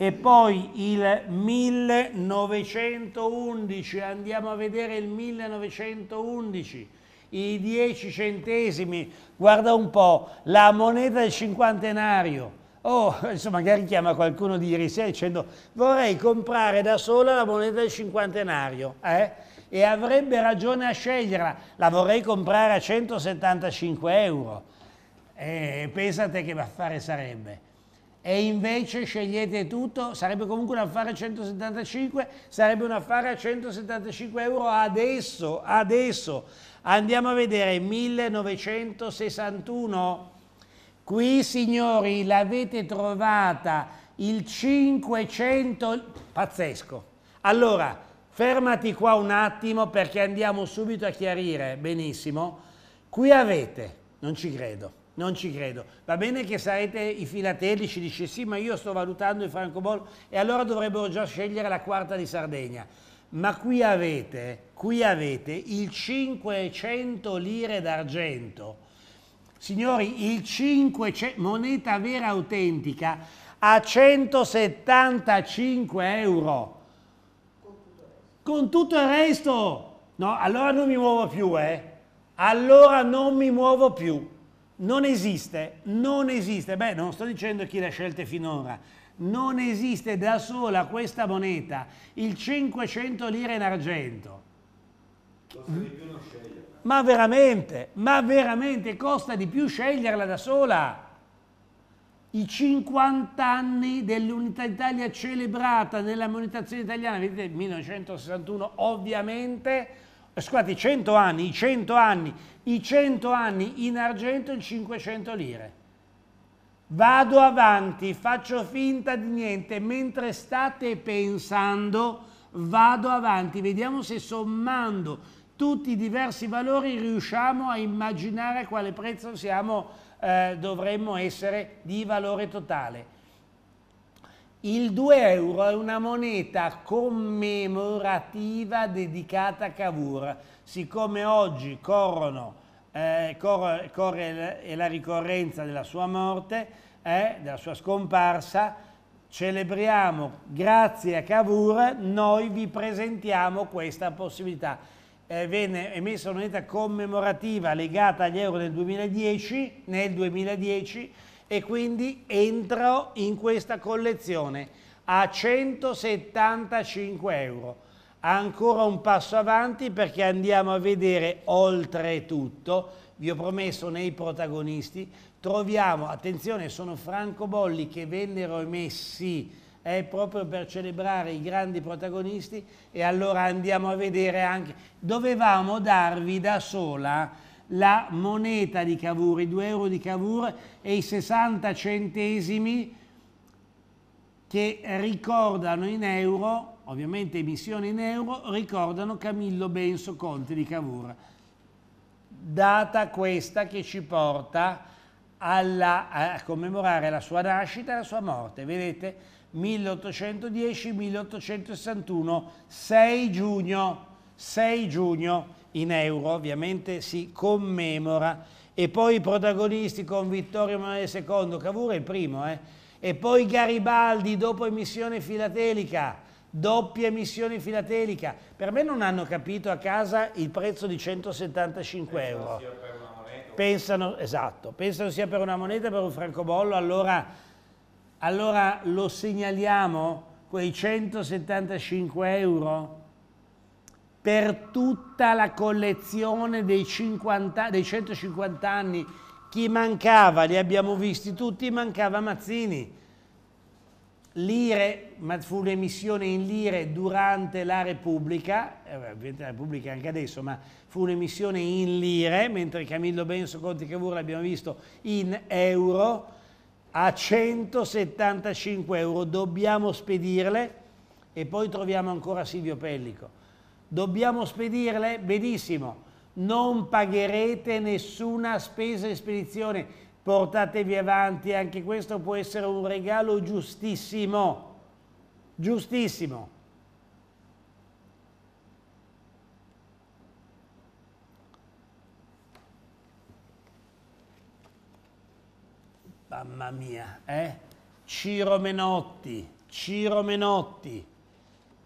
E poi il 1911, andiamo a vedere il 1911, i 10 centesimi, guarda un po', la moneta del cinquantenario. Oh, insomma, magari chiama qualcuno di ieri sera dicendo vorrei comprare da sola la moneta del cinquantenario. Eh? e avrebbe ragione a sceglierla, la vorrei comprare a 175 euro, e pensate che affare sarebbe. E invece scegliete tutto, sarebbe comunque un affare a 175, sarebbe un affare a 175 euro adesso, adesso. Andiamo a vedere 1961. Qui signori l'avete trovata il 500, pazzesco. Allora, Fermati qua un attimo perché andiamo subito a chiarire, benissimo. Qui avete, non ci credo, non ci credo. Va bene che sarete i filatelici, dice sì, ma io sto valutando il francobollo e allora dovrebbero già scegliere la quarta di Sardegna. Ma qui avete, qui avete il 500 lire d'argento. Signori, il 500, moneta vera autentica a 175 euro con tutto il resto. No, allora non mi muovo più, eh. Allora non mi muovo più. Non esiste, non esiste. Beh, non sto dicendo chi l'ha scelta finora. Non esiste da sola questa moneta, il 500 lire in argento. Ma veramente, ma veramente costa di più sceglierla da sola i 50 anni dell'Unità d'Italia celebrata nella monetazione italiana, vedete 1961 ovviamente, eh, scusate i 100 anni, i 100 anni, i 100 anni in argento il 500 lire. Vado avanti, faccio finta di niente, mentre state pensando vado avanti, vediamo se sommando tutti i diversi valori riusciamo a immaginare quale prezzo siamo eh, dovremmo essere di valore totale. Il 2 euro è una moneta commemorativa dedicata a Cavour. Siccome oggi corrono, eh, corre, corre, la ricorrenza della sua morte, eh, della sua scomparsa, celebriamo grazie a Cavour, noi vi presentiamo questa possibilità eh, venne emessa una moneta commemorativa legata agli euro del 2010, nel 2010 e quindi entrò in questa collezione a 175 euro. Ancora un passo avanti perché andiamo a vedere oltretutto, vi ho promesso nei protagonisti, troviamo, attenzione, sono francobolli che vennero emessi è proprio per celebrare i grandi protagonisti e allora andiamo a vedere anche... Dovevamo darvi da sola la moneta di Cavour, i 2 euro di Cavour e i 60 centesimi che ricordano in euro, ovviamente emissioni in euro, ricordano Camillo Benso Conte di Cavour. Data questa che ci porta alla, a commemorare la sua nascita e la sua morte. Vedete? 1810-1861, 6 giugno, 6 giugno in euro, ovviamente si commemora. E poi i protagonisti con Vittorio Emanuele II, Cavour è il primo, eh? e poi Garibaldi dopo emissione filatelica, doppia emissione filatelica. Per me non hanno capito a casa il prezzo di 175 euro. Pensano, esatto, pensano sia per una moneta, per un francobollo, allora allora lo segnaliamo quei 175 euro per tutta la collezione dei, 50, dei 150 anni. Chi mancava, li abbiamo visti tutti, mancava Mazzini. Lire, ma fu un'emissione in lire durante la Repubblica, eh, ovviamente la Repubblica anche adesso, ma fu un'emissione in lire, mentre Camillo Benso, Conti Cavour l'abbiamo visto in euro, a 175 euro, dobbiamo spedirle e poi troviamo ancora Silvio Pellico. Dobbiamo spedirle? Benissimo, non pagherete nessuna spesa di spedizione, portatevi avanti, anche questo può essere un regalo giustissimo, giustissimo. mamma mia, eh? Ciro Menotti, Ciro Menotti,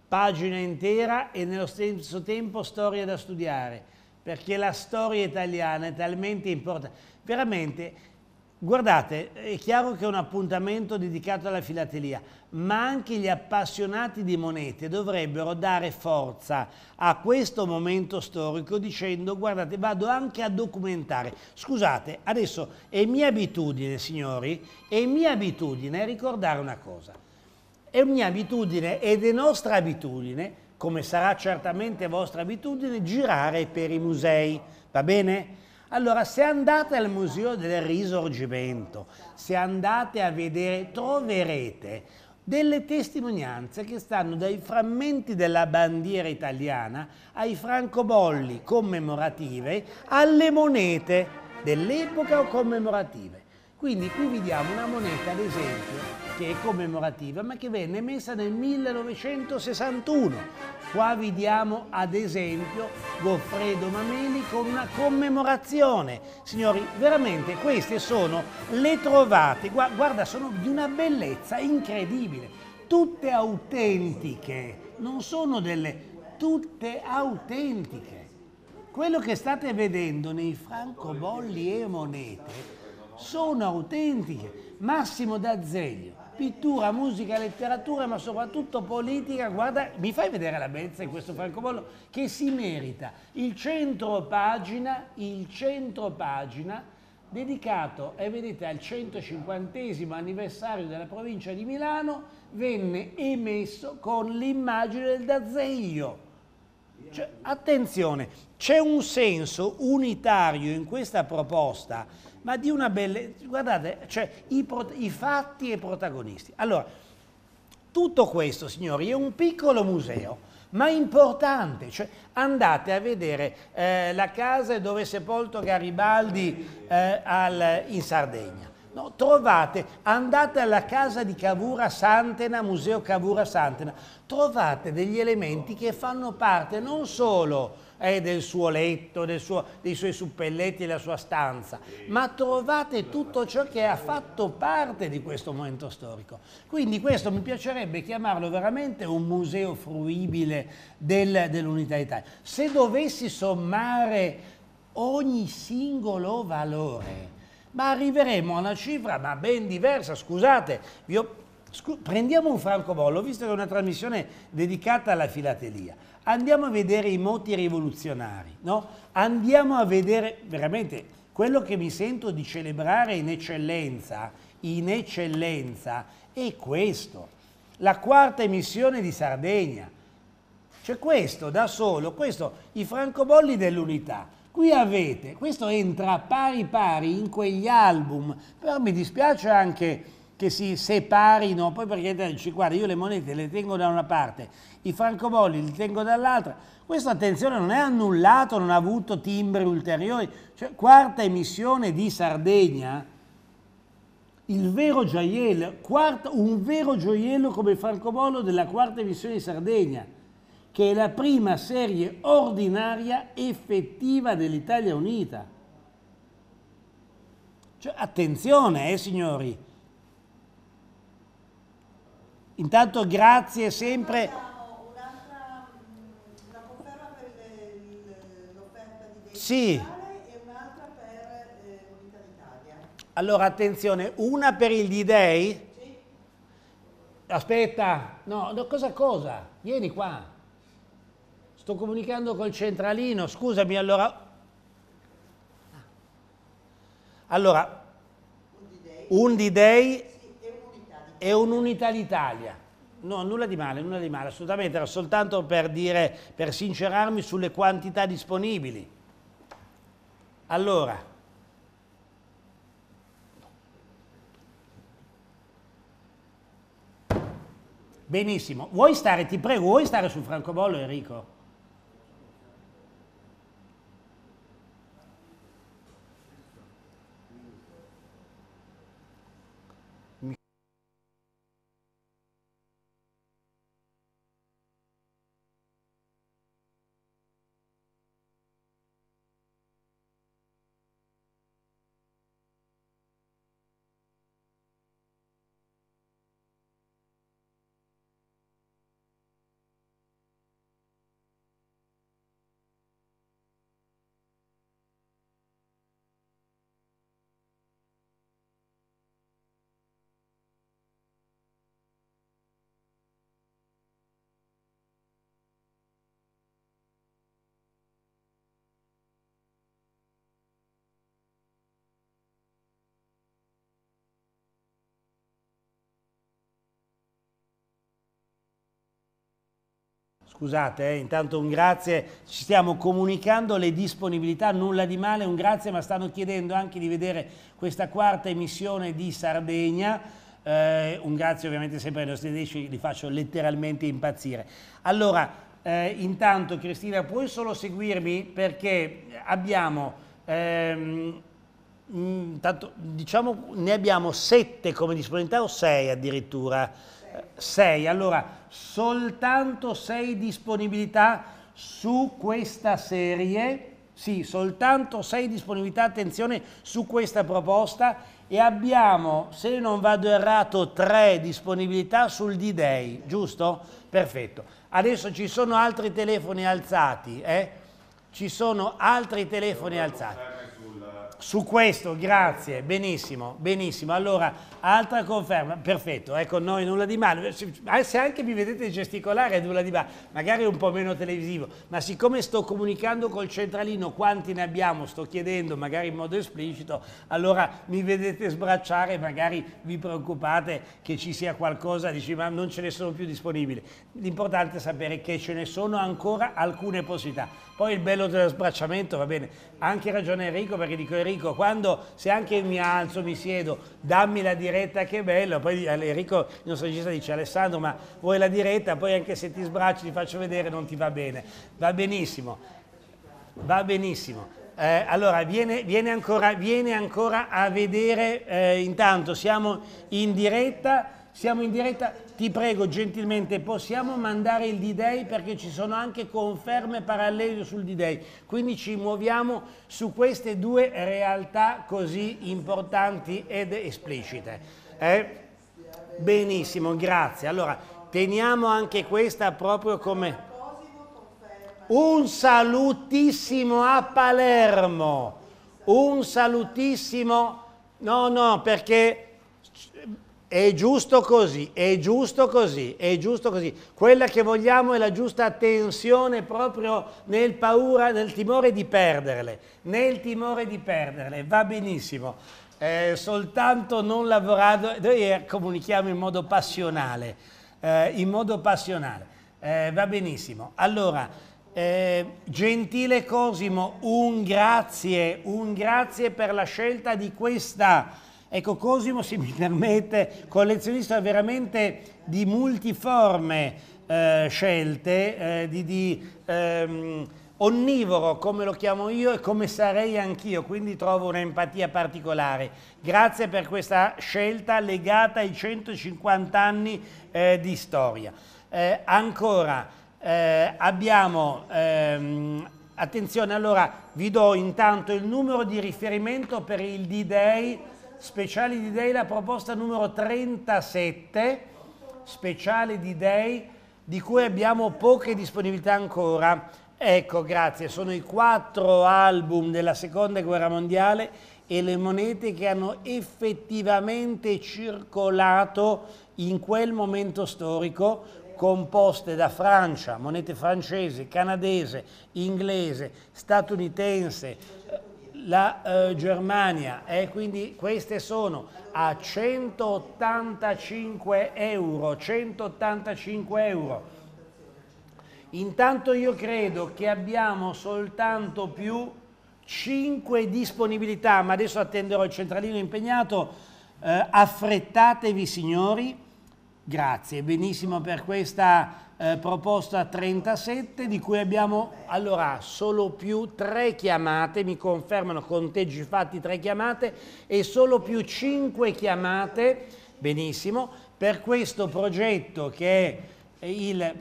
pagina intera e nello stesso tempo storia da studiare, perché la storia italiana è talmente importante. Veramente, Guardate, è chiaro che è un appuntamento dedicato alla filatelia, ma anche gli appassionati di monete dovrebbero dare forza a questo momento storico dicendo guardate vado anche a documentare. Scusate, adesso è mia abitudine signori, è mia abitudine ricordare una cosa. È mia abitudine ed è nostra abitudine, come sarà certamente vostra abitudine, girare per i musei, va bene? Allora, se andate al Museo del Risorgimento, se andate a vedere, troverete delle testimonianze che stanno dai frammenti della bandiera italiana ai francobolli commemorative alle monete dell'epoca commemorative. Quindi qui vediamo una moneta, ad esempio, che è commemorativa, ma che venne messa nel 1961. Qua vediamo ad esempio Goffredo Mameli con una commemorazione. Signori, veramente queste sono le trovate, guarda, sono di una bellezza incredibile tutte autentiche, non sono delle, tutte autentiche. Quello che state vedendo nei francobolli e monete sono autentiche. Massimo D'Azeglio pittura, musica, letteratura, ma soprattutto politica. Guarda, mi fai vedere la bellezza in questo francobollo che si merita. Il centro pagina, il centro pagina dedicato, e vedete, al 150 anniversario della provincia di Milano, venne emesso con l'immagine del Dazzeglio. Cioè, attenzione, c'è un senso unitario in questa proposta ma di una bellezza, guardate, cioè i, i fatti e i protagonisti. Allora, tutto questo, signori, è un piccolo museo ma importante, cioè andate a vedere eh, la casa dove è sepolto Garibaldi eh, al, in Sardegna. No, trovate, andate alla casa di Cavura Santena, Museo Cavura Santena, trovate degli elementi che fanno parte non solo eh, del suo letto, del suo, dei suoi suppelletti, e della sua stanza, ma trovate tutto ciò che ha fatto parte di questo momento storico. Quindi questo mi piacerebbe chiamarlo veramente un museo fruibile del, dell'unità d'Italia. Se dovessi sommare ogni singolo valore, ma arriveremo a una cifra ma ben diversa, scusate, io, scu prendiamo un francobollo, visto che è una trasmissione dedicata alla filatelia. Andiamo a vedere i moti rivoluzionari, no? Andiamo a vedere veramente quello che mi sento di celebrare in eccellenza, in eccellenza, è questo. La quarta emissione di Sardegna. Cioè questo da solo, questo, i francobolli dell'unità. Qui avete, questo entra pari pari in quegli album, però mi dispiace anche che si separino, poi perché dici guarda io le monete le tengo da una parte, i francobolli li tengo dall'altra, questo attenzione non è annullato, non ha avuto timbre ulteriori, cioè quarta emissione di Sardegna, il vero gioiello, quarta, un vero gioiello come il francobollo della quarta emissione di Sardegna, che è la prima serie ordinaria effettiva dell'Italia Unita. Cioè, attenzione, eh signori, Intanto grazie sempre. Sì. Eh, allora attenzione, una per il D-Day? Sì. Aspetta, no, no, cosa cosa? Vieni qua. Sto comunicando col centralino, scusami allora. Ah. Allora, un D-Day è un'unità d'Italia. No, nulla di male, nulla di male, assolutamente, era soltanto per dire, per sincerarmi sulle quantità disponibili. Allora, benissimo, vuoi stare, ti prego, vuoi stare sul francobollo Enrico? Scusate, eh, intanto un grazie, ci stiamo comunicando le disponibilità, nulla di male, un grazie, ma stanno chiedendo anche di vedere questa quarta emissione di Sardegna. Eh, un grazie ovviamente sempre ai nostri amici, li faccio letteralmente impazzire. Allora, eh, intanto Cristina, puoi solo seguirmi perché abbiamo... Ehm, mm, Tanto, diciamo ne abbiamo sette come disponibilità o sei addirittura 6. Allora, soltanto 6 disponibilità su questa serie. Sì, soltanto 6 disponibilità, attenzione, su questa proposta e abbiamo, se non vado errato, 3 disponibilità sul D-Day, giusto? Perfetto. Adesso ci sono altri telefoni alzati, eh? Ci sono altri telefoni alzati su questo, grazie, benissimo, benissimo. Allora, altra conferma, perfetto, ecco, noi nulla di male. Ah, se anche mi vedete gesticolare, nulla di male, magari un po' meno televisivo, ma siccome sto comunicando col centralino, quanti ne abbiamo, sto chiedendo, magari in modo esplicito, allora mi vedete sbracciare, magari vi preoccupate che ci sia qualcosa, dici, ma non ce ne sono più disponibili. L'importante è sapere che ce ne sono ancora alcune possibilità poi il bello dello sbracciamento, va bene, anche ragione Enrico perché dico Enrico, quando se anche mi alzo, mi siedo, dammi la diretta che bello, poi Enrico, il nostro regista dice Alessandro ma vuoi la diretta, poi anche se ti sbracci ti faccio vedere non ti va bene, va benissimo, va benissimo. Eh, allora, viene, viene, ancora, viene, ancora, a vedere, eh, intanto siamo in diretta. Siamo in diretta, ti prego gentilmente, possiamo mandare il D-Day perché ci sono anche conferme parallele sul D-Day, quindi ci muoviamo su queste due realtà così importanti ed esplicite. Eh? Benissimo, grazie. Allora, teniamo anche questa proprio come... Un salutissimo a Palermo, un salutissimo... No, no, perché è giusto così, è giusto così, è giusto così. Quella che vogliamo è la giusta attenzione proprio nel paura, nel timore di perderle, nel timore di perderle, va benissimo. Eh, soltanto non lavorare, noi eh, comunichiamo in modo passionale, eh, in modo passionale, eh, va benissimo. Allora, eh, gentile Cosimo, un grazie, un grazie per la scelta di questa Ecco, Cosimo, se mi permette, collezionista veramente di multiforme eh, scelte, eh, di, di ehm, onnivoro, come lo chiamo io e come sarei anch'io, quindi trovo un'empatia particolare. Grazie per questa scelta legata ai 150 anni eh, di storia. Eh, ancora, eh, abbiamo... Ehm, attenzione, allora vi do intanto il numero di riferimento per il D-Day speciali di Day, la proposta numero 37, speciale di Day, di cui abbiamo poche disponibilità ancora. Ecco, grazie, sono i quattro album della Seconda Guerra Mondiale e le monete che hanno effettivamente circolato in quel momento storico, composte da Francia, monete francese, canadese, inglese, statunitense, la eh, Germania e eh, quindi queste sono a 185 euro 185 euro intanto io credo che abbiamo soltanto più 5 disponibilità ma adesso attenderò il centralino impegnato eh, affrettatevi signori grazie benissimo per questa eh, proposta 37 di cui abbiamo allora solo più tre chiamate, mi confermano conteggi fatti tre chiamate e solo più cinque chiamate, benissimo, per questo progetto che è il,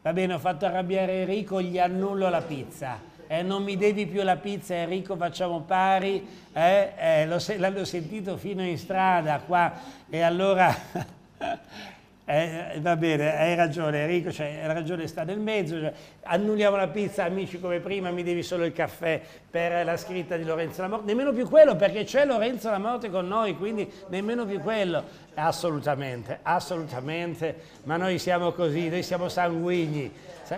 va bene ho fatto arrabbiare Enrico, gli annullo la pizza. Eh, non mi devi più la pizza Enrico facciamo pari, eh, eh l'ho sentito fino in strada qua e allora Eh, eh, va bene, hai ragione Enrico, cioè, la ragione sta nel mezzo, cioè, annulliamo la pizza amici come prima, mi devi solo il caffè per la scritta di Lorenzo la Morte, nemmeno più quello perché c'è Lorenzo la Morte con noi, quindi nemmeno più quello, assolutamente, assolutamente, ma noi siamo così, noi siamo sanguigni,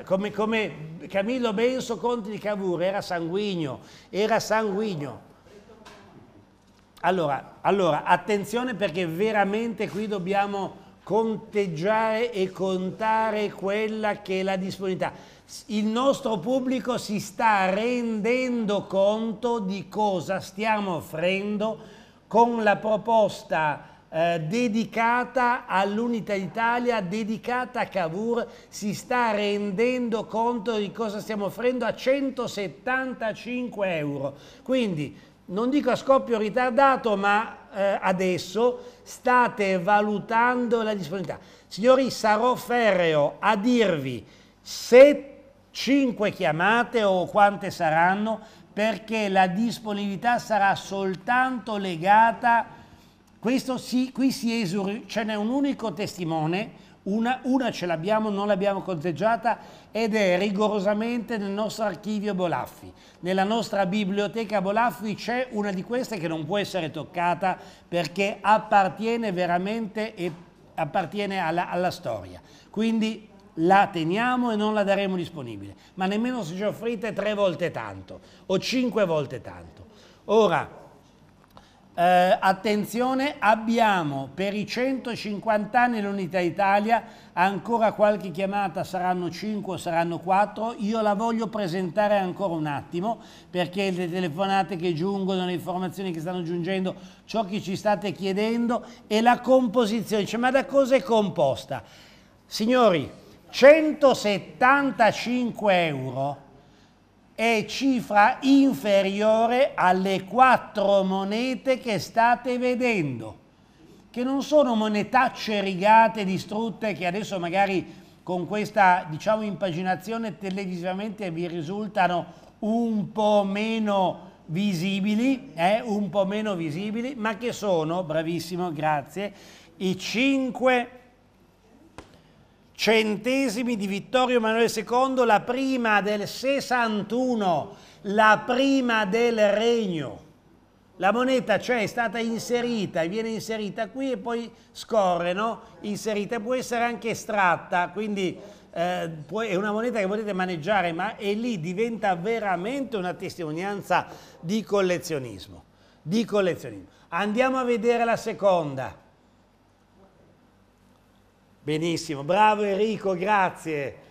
come, come Camillo Benso Conti di Cavour era sanguigno, era sanguigno. Allora, allora, attenzione perché veramente qui dobbiamo conteggiare e contare quella che è la disponibilità. Il nostro pubblico si sta rendendo conto di cosa stiamo offrendo con la proposta eh, dedicata all'Unità d'Italia, dedicata a Cavour, si sta rendendo conto di cosa stiamo offrendo a 175 euro. Quindi non dico a scoppio ritardato, ma eh, adesso state valutando la disponibilità. Signori, sarò ferreo a dirvi se cinque chiamate o quante saranno, perché la disponibilità sarà soltanto legata, questo sì, qui si esuri, ce n'è un unico testimone, una, una ce l'abbiamo, non l'abbiamo conteggiata ed è rigorosamente nel nostro archivio Bolaffi. Nella nostra biblioteca Bolaffi c'è una di queste che non può essere toccata perché appartiene veramente appartiene alla, alla storia. Quindi la teniamo e non la daremo disponibile, ma nemmeno se ci offrite tre volte tanto o cinque volte tanto. Ora, eh, attenzione, abbiamo per i 150 anni l'Unità Italia ancora qualche chiamata, saranno 5 o saranno 4, io la voglio presentare ancora un attimo perché le telefonate che giungono, le informazioni che stanno giungendo, ciò che ci state chiedendo e la composizione, cioè, ma da cosa è composta? Signori, 175 euro è cifra inferiore alle quattro monete che state vedendo, che non sono monetacce rigate, distrutte, che adesso magari con questa diciamo, impaginazione televisivamente vi risultano un po' meno visibili, eh, un po' meno visibili, ma che sono, bravissimo, grazie, i cinque centesimi di Vittorio Emanuele II, la prima del 61, la prima del regno. La moneta cioè è stata inserita e viene inserita qui e poi scorre, no? Inserita, può essere anche estratta, quindi eh, è una moneta che potete maneggiare, ma e lì diventa veramente una testimonianza di collezionismo. Di collezionismo. Andiamo a vedere la seconda. Benissimo, bravo Enrico, grazie.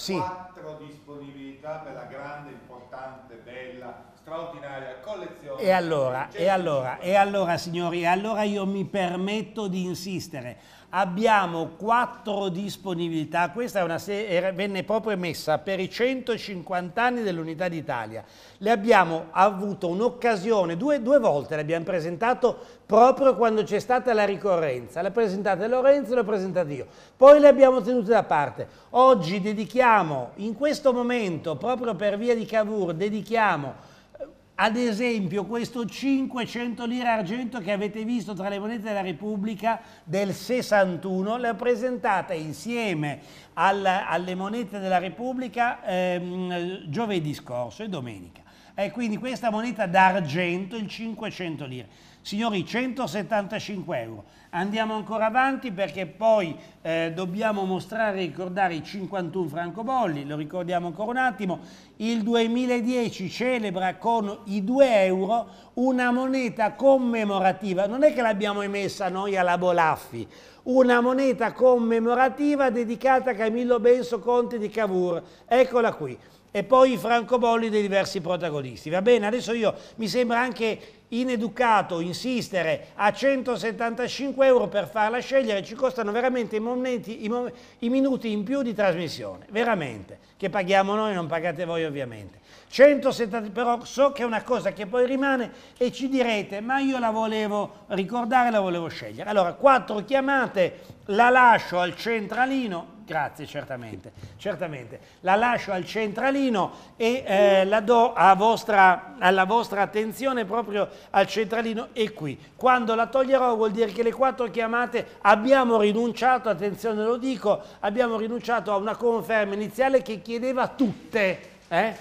sì. quattro disponibilità per la grande, importante, bella, straordinaria collezione. E allora, e allora, e allora signori, e allora io mi permetto di insistere abbiamo quattro disponibilità, questa era, venne proprio emessa per i 150 anni dell'Unità d'Italia, le abbiamo avuto un'occasione, due, due, volte abbiamo presentato proprio quando c'è stata la ricorrenza, l'ha presentata Lorenzo e l'ho presentata io, poi le abbiamo tenute da parte, oggi dedichiamo, in questo momento, proprio per via di Cavour, dedichiamo ad esempio questo 500 lire argento che avete visto tra le monete della Repubblica del 61 l'ha presentata insieme al, alle monete della Repubblica ehm, giovedì scorso e domenica. Eh, quindi questa moneta d'argento, il 500 lire. Signori, 175 euro. Andiamo ancora avanti perché poi eh, dobbiamo mostrare e ricordare i 51 francobolli, lo ricordiamo ancora un attimo. Il 2010 celebra con i 2 euro una moneta commemorativa, non è che l'abbiamo emessa noi alla Bolaffi, una moneta commemorativa dedicata a Camillo Benso Conte di Cavour. Eccola qui e poi i francobolli dei diversi protagonisti. Va bene, adesso io mi sembra anche ineducato insistere a 175 euro per farla scegliere, ci costano veramente i, momenti, i, mom i minuti in più di trasmissione, veramente, che paghiamo noi, non pagate voi ovviamente. 170, però so che è una cosa che poi rimane e ci direte, ma io la volevo ricordare, la volevo scegliere. Allora, quattro chiamate, la lascio al centralino, Grazie, certamente. certamente. La lascio al centralino e eh, la do vostra, alla vostra attenzione proprio al centralino e qui. Quando la toglierò vuol dire che le quattro chiamate abbiamo rinunciato, attenzione lo dico, abbiamo rinunciato a una conferma iniziale che chiedeva tutte. Eh?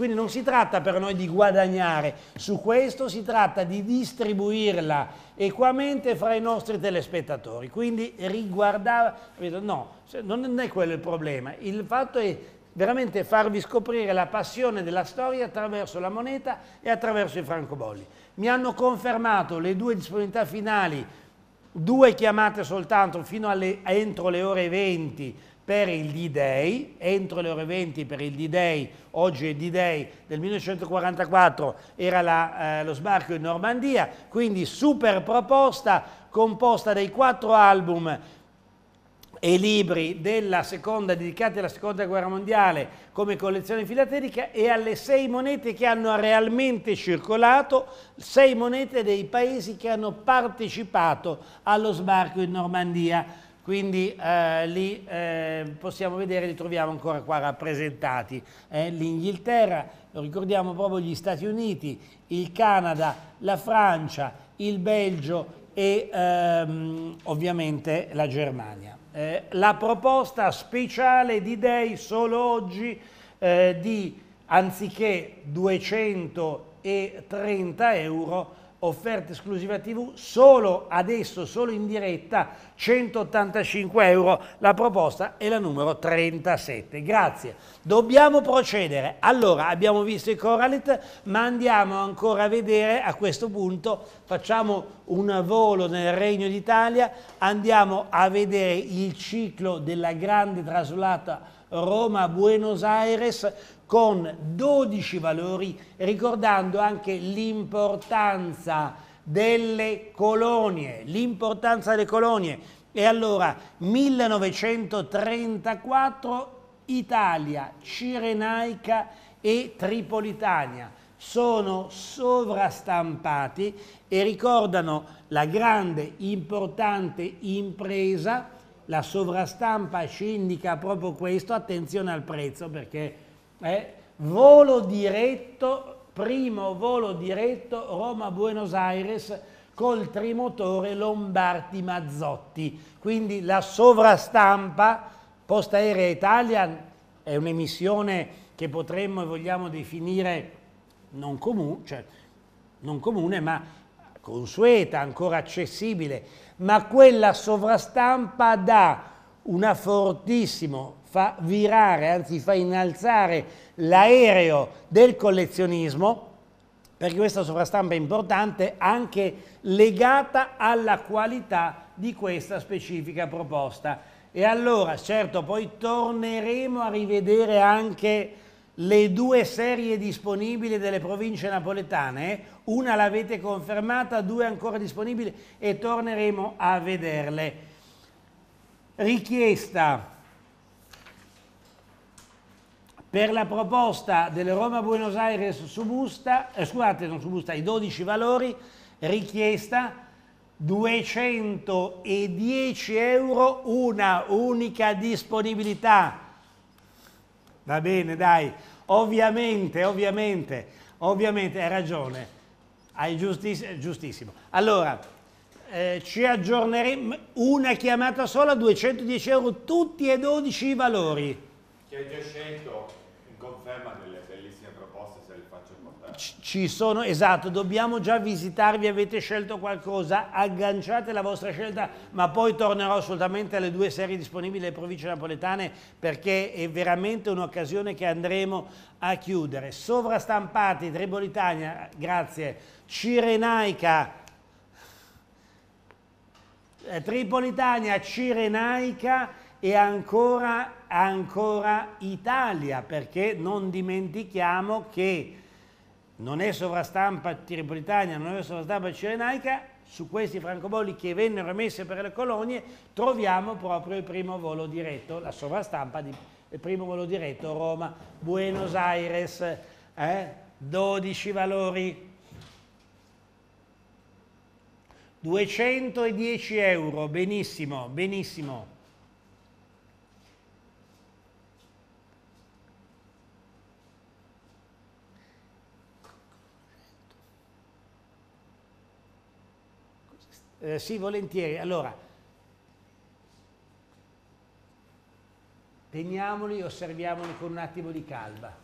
Quindi non si tratta per noi di guadagnare su questo, si tratta di distribuirla equamente fra i nostri telespettatori. Quindi riguardare... no, non è quello il problema. Il fatto è veramente farvi scoprire la passione della storia attraverso la moneta e attraverso i francobolli. Mi hanno confermato le due disponibilità finali, due chiamate soltanto fino alle, entro le ore 20 per il D-Day, entro le ore 20 per il D-Day, oggi è D-Day del 1944, era la, eh, lo sbarco in Normandia, quindi super proposta composta dai quattro album e libri della seconda, dedicati alla seconda guerra mondiale come collezione filatelica e alle sei monete che hanno realmente circolato, sei monete dei paesi che hanno partecipato allo sbarco in Normandia quindi eh, lì eh, possiamo vedere, li troviamo ancora qua rappresentati, eh, l'Inghilterra, lo ricordiamo proprio gli Stati Uniti, il Canada, la Francia, il Belgio e ehm, ovviamente la Germania. Eh, la proposta speciale di Day solo oggi eh, di anziché 230 euro offerta esclusiva TV, solo adesso, solo in diretta, 185 euro la proposta è la numero 37. Grazie. Dobbiamo procedere. Allora, abbiamo visto i Coralit, ma andiamo ancora a vedere, a questo punto facciamo un volo nel Regno d'Italia, andiamo a vedere il ciclo della grande traslata Roma-Buenos Aires con 12 valori, ricordando anche l'importanza delle colonie, l'importanza delle colonie. E allora, 1934, Italia, Cirenaica e Tripolitania sono sovrastampati e ricordano la grande, importante impresa. La sovrastampa ci indica proprio questo, attenzione al prezzo perché eh, volo diretto, primo volo diretto Roma-Buenos Aires col trimotore Lombardi-Mazzotti. Quindi la sovrastampa Posta Aerea Italia è un'emissione che potremmo e vogliamo definire non, comune, cioè, non comune, ma consueta, ancora accessibile, ma quella sovrastampa dà una fortissimo fa virare, anzi fa innalzare l'aereo del collezionismo, perché questa sovrastampa è importante, anche legata alla qualità di questa specifica proposta. E allora, certo, poi torneremo a rivedere anche le due serie disponibili delle province napoletane, una l'avete confermata, due ancora disponibili e torneremo a vederle. Richiesta per la proposta del Roma Buenos Aires su busta, eh, scusate, non su busta, i 12 valori, richiesta 210 euro, una unica disponibilità. Va bene, dai, ovviamente, ovviamente, ovviamente, hai ragione, hai giustiss giustissimo. Allora, eh, ci aggiorneremo, una chiamata sola, 210 euro, tutti e 12 i valori. Chi ha già scelto? conferma delle bellissime proposte se le faccio portare. Ci sono, esatto, dobbiamo già visitarvi, avete scelto qualcosa, agganciate la vostra scelta, ma poi tornerò assolutamente alle due serie disponibili alle province napoletane perché è veramente un'occasione che andremo a chiudere. Sovrastampati, Tribolitania, grazie, Cirenaica, eh, Tripolitania, Cirenaica e ancora ancora Italia, perché non dimentichiamo che non è sovrastampa Tripolitania, non è sovrastampa Cirenaica, su questi francobolli che vennero emessi per le colonie troviamo proprio il primo volo diretto, la sovrastampa del primo volo diretto Roma-Buenos Aires, eh? 12 valori, 210 euro, benissimo, benissimo. Eh, sì, volentieri. Allora, teniamoli, osserviamoli con un attimo di calma.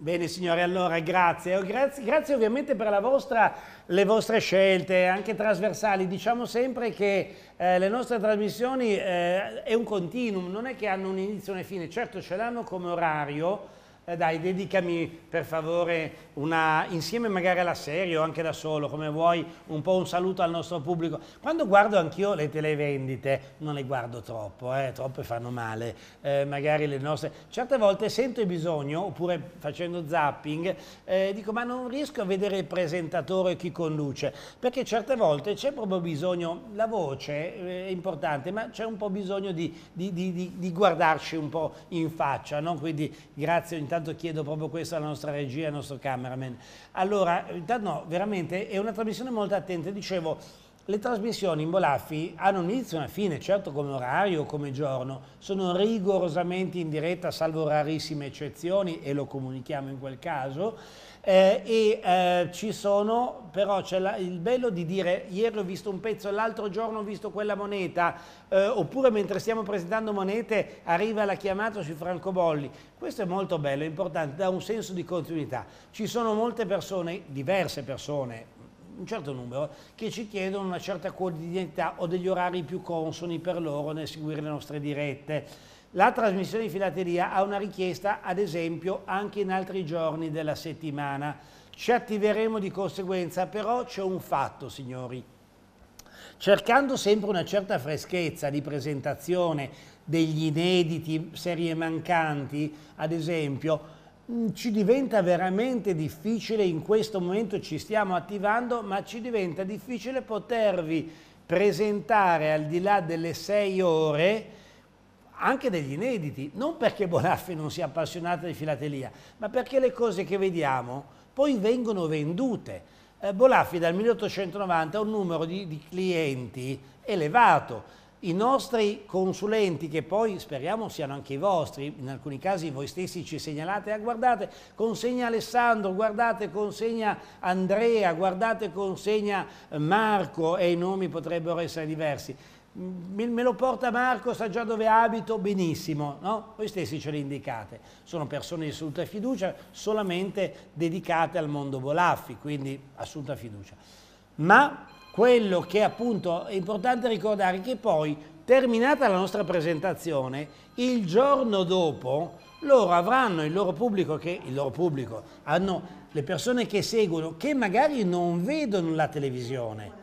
Bene signore, allora grazie. Oh, grazie. grazie. ovviamente per vostra, le vostre scelte, anche trasversali. Diciamo sempre che eh, le nostre trasmissioni eh, è un continuum, non è che hanno un inizio e una fine. Certo ce l'hanno come orario, eh, dai, dedicami per favore una, insieme magari alla serie o anche da solo, come vuoi, un po' un saluto al nostro pubblico. Quando guardo anch'io le televendite, non le guardo troppo, eh, troppe fanno male, eh, magari le nostre, certe volte sento il bisogno, oppure facendo zapping, eh, dico ma non riesco a vedere il presentatore o chi conduce, perché certe volte c'è proprio bisogno, la voce eh, è importante, ma c'è un po' bisogno di, di, di, di guardarci un po' in faccia, no? quindi grazie intanto intanto chiedo proprio questo alla nostra regia, al nostro cameraman. Allora, no, veramente è una trasmissione molto attenta, dicevo, le trasmissioni in Bolaffi hanno un inizio e una fine, certo come orario, come giorno, sono rigorosamente in diretta, salvo rarissime eccezioni, e lo comunichiamo in quel caso, eh, e eh, ci sono, però c'è il bello di dire ieri ho visto un pezzo, l'altro giorno ho visto quella moneta, eh, oppure mentre stiamo presentando monete arriva la chiamata sui francobolli. Questo è molto bello, è importante, dà un senso di continuità. Ci sono molte persone, diverse persone, un certo numero, che ci chiedono una certa quotidianità o degli orari più consoni per loro nel seguire le nostre dirette. La trasmissione di filateria ha una richiesta, ad esempio, anche in altri giorni della settimana. Ci attiveremo di conseguenza, però c'è un fatto, signori. Cercando sempre una certa freschezza di presentazione degli inediti, serie mancanti, ad esempio, mm, ci diventa veramente difficile, in questo momento ci stiamo attivando, ma ci diventa difficile potervi presentare al di là delle sei ore anche degli inediti, non perché Bonaffi non sia appassionato di filatelia, ma perché le cose che vediamo poi vengono vendute. Eh, Bolaffi dal 1890 ha un numero di, di clienti elevato, i nostri consulenti, che poi speriamo siano anche i vostri, in alcuni casi voi stessi ci segnalate, ah, guardate, consegna Alessandro, guardate, consegna Andrea, guardate, consegna Marco e i nomi potrebbero essere diversi me, lo porta Marco, sa già dove abito, benissimo, no? Voi stessi ce le indicate. Sono persone di assoluta fiducia, solamente dedicate al mondo Bolaffi, quindi assoluta fiducia. Ma quello che appunto è importante ricordare è che poi, terminata la nostra presentazione, il giorno dopo loro avranno il loro pubblico, che, il loro pubblico, hanno le persone che seguono, che magari non vedono la televisione,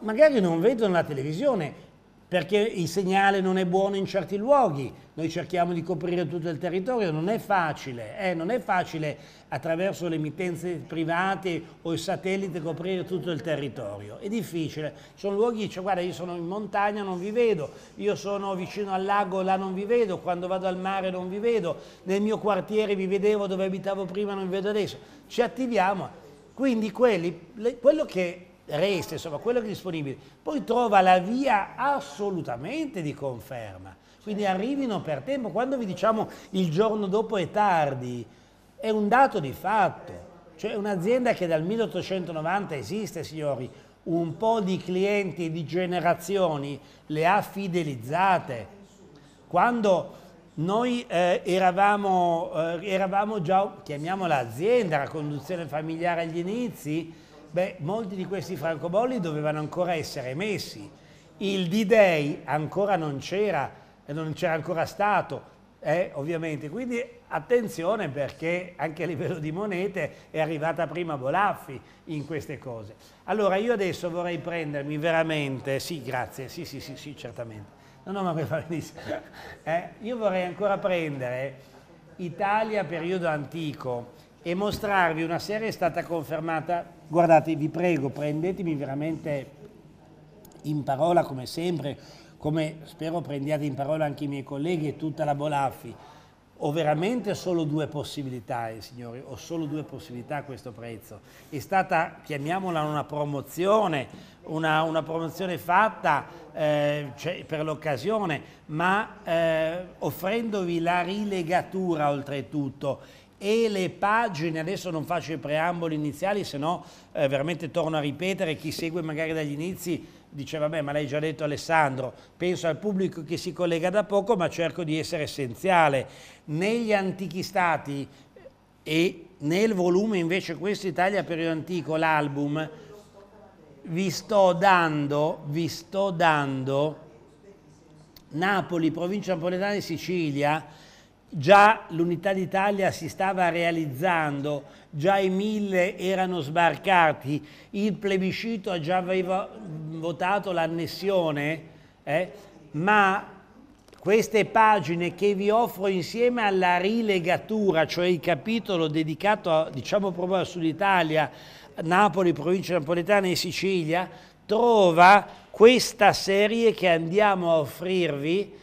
magari non vedono la televisione perché il segnale non è buono in certi luoghi, noi cerchiamo di coprire tutto il territorio, non è facile, eh? non è facile attraverso le emittenze private o il satellite coprire tutto il territorio, è difficile, sono luoghi, cioè, guarda io sono in montagna non vi vedo, io sono vicino al lago là non vi vedo, quando vado al mare non vi vedo, nel mio quartiere vi vedevo dove abitavo prima non vi vedo adesso, ci attiviamo, quindi quelli, quello che resta, insomma, quello che è disponibile, poi trova la via assolutamente di conferma. Quindi arrivino per tempo, quando vi diciamo il giorno dopo è tardi, è un dato di fatto. Cioè un'azienda che dal 1890 esiste, signori, un po' di clienti e di generazioni le ha fidelizzate. Quando noi eh, eravamo, eh, eravamo già, chiamiamola azienda, la conduzione familiare agli inizi, Beh, molti di questi francobolli dovevano ancora essere emessi. Il D-Day ancora non c'era, eh, non c'era ancora stato, eh, ovviamente. Quindi attenzione perché anche a livello di monete è arrivata prima Bolaffi in queste cose. Allora io adesso vorrei prendermi veramente, sì grazie, sì sì sì, sì certamente, no no ma per fare benissimo, eh, io vorrei ancora prendere Italia periodo antico, e mostrarvi una serie è stata confermata. Guardate, vi prego, prendetemi veramente in parola come sempre, come spero prendiate in parola anche i miei colleghi e tutta la Bolaffi. Ho veramente solo due possibilità, eh, signori, ho solo due possibilità a questo prezzo. È stata, chiamiamola una promozione, una, una promozione fatta eh, cioè, per l'occasione, ma eh, offrendovi la rilegatura oltretutto e le pagine, adesso non faccio i preamboli iniziali, se no eh, veramente torno a ripetere, chi segue magari dagli inizi dice vabbè ma l'hai già detto Alessandro, penso al pubblico che si collega da poco ma cerco di essere essenziale. Negli antichi stati eh, e nel volume invece questo Italia periodo antico, l'album, vi sto dando, vi sto dando Napoli, provincia napoletana di Sicilia, Già l'unità d'Italia si stava realizzando, già i mille erano sbarcati, il plebiscito già aveva votato l'annessione, eh? ma queste pagine che vi offro insieme alla rilegatura, cioè il capitolo dedicato a, diciamo proprio al Sud Italia, Napoli, provincia napoletana e Sicilia, trova questa serie che andiamo a offrirvi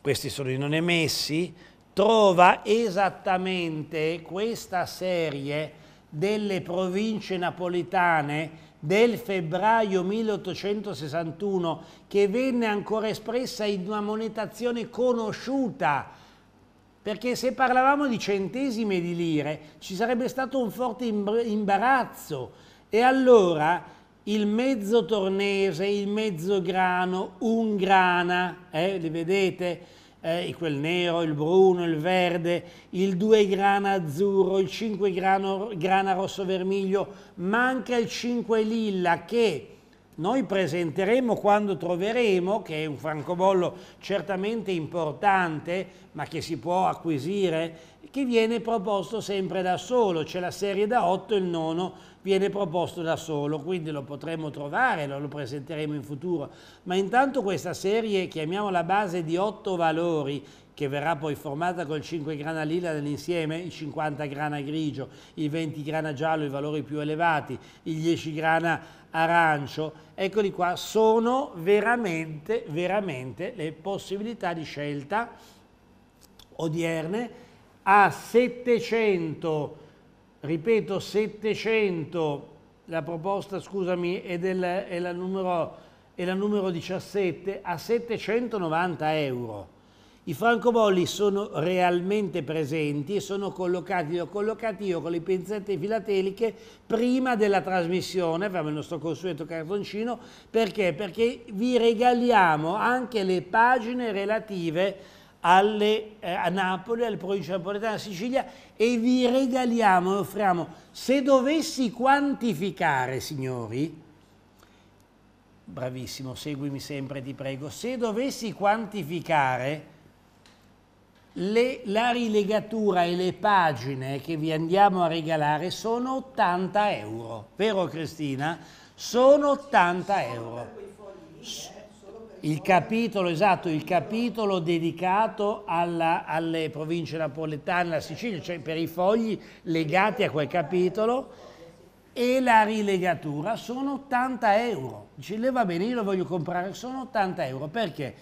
questi sono i non emessi, trova esattamente questa serie delle province napoletane del febbraio 1861 che venne ancora espressa in una monetazione conosciuta perché se parlavamo di centesime di lire ci sarebbe stato un forte imbarazzo e allora il mezzo tornese, il mezzo grano, un grana, eh, li vedete? Eh, quel nero, il bruno, il verde, il due grana azzurro, il cinque grano, grana rosso vermiglio, manca il cinque lilla che noi presenteremo quando troveremo, che è un francobollo certamente importante, ma che si può acquisire, che viene proposto sempre da solo, c'è la serie da 8, il nono viene proposto da solo, quindi lo potremo trovare, lo, lo presenteremo in futuro. Ma intanto questa serie, chiamiamola base di otto valori, che verrà poi formata col 5 grana lilla nell'insieme, il 50 grana grigio, il 20 grana giallo, i valori più elevati, il 10 grana arancio, eccoli qua, sono veramente, veramente le possibilità di scelta odierne a 700 grana ripeto 700, la proposta scusami è, del, è, la numero, è la numero 17 a 790 euro. I francobolli sono realmente presenti e sono collocati, li ho collocati io con le pinzette filateliche prima della trasmissione, abbiamo il nostro consueto cartoncino, perché? Perché vi regaliamo anche le pagine relative a alle, eh, a Napoli, alle province napoletane, a Sicilia e vi regaliamo offriamo. Se dovessi quantificare, signori, bravissimo, seguimi sempre, ti prego, se dovessi quantificare le, la rilegatura e le pagine che vi andiamo a regalare sono 80 euro, vero Cristina? Sono 80 euro. Il capitolo, esatto, il capitolo dedicato alla, alle province napoletane, alla Sicilia, cioè per i fogli legati a quel capitolo e la rilegatura sono 80 euro. Dice, le va bene, io lo voglio comprare, sono 80 euro. Perché?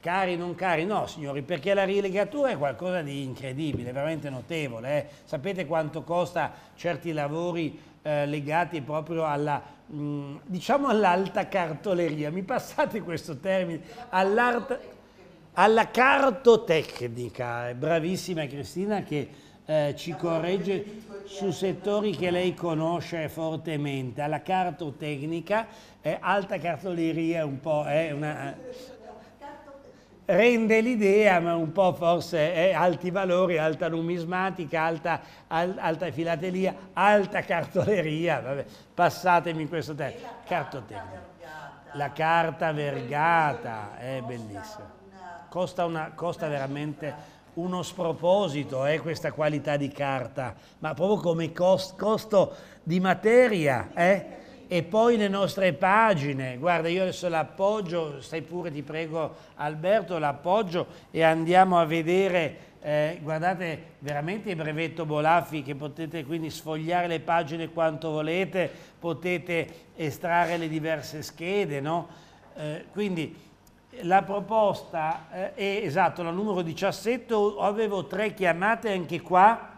Cari, non cari, no signori, perché la rilegatura è qualcosa di incredibile, veramente notevole. Eh? Sapete quanto costa certi lavori eh, legati proprio alla, mm, diciamo all'alta cartoleria, mi passate questo termine, alla cartotecnica, bravissima Cristina che eh, ci corregge su settori che lei conosce fortemente, alla cartotecnica, eh, alta cartoleria un po', è una rende l'idea, ma un po' forse è alti valori, alta numismatica, alta, al, alta filatelia, alta cartoleria, vabbè, passatemi questo termine, cartotecnica. La carta vergata è bellissima, costa, una, costa veramente uno sproposito eh, questa qualità di carta, ma proprio come cost, costo di materia. Eh? e poi le nostre pagine, guarda io adesso l'appoggio, stai pure ti prego Alberto, l'appoggio e andiamo a vedere, eh, guardate veramente il brevetto Bolaffi che potete quindi sfogliare le pagine quanto volete, potete estrarre le diverse schede, no? Eh, quindi la proposta eh, è esatto, la numero 17, avevo tre chiamate anche qua,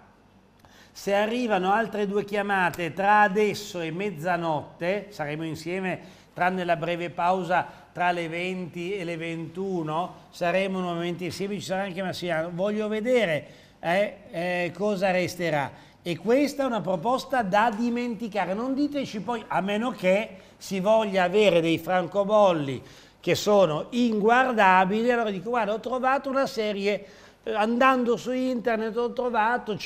se arrivano altre due chiamate tra adesso e mezzanotte, saremo insieme tranne la breve pausa tra le 20 e le 21, saremo nuovamente insieme, ci sarà anche Massimiliano, voglio vedere eh, eh, cosa resterà. E questa è una proposta da dimenticare, non diteci poi, a meno che si voglia avere dei francobolli che sono inguardabili, allora dico guarda ho trovato una serie eh, andando su internet ho trovato,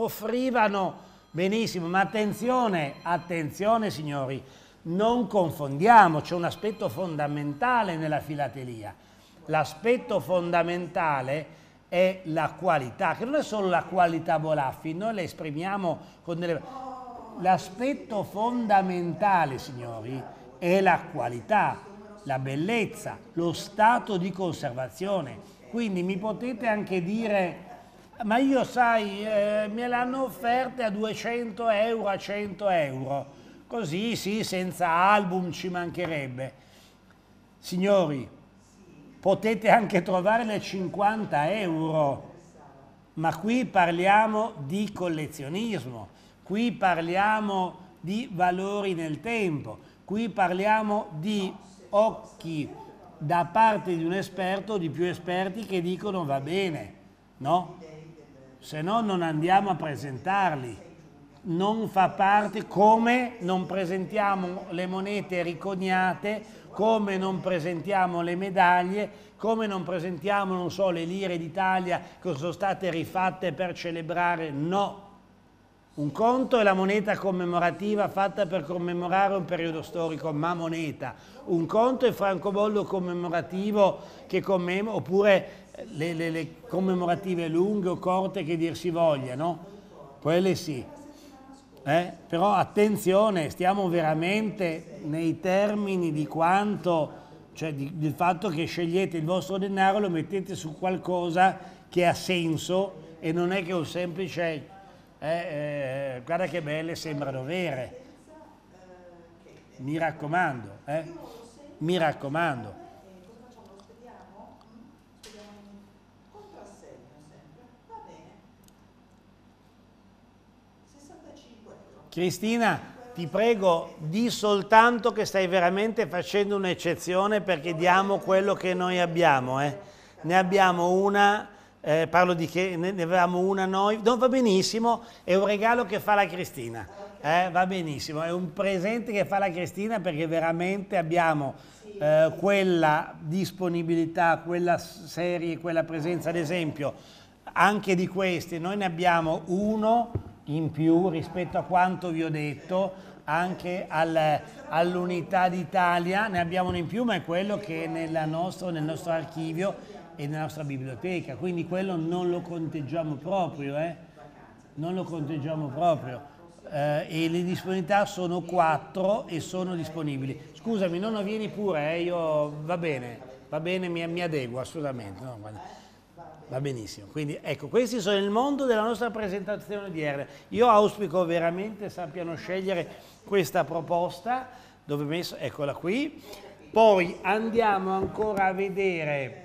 offrivano, benissimo, ma attenzione, attenzione signori, non confondiamo, c'è un aspetto fondamentale nella filatelia. L'aspetto fondamentale è la qualità, che non è solo la qualità Bolaffi, noi la esprimiamo con delle... L'aspetto fondamentale, signori, è la qualità, la bellezza, lo stato di conservazione quindi mi potete anche dire, ma io sai, eh, me l'hanno offerta a 200 euro, a 100 euro. Così sì, senza album ci mancherebbe. Signori, potete anche trovare le 50 euro, ma qui parliamo di collezionismo, qui parliamo di valori nel tempo, qui parliamo di occhi, da parte di un esperto o di più esperti che dicono va bene, no? Se no non andiamo a presentarli. Non fa parte come non presentiamo le monete ricognate, come non presentiamo le medaglie, come non presentiamo, non so, le lire d'Italia che sono state rifatte per celebrare, no, un conto è la moneta commemorativa fatta per commemorare un periodo storico, ma moneta. Un conto è il francobollo commemorativo che commemora, oppure eh, le, le, le, commemorative lunghe o corte che dir si voglia, no? Quelle sì. Eh? Però attenzione, stiamo veramente nei termini di quanto, cioè di, del fatto che scegliete il vostro denaro e lo mettete su qualcosa che ha senso e non è che un semplice eh, eh, eh, guarda che belle sembrano vere. Mi raccomando, eh? mi raccomando. Cristina, ti prego, di soltanto che stai veramente facendo un'eccezione perché diamo quello che noi abbiamo. Eh. Ne abbiamo una eh, parlo di che ne, avevamo una noi, no, va benissimo, è un regalo che fa la Cristina, eh, va benissimo, è un presente che fa la Cristina perché veramente abbiamo eh, quella disponibilità, quella serie, quella presenza, ad esempio, anche di questi, noi ne abbiamo uno in più rispetto a quanto vi ho detto, anche al, all'Unità d'Italia, ne abbiamo uno in più, ma è quello che è nel nostro archivio e nella nostra biblioteca, quindi quello non lo conteggiamo proprio, eh? non lo conteggiamo proprio. Eh, e le disponibilità sono quattro e sono disponibili. Scusami, non vieni pure, eh? Io, va bene, va bene, mi, mi adeguo assolutamente. No, va benissimo, quindi ecco, questi sono il mondo della nostra presentazione odierna. Io auspico veramente sappiano scegliere questa proposta, dove messo, eccola qui. Poi andiamo ancora a vedere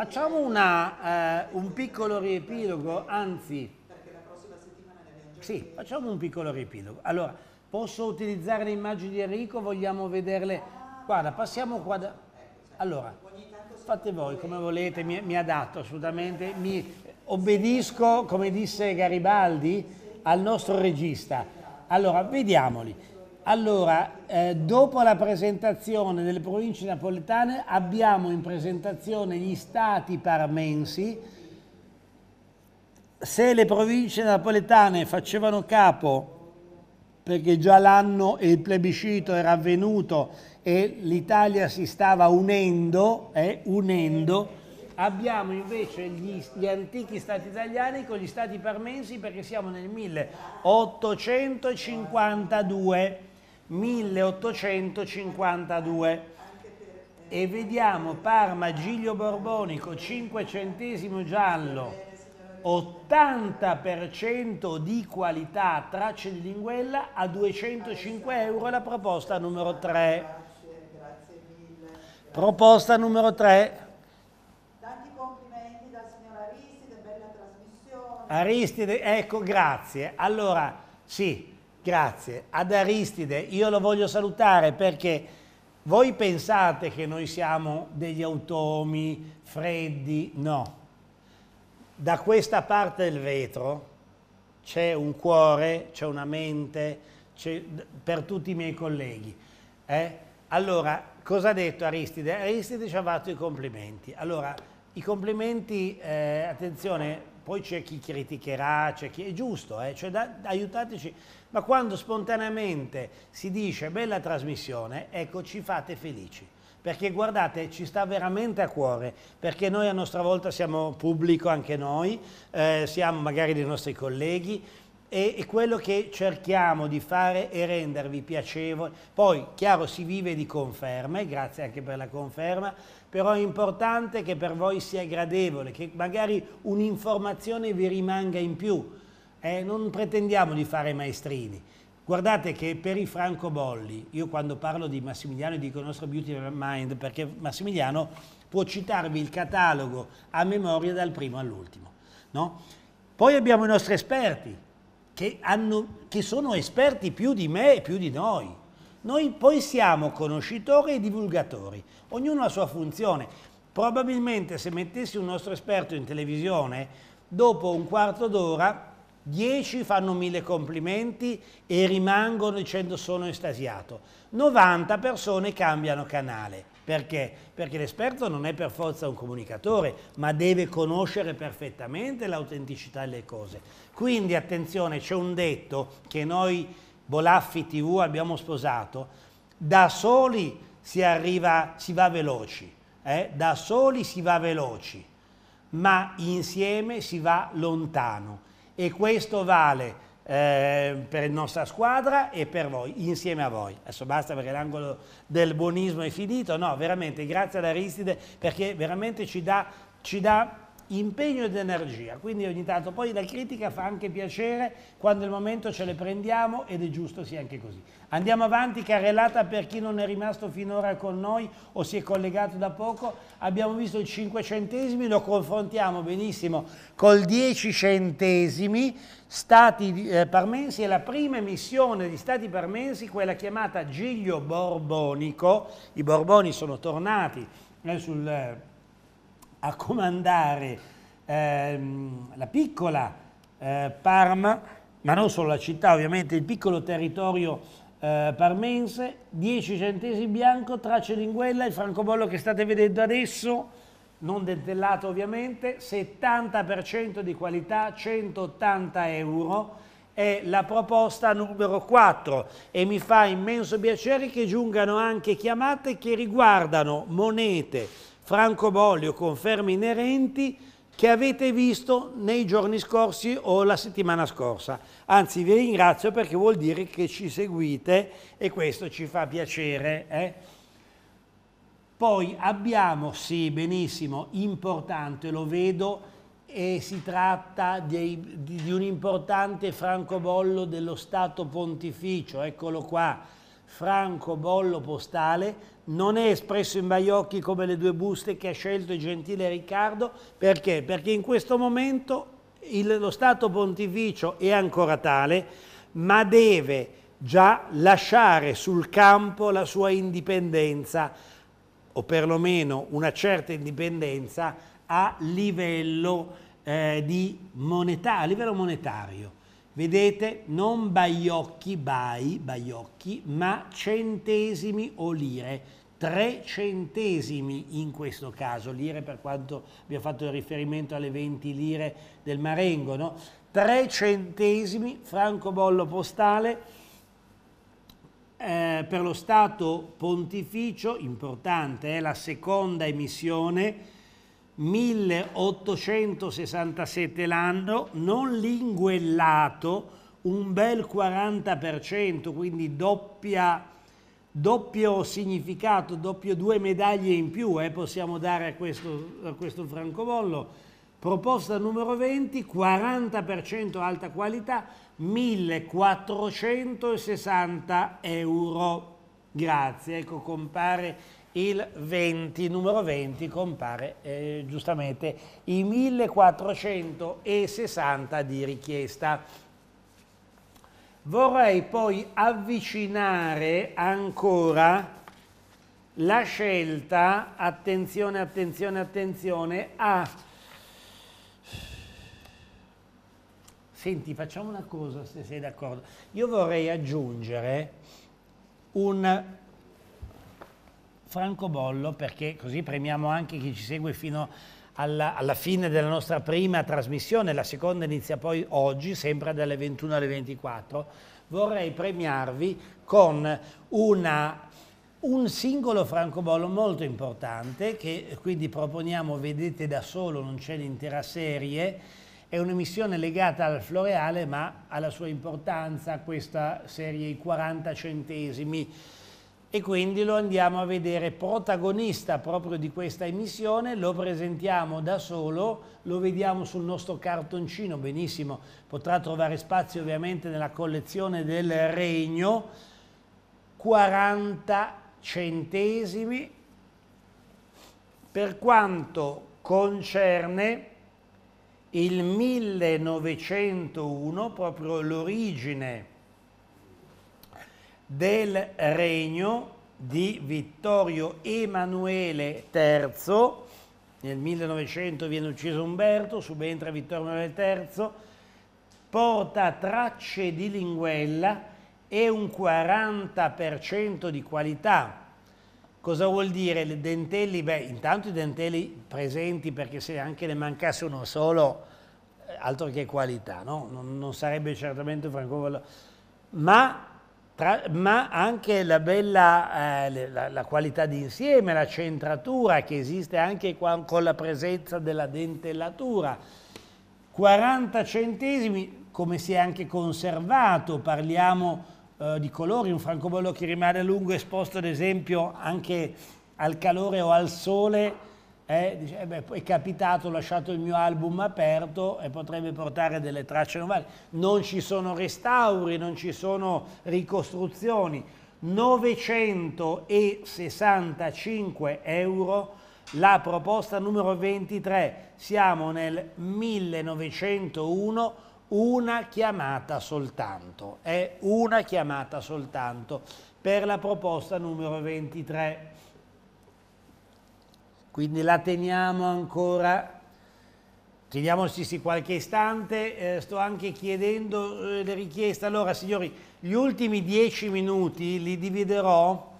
Facciamo una, eh, un piccolo riepilogo, anzi... Perché la prossima settimana ne abbiamo già Sì, facciamo un piccolo riepilogo. Allora, posso utilizzare le immagini di Enrico? Vogliamo vederle? Guarda, passiamo qua da... Allora, fate voi come volete, mi, mi adatto assolutamente, mi obbedisco, come disse Garibaldi, al nostro regista. Allora, vediamoli. Allora, eh, dopo la presentazione delle province napoletane abbiamo in presentazione gli stati parmensi. Se le province napoletane facevano capo, perché già l'anno il plebiscito era avvenuto e l'Italia si stava unendo, eh, unendo, abbiamo invece gli, gli, antichi stati italiani con gli stati parmensi perché siamo nel 1852 1852 e vediamo Parma Giglio Borbonico 5 centesimo giallo 80% di qualità tracce di linguella a 205 euro la proposta numero 3 proposta numero 3 tanti complimenti dal signor Aristide bella trasmissione Aristide ecco grazie allora sì Grazie. Ad Aristide io lo voglio salutare perché voi pensate che noi siamo degli automi freddi? No. Da questa parte del vetro c'è un cuore, c'è una mente, per tutti i miei colleghi. Eh? Allora, cosa ha detto Aristide? Aristide ci ha fatto i complimenti. Allora, i complimenti, eh, attenzione, poi c'è chi criticherà, c'è chi è giusto, eh? cioè da, aiutateci ma quando spontaneamente si dice bella trasmissione, ecco ci fate felici. Perché guardate, ci sta veramente a cuore, perché noi a nostra volta siamo pubblico anche noi, eh, siamo magari dei nostri colleghi, e quello che cerchiamo di fare è rendervi piacevole. Poi, chiaro, si vive di conferme, grazie anche per la conferma, però è importante che per voi sia gradevole, che magari un'informazione vi rimanga in più eh, non pretendiamo di fare maestrini. Guardate che per i francobolli, io quando parlo di Massimiliano dico il nostro beauty Mind, perché Massimiliano può citarvi il catalogo a memoria dal primo all'ultimo. No? Poi abbiamo i nostri esperti, che, hanno, che sono esperti più di me e più di noi. Noi poi siamo conoscitori e divulgatori, ognuno ha la sua funzione. Probabilmente se mettessi un nostro esperto in televisione, dopo un quarto d'ora 10 fanno mille complimenti e rimangono dicendo sono estasiato. 90 persone cambiano canale. Perché? Perché l'esperto non è per forza un comunicatore, ma deve conoscere perfettamente l'autenticità delle cose. Quindi attenzione, c'è un detto che noi Bolaffi TV abbiamo sposato, da soli si, arriva, si va veloci, eh? da soli si va veloci, ma insieme si va lontano e questo vale eh, per la nostra squadra e per voi, insieme a voi. Adesso basta perché l'angolo del buonismo è finito, no, veramente grazie ad Aristide perché veramente ci dà, ci dà impegno ed energia, quindi ogni tanto poi la critica fa anche piacere quando il momento ce le prendiamo ed è giusto sia anche così. Andiamo avanti, carrellata per chi non è rimasto finora con noi o si è collegato da poco, abbiamo visto il 5 centesimi, lo confrontiamo benissimo col 10 centesimi, Stati eh, Parmensi è la prima emissione di Stati Parmensi, quella chiamata Giglio Borbonico, i Borboni sono tornati eh, sul eh, a comandare ehm, la piccola eh, Parma, ma non solo la città ovviamente, il piccolo territorio eh, parmense, 10 centesimi bianco, tracce linguella, il francobollo che state vedendo adesso, non dentellato ovviamente, 70% di qualità, 180 euro, è la proposta numero 4 e mi fa immenso piacere che giungano anche chiamate che riguardano monete, Franco Bollio con fermi inerenti che avete visto nei giorni scorsi o la settimana scorsa. Anzi, vi ringrazio perché vuol dire che ci seguite e questo ci fa piacere. Eh? Poi abbiamo, sì, benissimo, importante, lo vedo, e si tratta di, di un importante francobollo dello Stato Pontificio, eccolo qua, franco bollo postale non è espresso in baiocchi come le due buste che ha scelto il gentile Riccardo, perché? Perché in questo momento il, lo Stato pontificio è ancora tale, ma deve già lasciare sul campo la sua indipendenza, o perlomeno una certa indipendenza, a livello, eh, moneta, a livello monetario. Vedete, non baiocchi, bai, baiocchi, ma centesimi o lire. 3 centesimi in questo caso, lire per quanto vi ho fatto riferimento alle 20 lire del Marengo, no? 3 centesimi, francobollo postale eh, per lo Stato pontificio, importante, è eh, la seconda emissione 1867 l'anno, non linguellato, un bel 40%, quindi doppia, doppio significato, doppio due medaglie in più eh, possiamo dare a questo, a questo francobollo. Proposta numero 20, 40% alta qualità, 1460 euro. Grazie, ecco compare il 20, numero 20 compare eh, giustamente i 1460 di richiesta. Vorrei poi avvicinare ancora la scelta, attenzione, attenzione, attenzione, a... Senti, facciamo una cosa, se sei d'accordo. Io vorrei aggiungere un francobollo perché così premiamo anche chi ci segue fino alla, alla, fine della nostra prima trasmissione, la seconda inizia poi oggi, sempre dalle 21 alle 24, vorrei premiarvi con una, un singolo francobollo molto importante che quindi proponiamo, vedete da solo, non c'è l'intera serie, è un'emissione legata al floreale ma alla sua importanza, questa serie i 40 centesimi, e quindi lo andiamo a vedere protagonista proprio di questa emissione, lo presentiamo da solo, lo vediamo sul nostro cartoncino, benissimo, potrà trovare spazio ovviamente nella collezione del Regno, 40 centesimi per quanto concerne il 1901, proprio l'origine del regno di Vittorio Emanuele III. Nel 1900 viene ucciso Umberto, subentra Vittorio Emanuele III, porta tracce di linguella e un 40% di qualità. Cosa vuol dire? Le dentelli, beh, intanto i dentelli presenti perché se anche ne mancasse uno solo, eh, altro che qualità, no? non, non sarebbe certamente francobollo. Ma tra, ma anche la bella eh, la, la qualità di insieme, la centratura che esiste anche qua, con la presenza della dentellatura. 40 centesimi, come si è anche conservato, parliamo eh, di colori, un francobollo che rimane a lungo esposto ad esempio anche al calore o al sole eh, dice, eh beh, è capitato, ho lasciato il mio album aperto e potrebbe portare delle tracce nuove. Non ci sono restauri, non ci sono ricostruzioni. 965 euro la proposta numero 23. Siamo nel 1901, una chiamata soltanto. È eh, una chiamata soltanto per la proposta numero 23 quindi la teniamo ancora, teniamoci sì, qualche istante, eh, sto anche chiedendo eh, le richieste, allora signori gli ultimi dieci minuti li dividerò,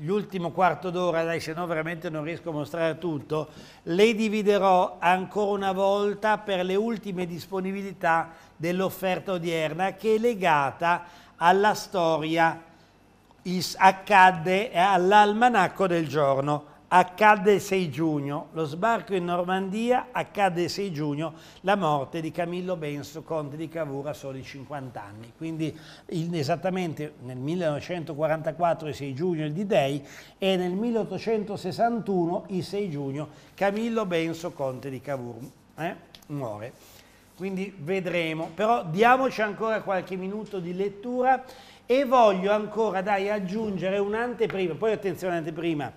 l'ultimo quarto d'ora, dai se no veramente non riesco a mostrare tutto, le dividerò ancora una volta per le ultime disponibilità dell'offerta odierna che è legata alla storia accadde eh, all'almanacco del giorno accadde il 6 giugno, lo sbarco in Normandia accadde il 6 giugno, la morte di Camillo Benso, conte di Cavour a soli 50 anni. Quindi in, esattamente nel 1944 il 6 giugno il D-Day e nel 1861 il 6 giugno Camillo Benso, conte di Cavour, eh, muore. Quindi vedremo, però diamoci ancora qualche minuto di lettura e voglio ancora dai, aggiungere un'anteprima, poi attenzione anteprima,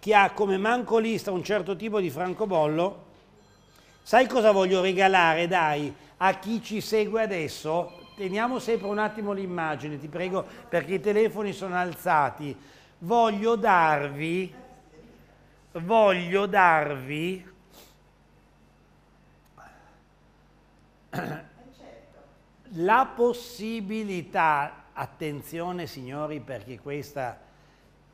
chi ha come mancolista un certo tipo di francobollo, sai cosa voglio regalare, dai, a chi ci segue adesso? Teniamo sempre un attimo l'immagine, ti prego, perché i telefoni sono alzati. Voglio darvi, voglio darvi... la possibilità, attenzione signori perché questa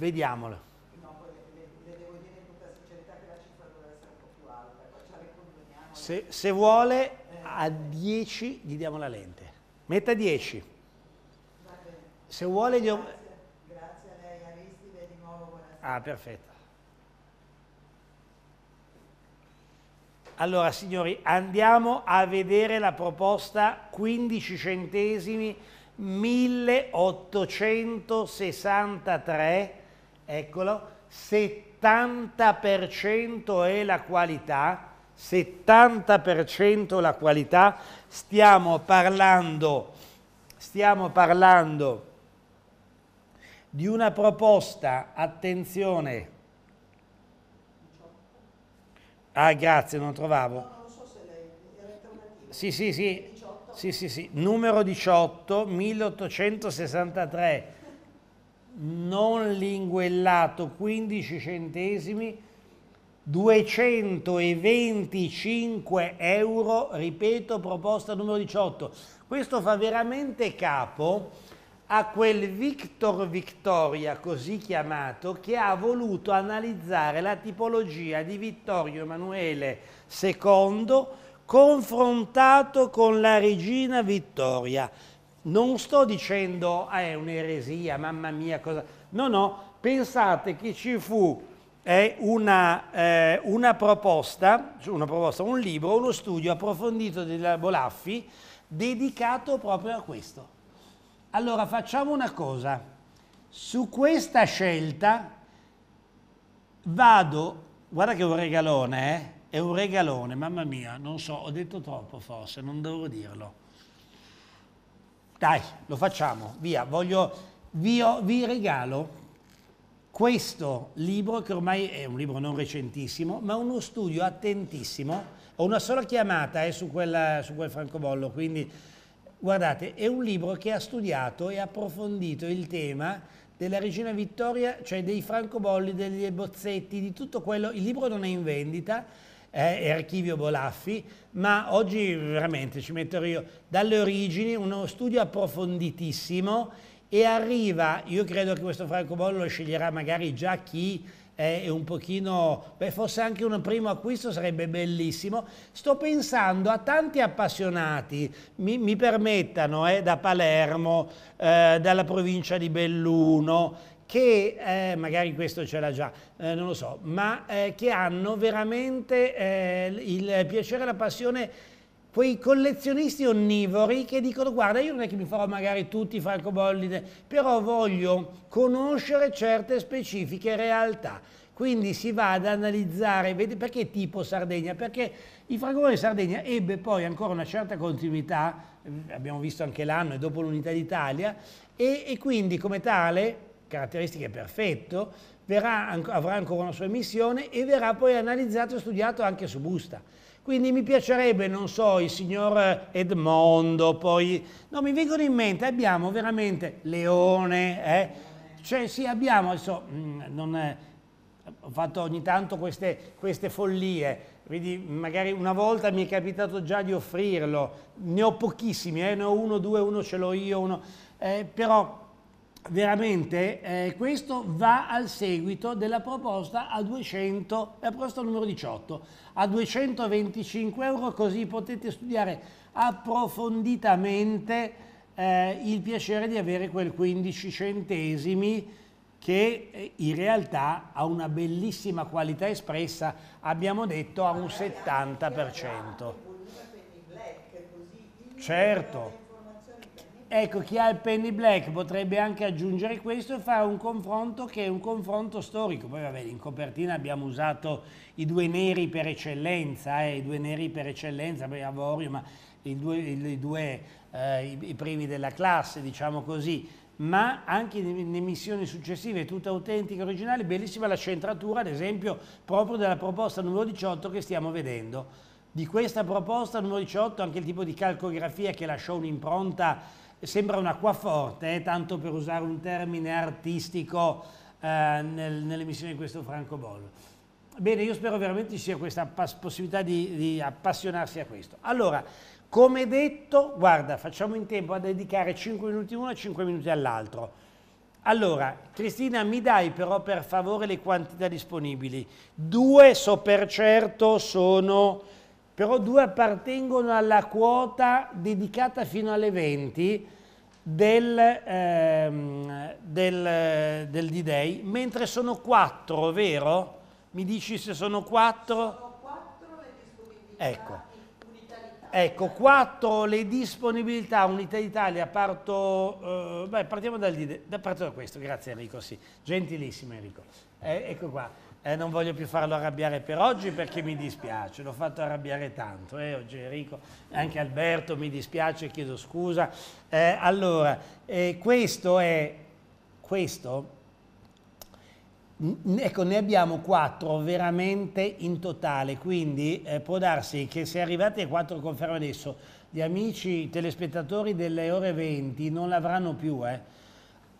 Vediamolo. Se, se, vuole a 10 gli diamo la lente. Metta 10. Se vuole gli... Grazie, grazie a lei Aristide di nuovo buonasera. Ah, perfetto. Allora signori, andiamo a vedere la proposta 15 centesimi 1863 eccolo, 70% è la qualità, 70% la qualità, stiamo parlando, stiamo parlando di una proposta, attenzione, ah grazie, non trovavo. No, non so se lei Sì, sì, sì. 18. Sì, sì, sì, numero 18, 1863 non linguellato 15 centesimi 225 euro, ripeto, proposta numero 18. Questo fa veramente capo a quel Victor Victoria, così chiamato, che ha voluto analizzare la tipologia di Vittorio Emanuele II confrontato con la regina Vittoria. Non sto dicendo, eh, è un'eresia, mamma mia, cosa... No, no, pensate che ci fu eh, una, eh, una, proposta, una proposta, un libro, uno studio approfondito della Bolaffi dedicato proprio a questo. Allora facciamo una cosa, su questa scelta vado, guarda che è un regalone, eh? è un regalone, mamma mia, non so, ho detto troppo forse, non devo dirlo. Dai, lo facciamo, via, voglio, vi, vi regalo questo libro che ormai è un libro non recentissimo, ma uno studio attentissimo, ho una sola chiamata eh, su, quella, su quel francobollo, quindi guardate, è un libro che ha studiato e approfondito il tema della regina Vittoria, cioè dei francobolli, degli bozzetti, di tutto quello, il libro non è in vendita, eh, e Archivio Bolaffi, ma oggi veramente ci metterò io dalle origini uno studio approfonditissimo e arriva, io credo che questo francobollo lo sceglierà magari già chi è un pochino, beh, forse anche un primo acquisto sarebbe bellissimo. Sto pensando a tanti appassionati, mi, mi permettano, eh, da Palermo, eh, dalla provincia di Belluno, che eh, magari questo ce l'ha già, eh, non lo so, ma eh, che hanno veramente eh, il piacere e la passione quei collezionisti onnivori che dicono guarda io non è che mi farò magari tutti i francobolli, però voglio conoscere certe specifiche realtà. Quindi si va ad analizzare, vedi, perché tipo Sardegna? Perché il francobollo di Sardegna ebbe poi ancora una certa continuità, eh, abbiamo visto anche l'anno e dopo l'unità d'Italia, e, e quindi come tale caratteristiche perfetto, verrà, avrà ancora una sua emissione e verrà poi analizzato e studiato anche su busta. Quindi mi piacerebbe, non so, il signor Edmondo, poi... No, mi vengono in mente, abbiamo veramente Leone, eh? Cioè sì, abbiamo, adesso, mm, non, eh, ho fatto ogni tanto queste, queste follie, quindi magari una volta mi è capitato già di offrirlo, ne ho pochissimi, eh? ne ho uno, due, uno ce l'ho io, uno... Eh, però veramente eh, questo va al seguito della proposta a 200, la proposta numero 18, a 225 euro così potete studiare approfonditamente eh, il piacere di avere quel 15 centesimi che eh, in realtà ha una bellissima qualità espressa, abbiamo detto a un 70%. Certo. Ecco, chi ha il penny black potrebbe anche aggiungere questo e fare un confronto che è un confronto storico. Poi vabbè, in copertina abbiamo usato i due neri per eccellenza, eh, i due neri per eccellenza, poi Avorio, ma i due, i, due, eh, i, primi della classe, diciamo così ma anche in emissioni successive, tutte autentiche, originali, bellissima la centratura, ad esempio, proprio della proposta numero 18 che stiamo vedendo. Di questa proposta numero 18 anche il tipo di calcografia che lasciò un'impronta sembra un'acquaforte, eh, tanto per usare un termine artistico eh, nel, nell'emissione di questo francobollo. Bene, io spero veramente ci sia questa possibilità di, di appassionarsi a questo. Allora, come detto, guarda, facciamo in tempo a dedicare 5 minuti uno e 5 minuti all'altro. Allora, Cristina, mi dai però per favore le quantità disponibili. Due, so per certo, sono però due appartengono alla quota dedicata fino alle 20 del, ehm, del, del D-Day, mentre sono quattro, vero? Mi dici se sono quattro? Sono quattro le disponibilità ecco. Ecco, quattro le disponibilità Unità d'Italia, parto, eh, beh, partiamo dal, da, partiamo da questo, grazie Enrico, sì, gentilissimo Enrico, eh, ecco qua. Eh, non voglio più farlo arrabbiare per oggi perché mi dispiace, l'ho fatto arrabbiare tanto, eh, oggi Enrico, anche Alberto mi dispiace, chiedo scusa. Eh, allora, eh, questo è, questo, ecco ne abbiamo quattro veramente in totale, quindi eh, può darsi che se arrivate a quattro conferme adesso, gli amici telespettatori delle ore 20 non l'avranno più, eh.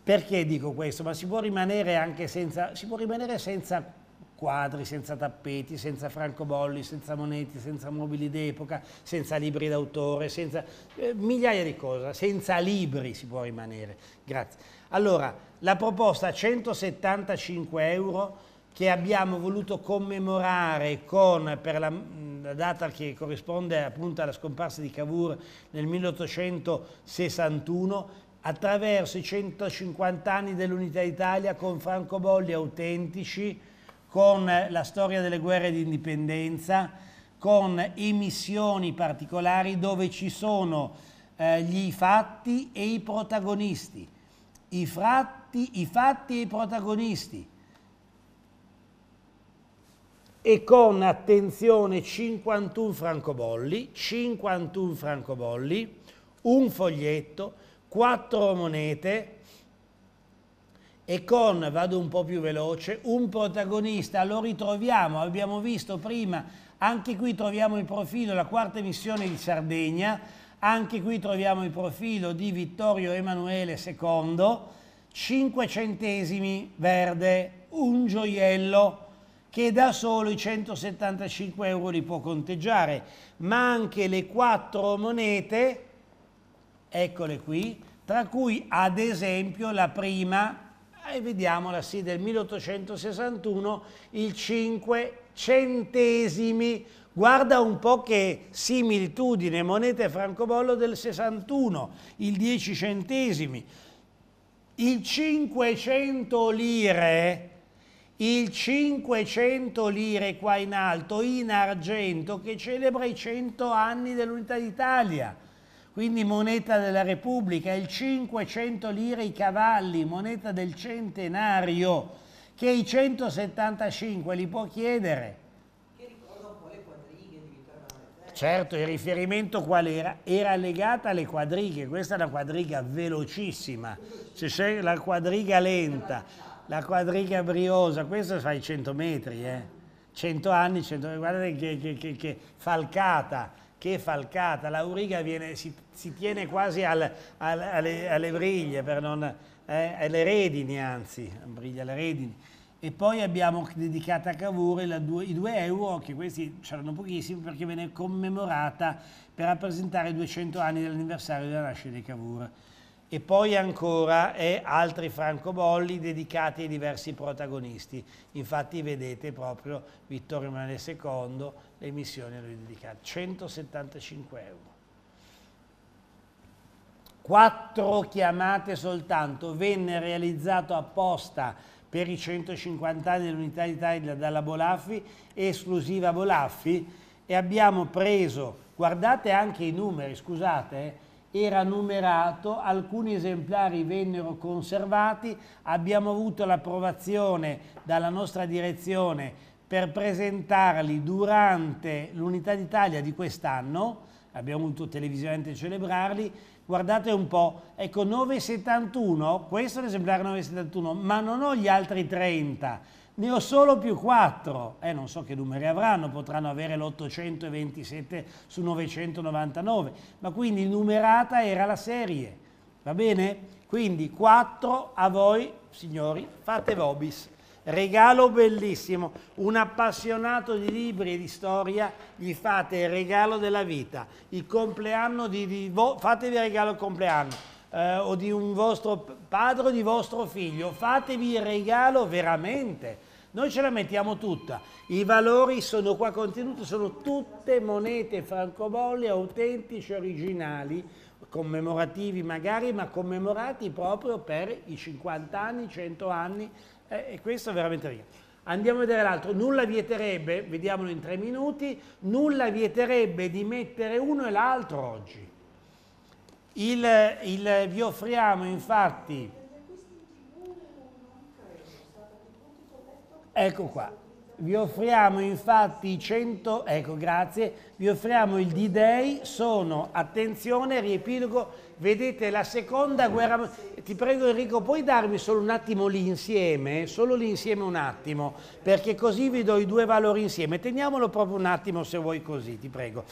Perché dico questo? Ma si può rimanere anche senza, si può rimanere senza quadri, senza tappeti, senza francobolli, senza moneti, senza mobili d'epoca, senza libri d'autore, senza eh, migliaia di cose, senza libri si può rimanere. Grazie. Allora, la proposta 175 euro che abbiamo voluto commemorare con, per la, mm, la, data che corrisponde appunto alla scomparsa di Cavour nel 1861, attraverso i 150 anni dell'Unità d'Italia con francobolli autentici con la storia delle guerre di indipendenza, con emissioni particolari dove ci sono eh, gli fatti e i protagonisti. I, fratti, I fatti e i protagonisti. E con, attenzione, 51 francobolli, 51 francobolli, un foglietto, quattro monete, e con, vado un po' più veloce, un protagonista, lo ritroviamo, abbiamo visto prima, anche qui troviamo il profilo, la quarta emissione di Sardegna, anche qui troviamo il profilo di Vittorio Emanuele II, 5 centesimi verde, un gioiello che da solo i 175 euro li può conteggiare, ma anche le quattro monete, eccole qui, tra cui ad esempio la prima e vediamola, sì, del 1861, il 5 centesimi. Guarda un po' che similitudine, moneta e francobollo del 61, il 10 centesimi. Il 500 lire, il 500 lire qua in alto, in argento, che celebra i 100 anni dell'Unità d'Italia quindi moneta della Repubblica, il 500 lire i cavalli, moneta del centenario, che i 175 li può chiedere. Certo, il riferimento qual era? Era legata alle quadrighe, questa è la quadriga velocissima, c'è la quadriga lenta, la quadriga briosa, questa fa i 100 metri, eh. 100 anni, 100, guardate che, che, che, che falcata, che falcata, l'auriga viene, si, si tiene quasi al, al, alle, alle, briglie, non, eh, alle redini anzi, briglie alle redini. E poi abbiamo dedicato a Cavour due, i 2 euro, che questi c'erano pochissimi, perché venne commemorata per rappresentare i 200 anni dell'anniversario della nascita di Cavour e poi ancora e altri francobolli dedicati ai diversi protagonisti. Infatti vedete proprio Vittorio Emanuele II, le missioni a lui dedicate. 175 euro. Quattro chiamate soltanto, venne realizzato apposta per i 150 anni dell'Unità d'Italia dalla Bolaffi, esclusiva Bolaffi, e abbiamo preso, guardate anche i numeri, scusate, eh, era numerato, alcuni esemplari vennero conservati, abbiamo avuto l'approvazione dalla nostra direzione per presentarli durante l'Unità d'Italia di quest'anno, abbiamo avuto televisivamente celebrarli, guardate un po', ecco 971, questo è l'esemplare 971, ma non ho gli altri 30, ne ho solo più 4, eh, non so che numeri avranno, potranno avere l'827 su 999, ma quindi numerata era la serie, va bene? Quindi 4 a voi, signori, fate vobis. Regalo bellissimo, un appassionato di libri e di storia, gli fate il regalo della vita, il compleanno di, di fatevi il regalo il compleanno, eh, o di un vostro padre o di vostro figlio, fatevi il regalo veramente noi ce la mettiamo tutta. I valori sono qua contenuti, sono tutte monete francobolli autentici, originali, commemorativi magari, ma commemorati proprio per i 50 anni, 100 anni, eh, e questo è veramente ricco. Andiamo a vedere l'altro. Nulla vieterebbe, vediamolo in tre minuti, nulla vieterebbe di mettere uno e l'altro oggi. Il, il, vi offriamo infatti Ecco qua. Vi offriamo infatti 100, ecco grazie, vi offriamo il D-Day, sono, attenzione, riepilogo, vedete la seconda guerra mondiale, ti prego Enrico puoi darmi solo un attimo l'insieme, solo l'insieme un attimo, perché così vi do i due valori insieme, teniamolo proprio un attimo se vuoi così, ti prego.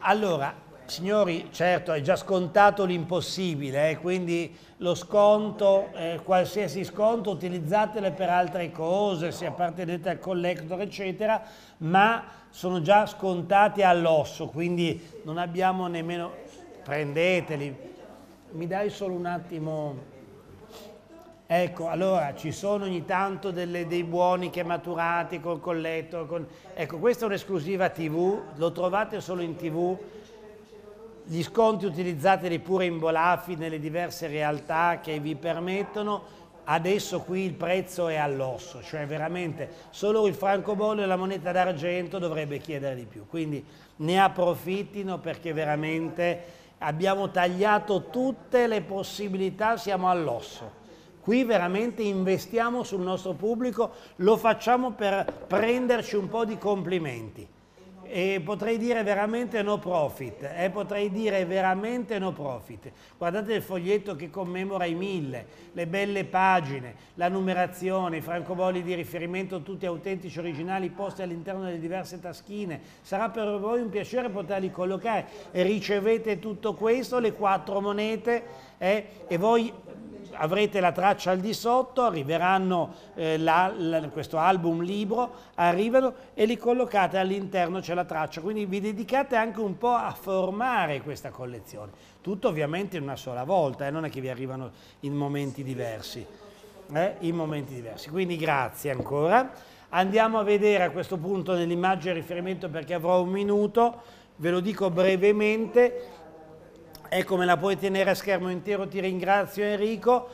Allora, signori, certo è già scontato l'impossibile, eh, quindi lo sconto, eh, qualsiasi sconto utilizzatele per altre cose, se appartenete al collector eccetera, ma sono già scontati all'osso, quindi non abbiamo nemmeno... prendeteli. Mi dai solo un attimo... Ecco, allora ci sono ogni tanto delle, dei buoni che maturati col colletto. Con... Ecco, questa è un'esclusiva TV, lo trovate solo in TV gli sconti utilizzateli pure in Bolafi nelle diverse realtà che vi permettono, adesso qui il prezzo è all'osso, cioè veramente solo il francobollo e la moneta d'argento dovrebbe chiedere di più, quindi ne approfittino perché veramente abbiamo tagliato tutte le possibilità, siamo all'osso. Qui veramente investiamo sul nostro pubblico, lo facciamo per prenderci un po' di complimenti e potrei dire veramente no profit, eh, potrei dire veramente no profit. Guardate il foglietto che commemora i mille, le belle pagine, la numerazione, i francobolli di riferimento, tutti autentici originali posti all'interno delle diverse taschine. Sarà per voi un piacere poterli collocare. E ricevete tutto questo, le quattro monete eh, e voi avrete la traccia al di sotto, arriveranno eh, la, la, questo album libro, arrivano e li collocate all'interno, c'è la traccia, quindi vi dedicate anche un po' a formare questa collezione, tutto ovviamente in una sola volta, eh, non è che vi arrivano in momenti diversi, eh, in momenti diversi, quindi grazie ancora. Andiamo a vedere a questo punto nell'immagine riferimento perché avrò un minuto, ve lo dico brevemente, ecco me la puoi tenere a schermo intero, ti ringrazio Enrico,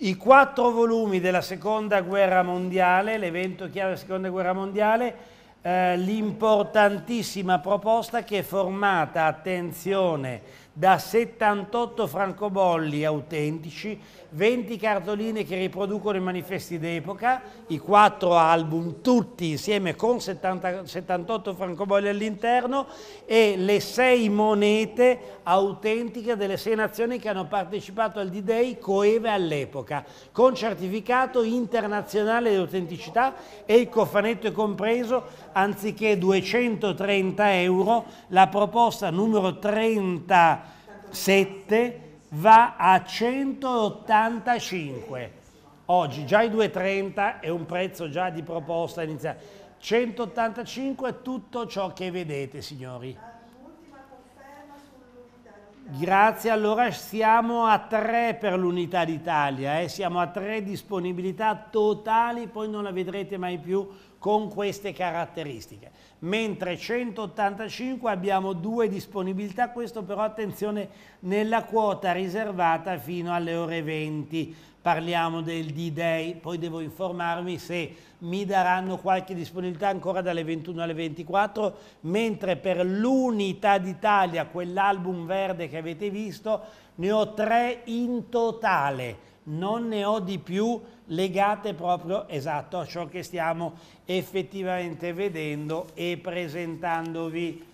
i quattro volumi della seconda guerra mondiale, l'evento chiave della seconda guerra mondiale, eh, l'importantissima proposta che è formata, attenzione, da 78 francobolli autentici 20 cartoline che riproducono i manifesti d'epoca, i quattro album tutti insieme con 70, 78 francobolli all'interno e le sei monete autentiche delle sei nazioni che hanno partecipato al D-Day coeve all'epoca, con certificato internazionale di autenticità e il cofanetto è compreso, anziché 230 euro, la proposta numero 37 va a 185. Oggi già i 2,30 è un prezzo già di proposta iniziale. 185 è tutto ciò che vedete, signori. Grazie, allora siamo a 3 per l'unità d'Italia, eh? siamo a 3 disponibilità totali, poi non la vedrete mai più con queste caratteristiche mentre 185 abbiamo due disponibilità, questo però attenzione nella quota riservata fino alle ore 20, parliamo del D-Day, poi devo informarmi se mi daranno qualche disponibilità ancora dalle 21 alle 24, mentre per l'Unità d'Italia, quell'album verde che avete visto, ne ho tre in totale non ne ho di più legate proprio esatto a ciò che stiamo effettivamente vedendo e presentandovi.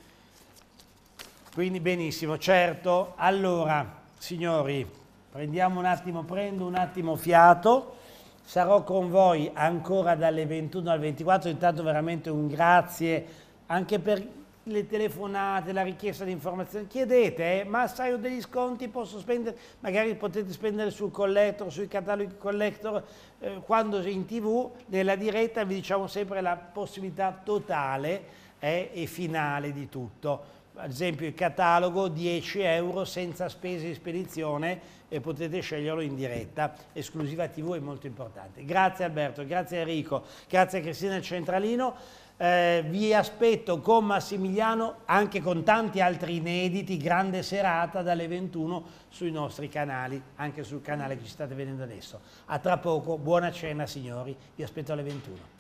Quindi benissimo, certo. Allora, signori, prendiamo un attimo, prendo un attimo fiato. Sarò con voi ancora dalle 21 al 24, intanto veramente un grazie anche per le telefonate, la richiesta di informazioni, chiedete, eh, ma sai ho degli sconti, posso spendere, magari potete spendere sul collector, sui cataloghi collector, eh, quando in tv, nella diretta vi diciamo sempre la possibilità totale eh, e finale di tutto. Ad esempio il catalogo 10 euro senza spese di spedizione e potete sceglierlo in diretta, esclusiva tv è molto importante. Grazie Alberto, grazie Enrico, grazie Cristina del Centralino. Eh, vi aspetto con Massimiliano, anche con tanti altri inediti, grande serata dalle 21 sui nostri canali, anche sul canale che ci state vedendo adesso. A tra poco, buona cena signori, vi aspetto alle 21.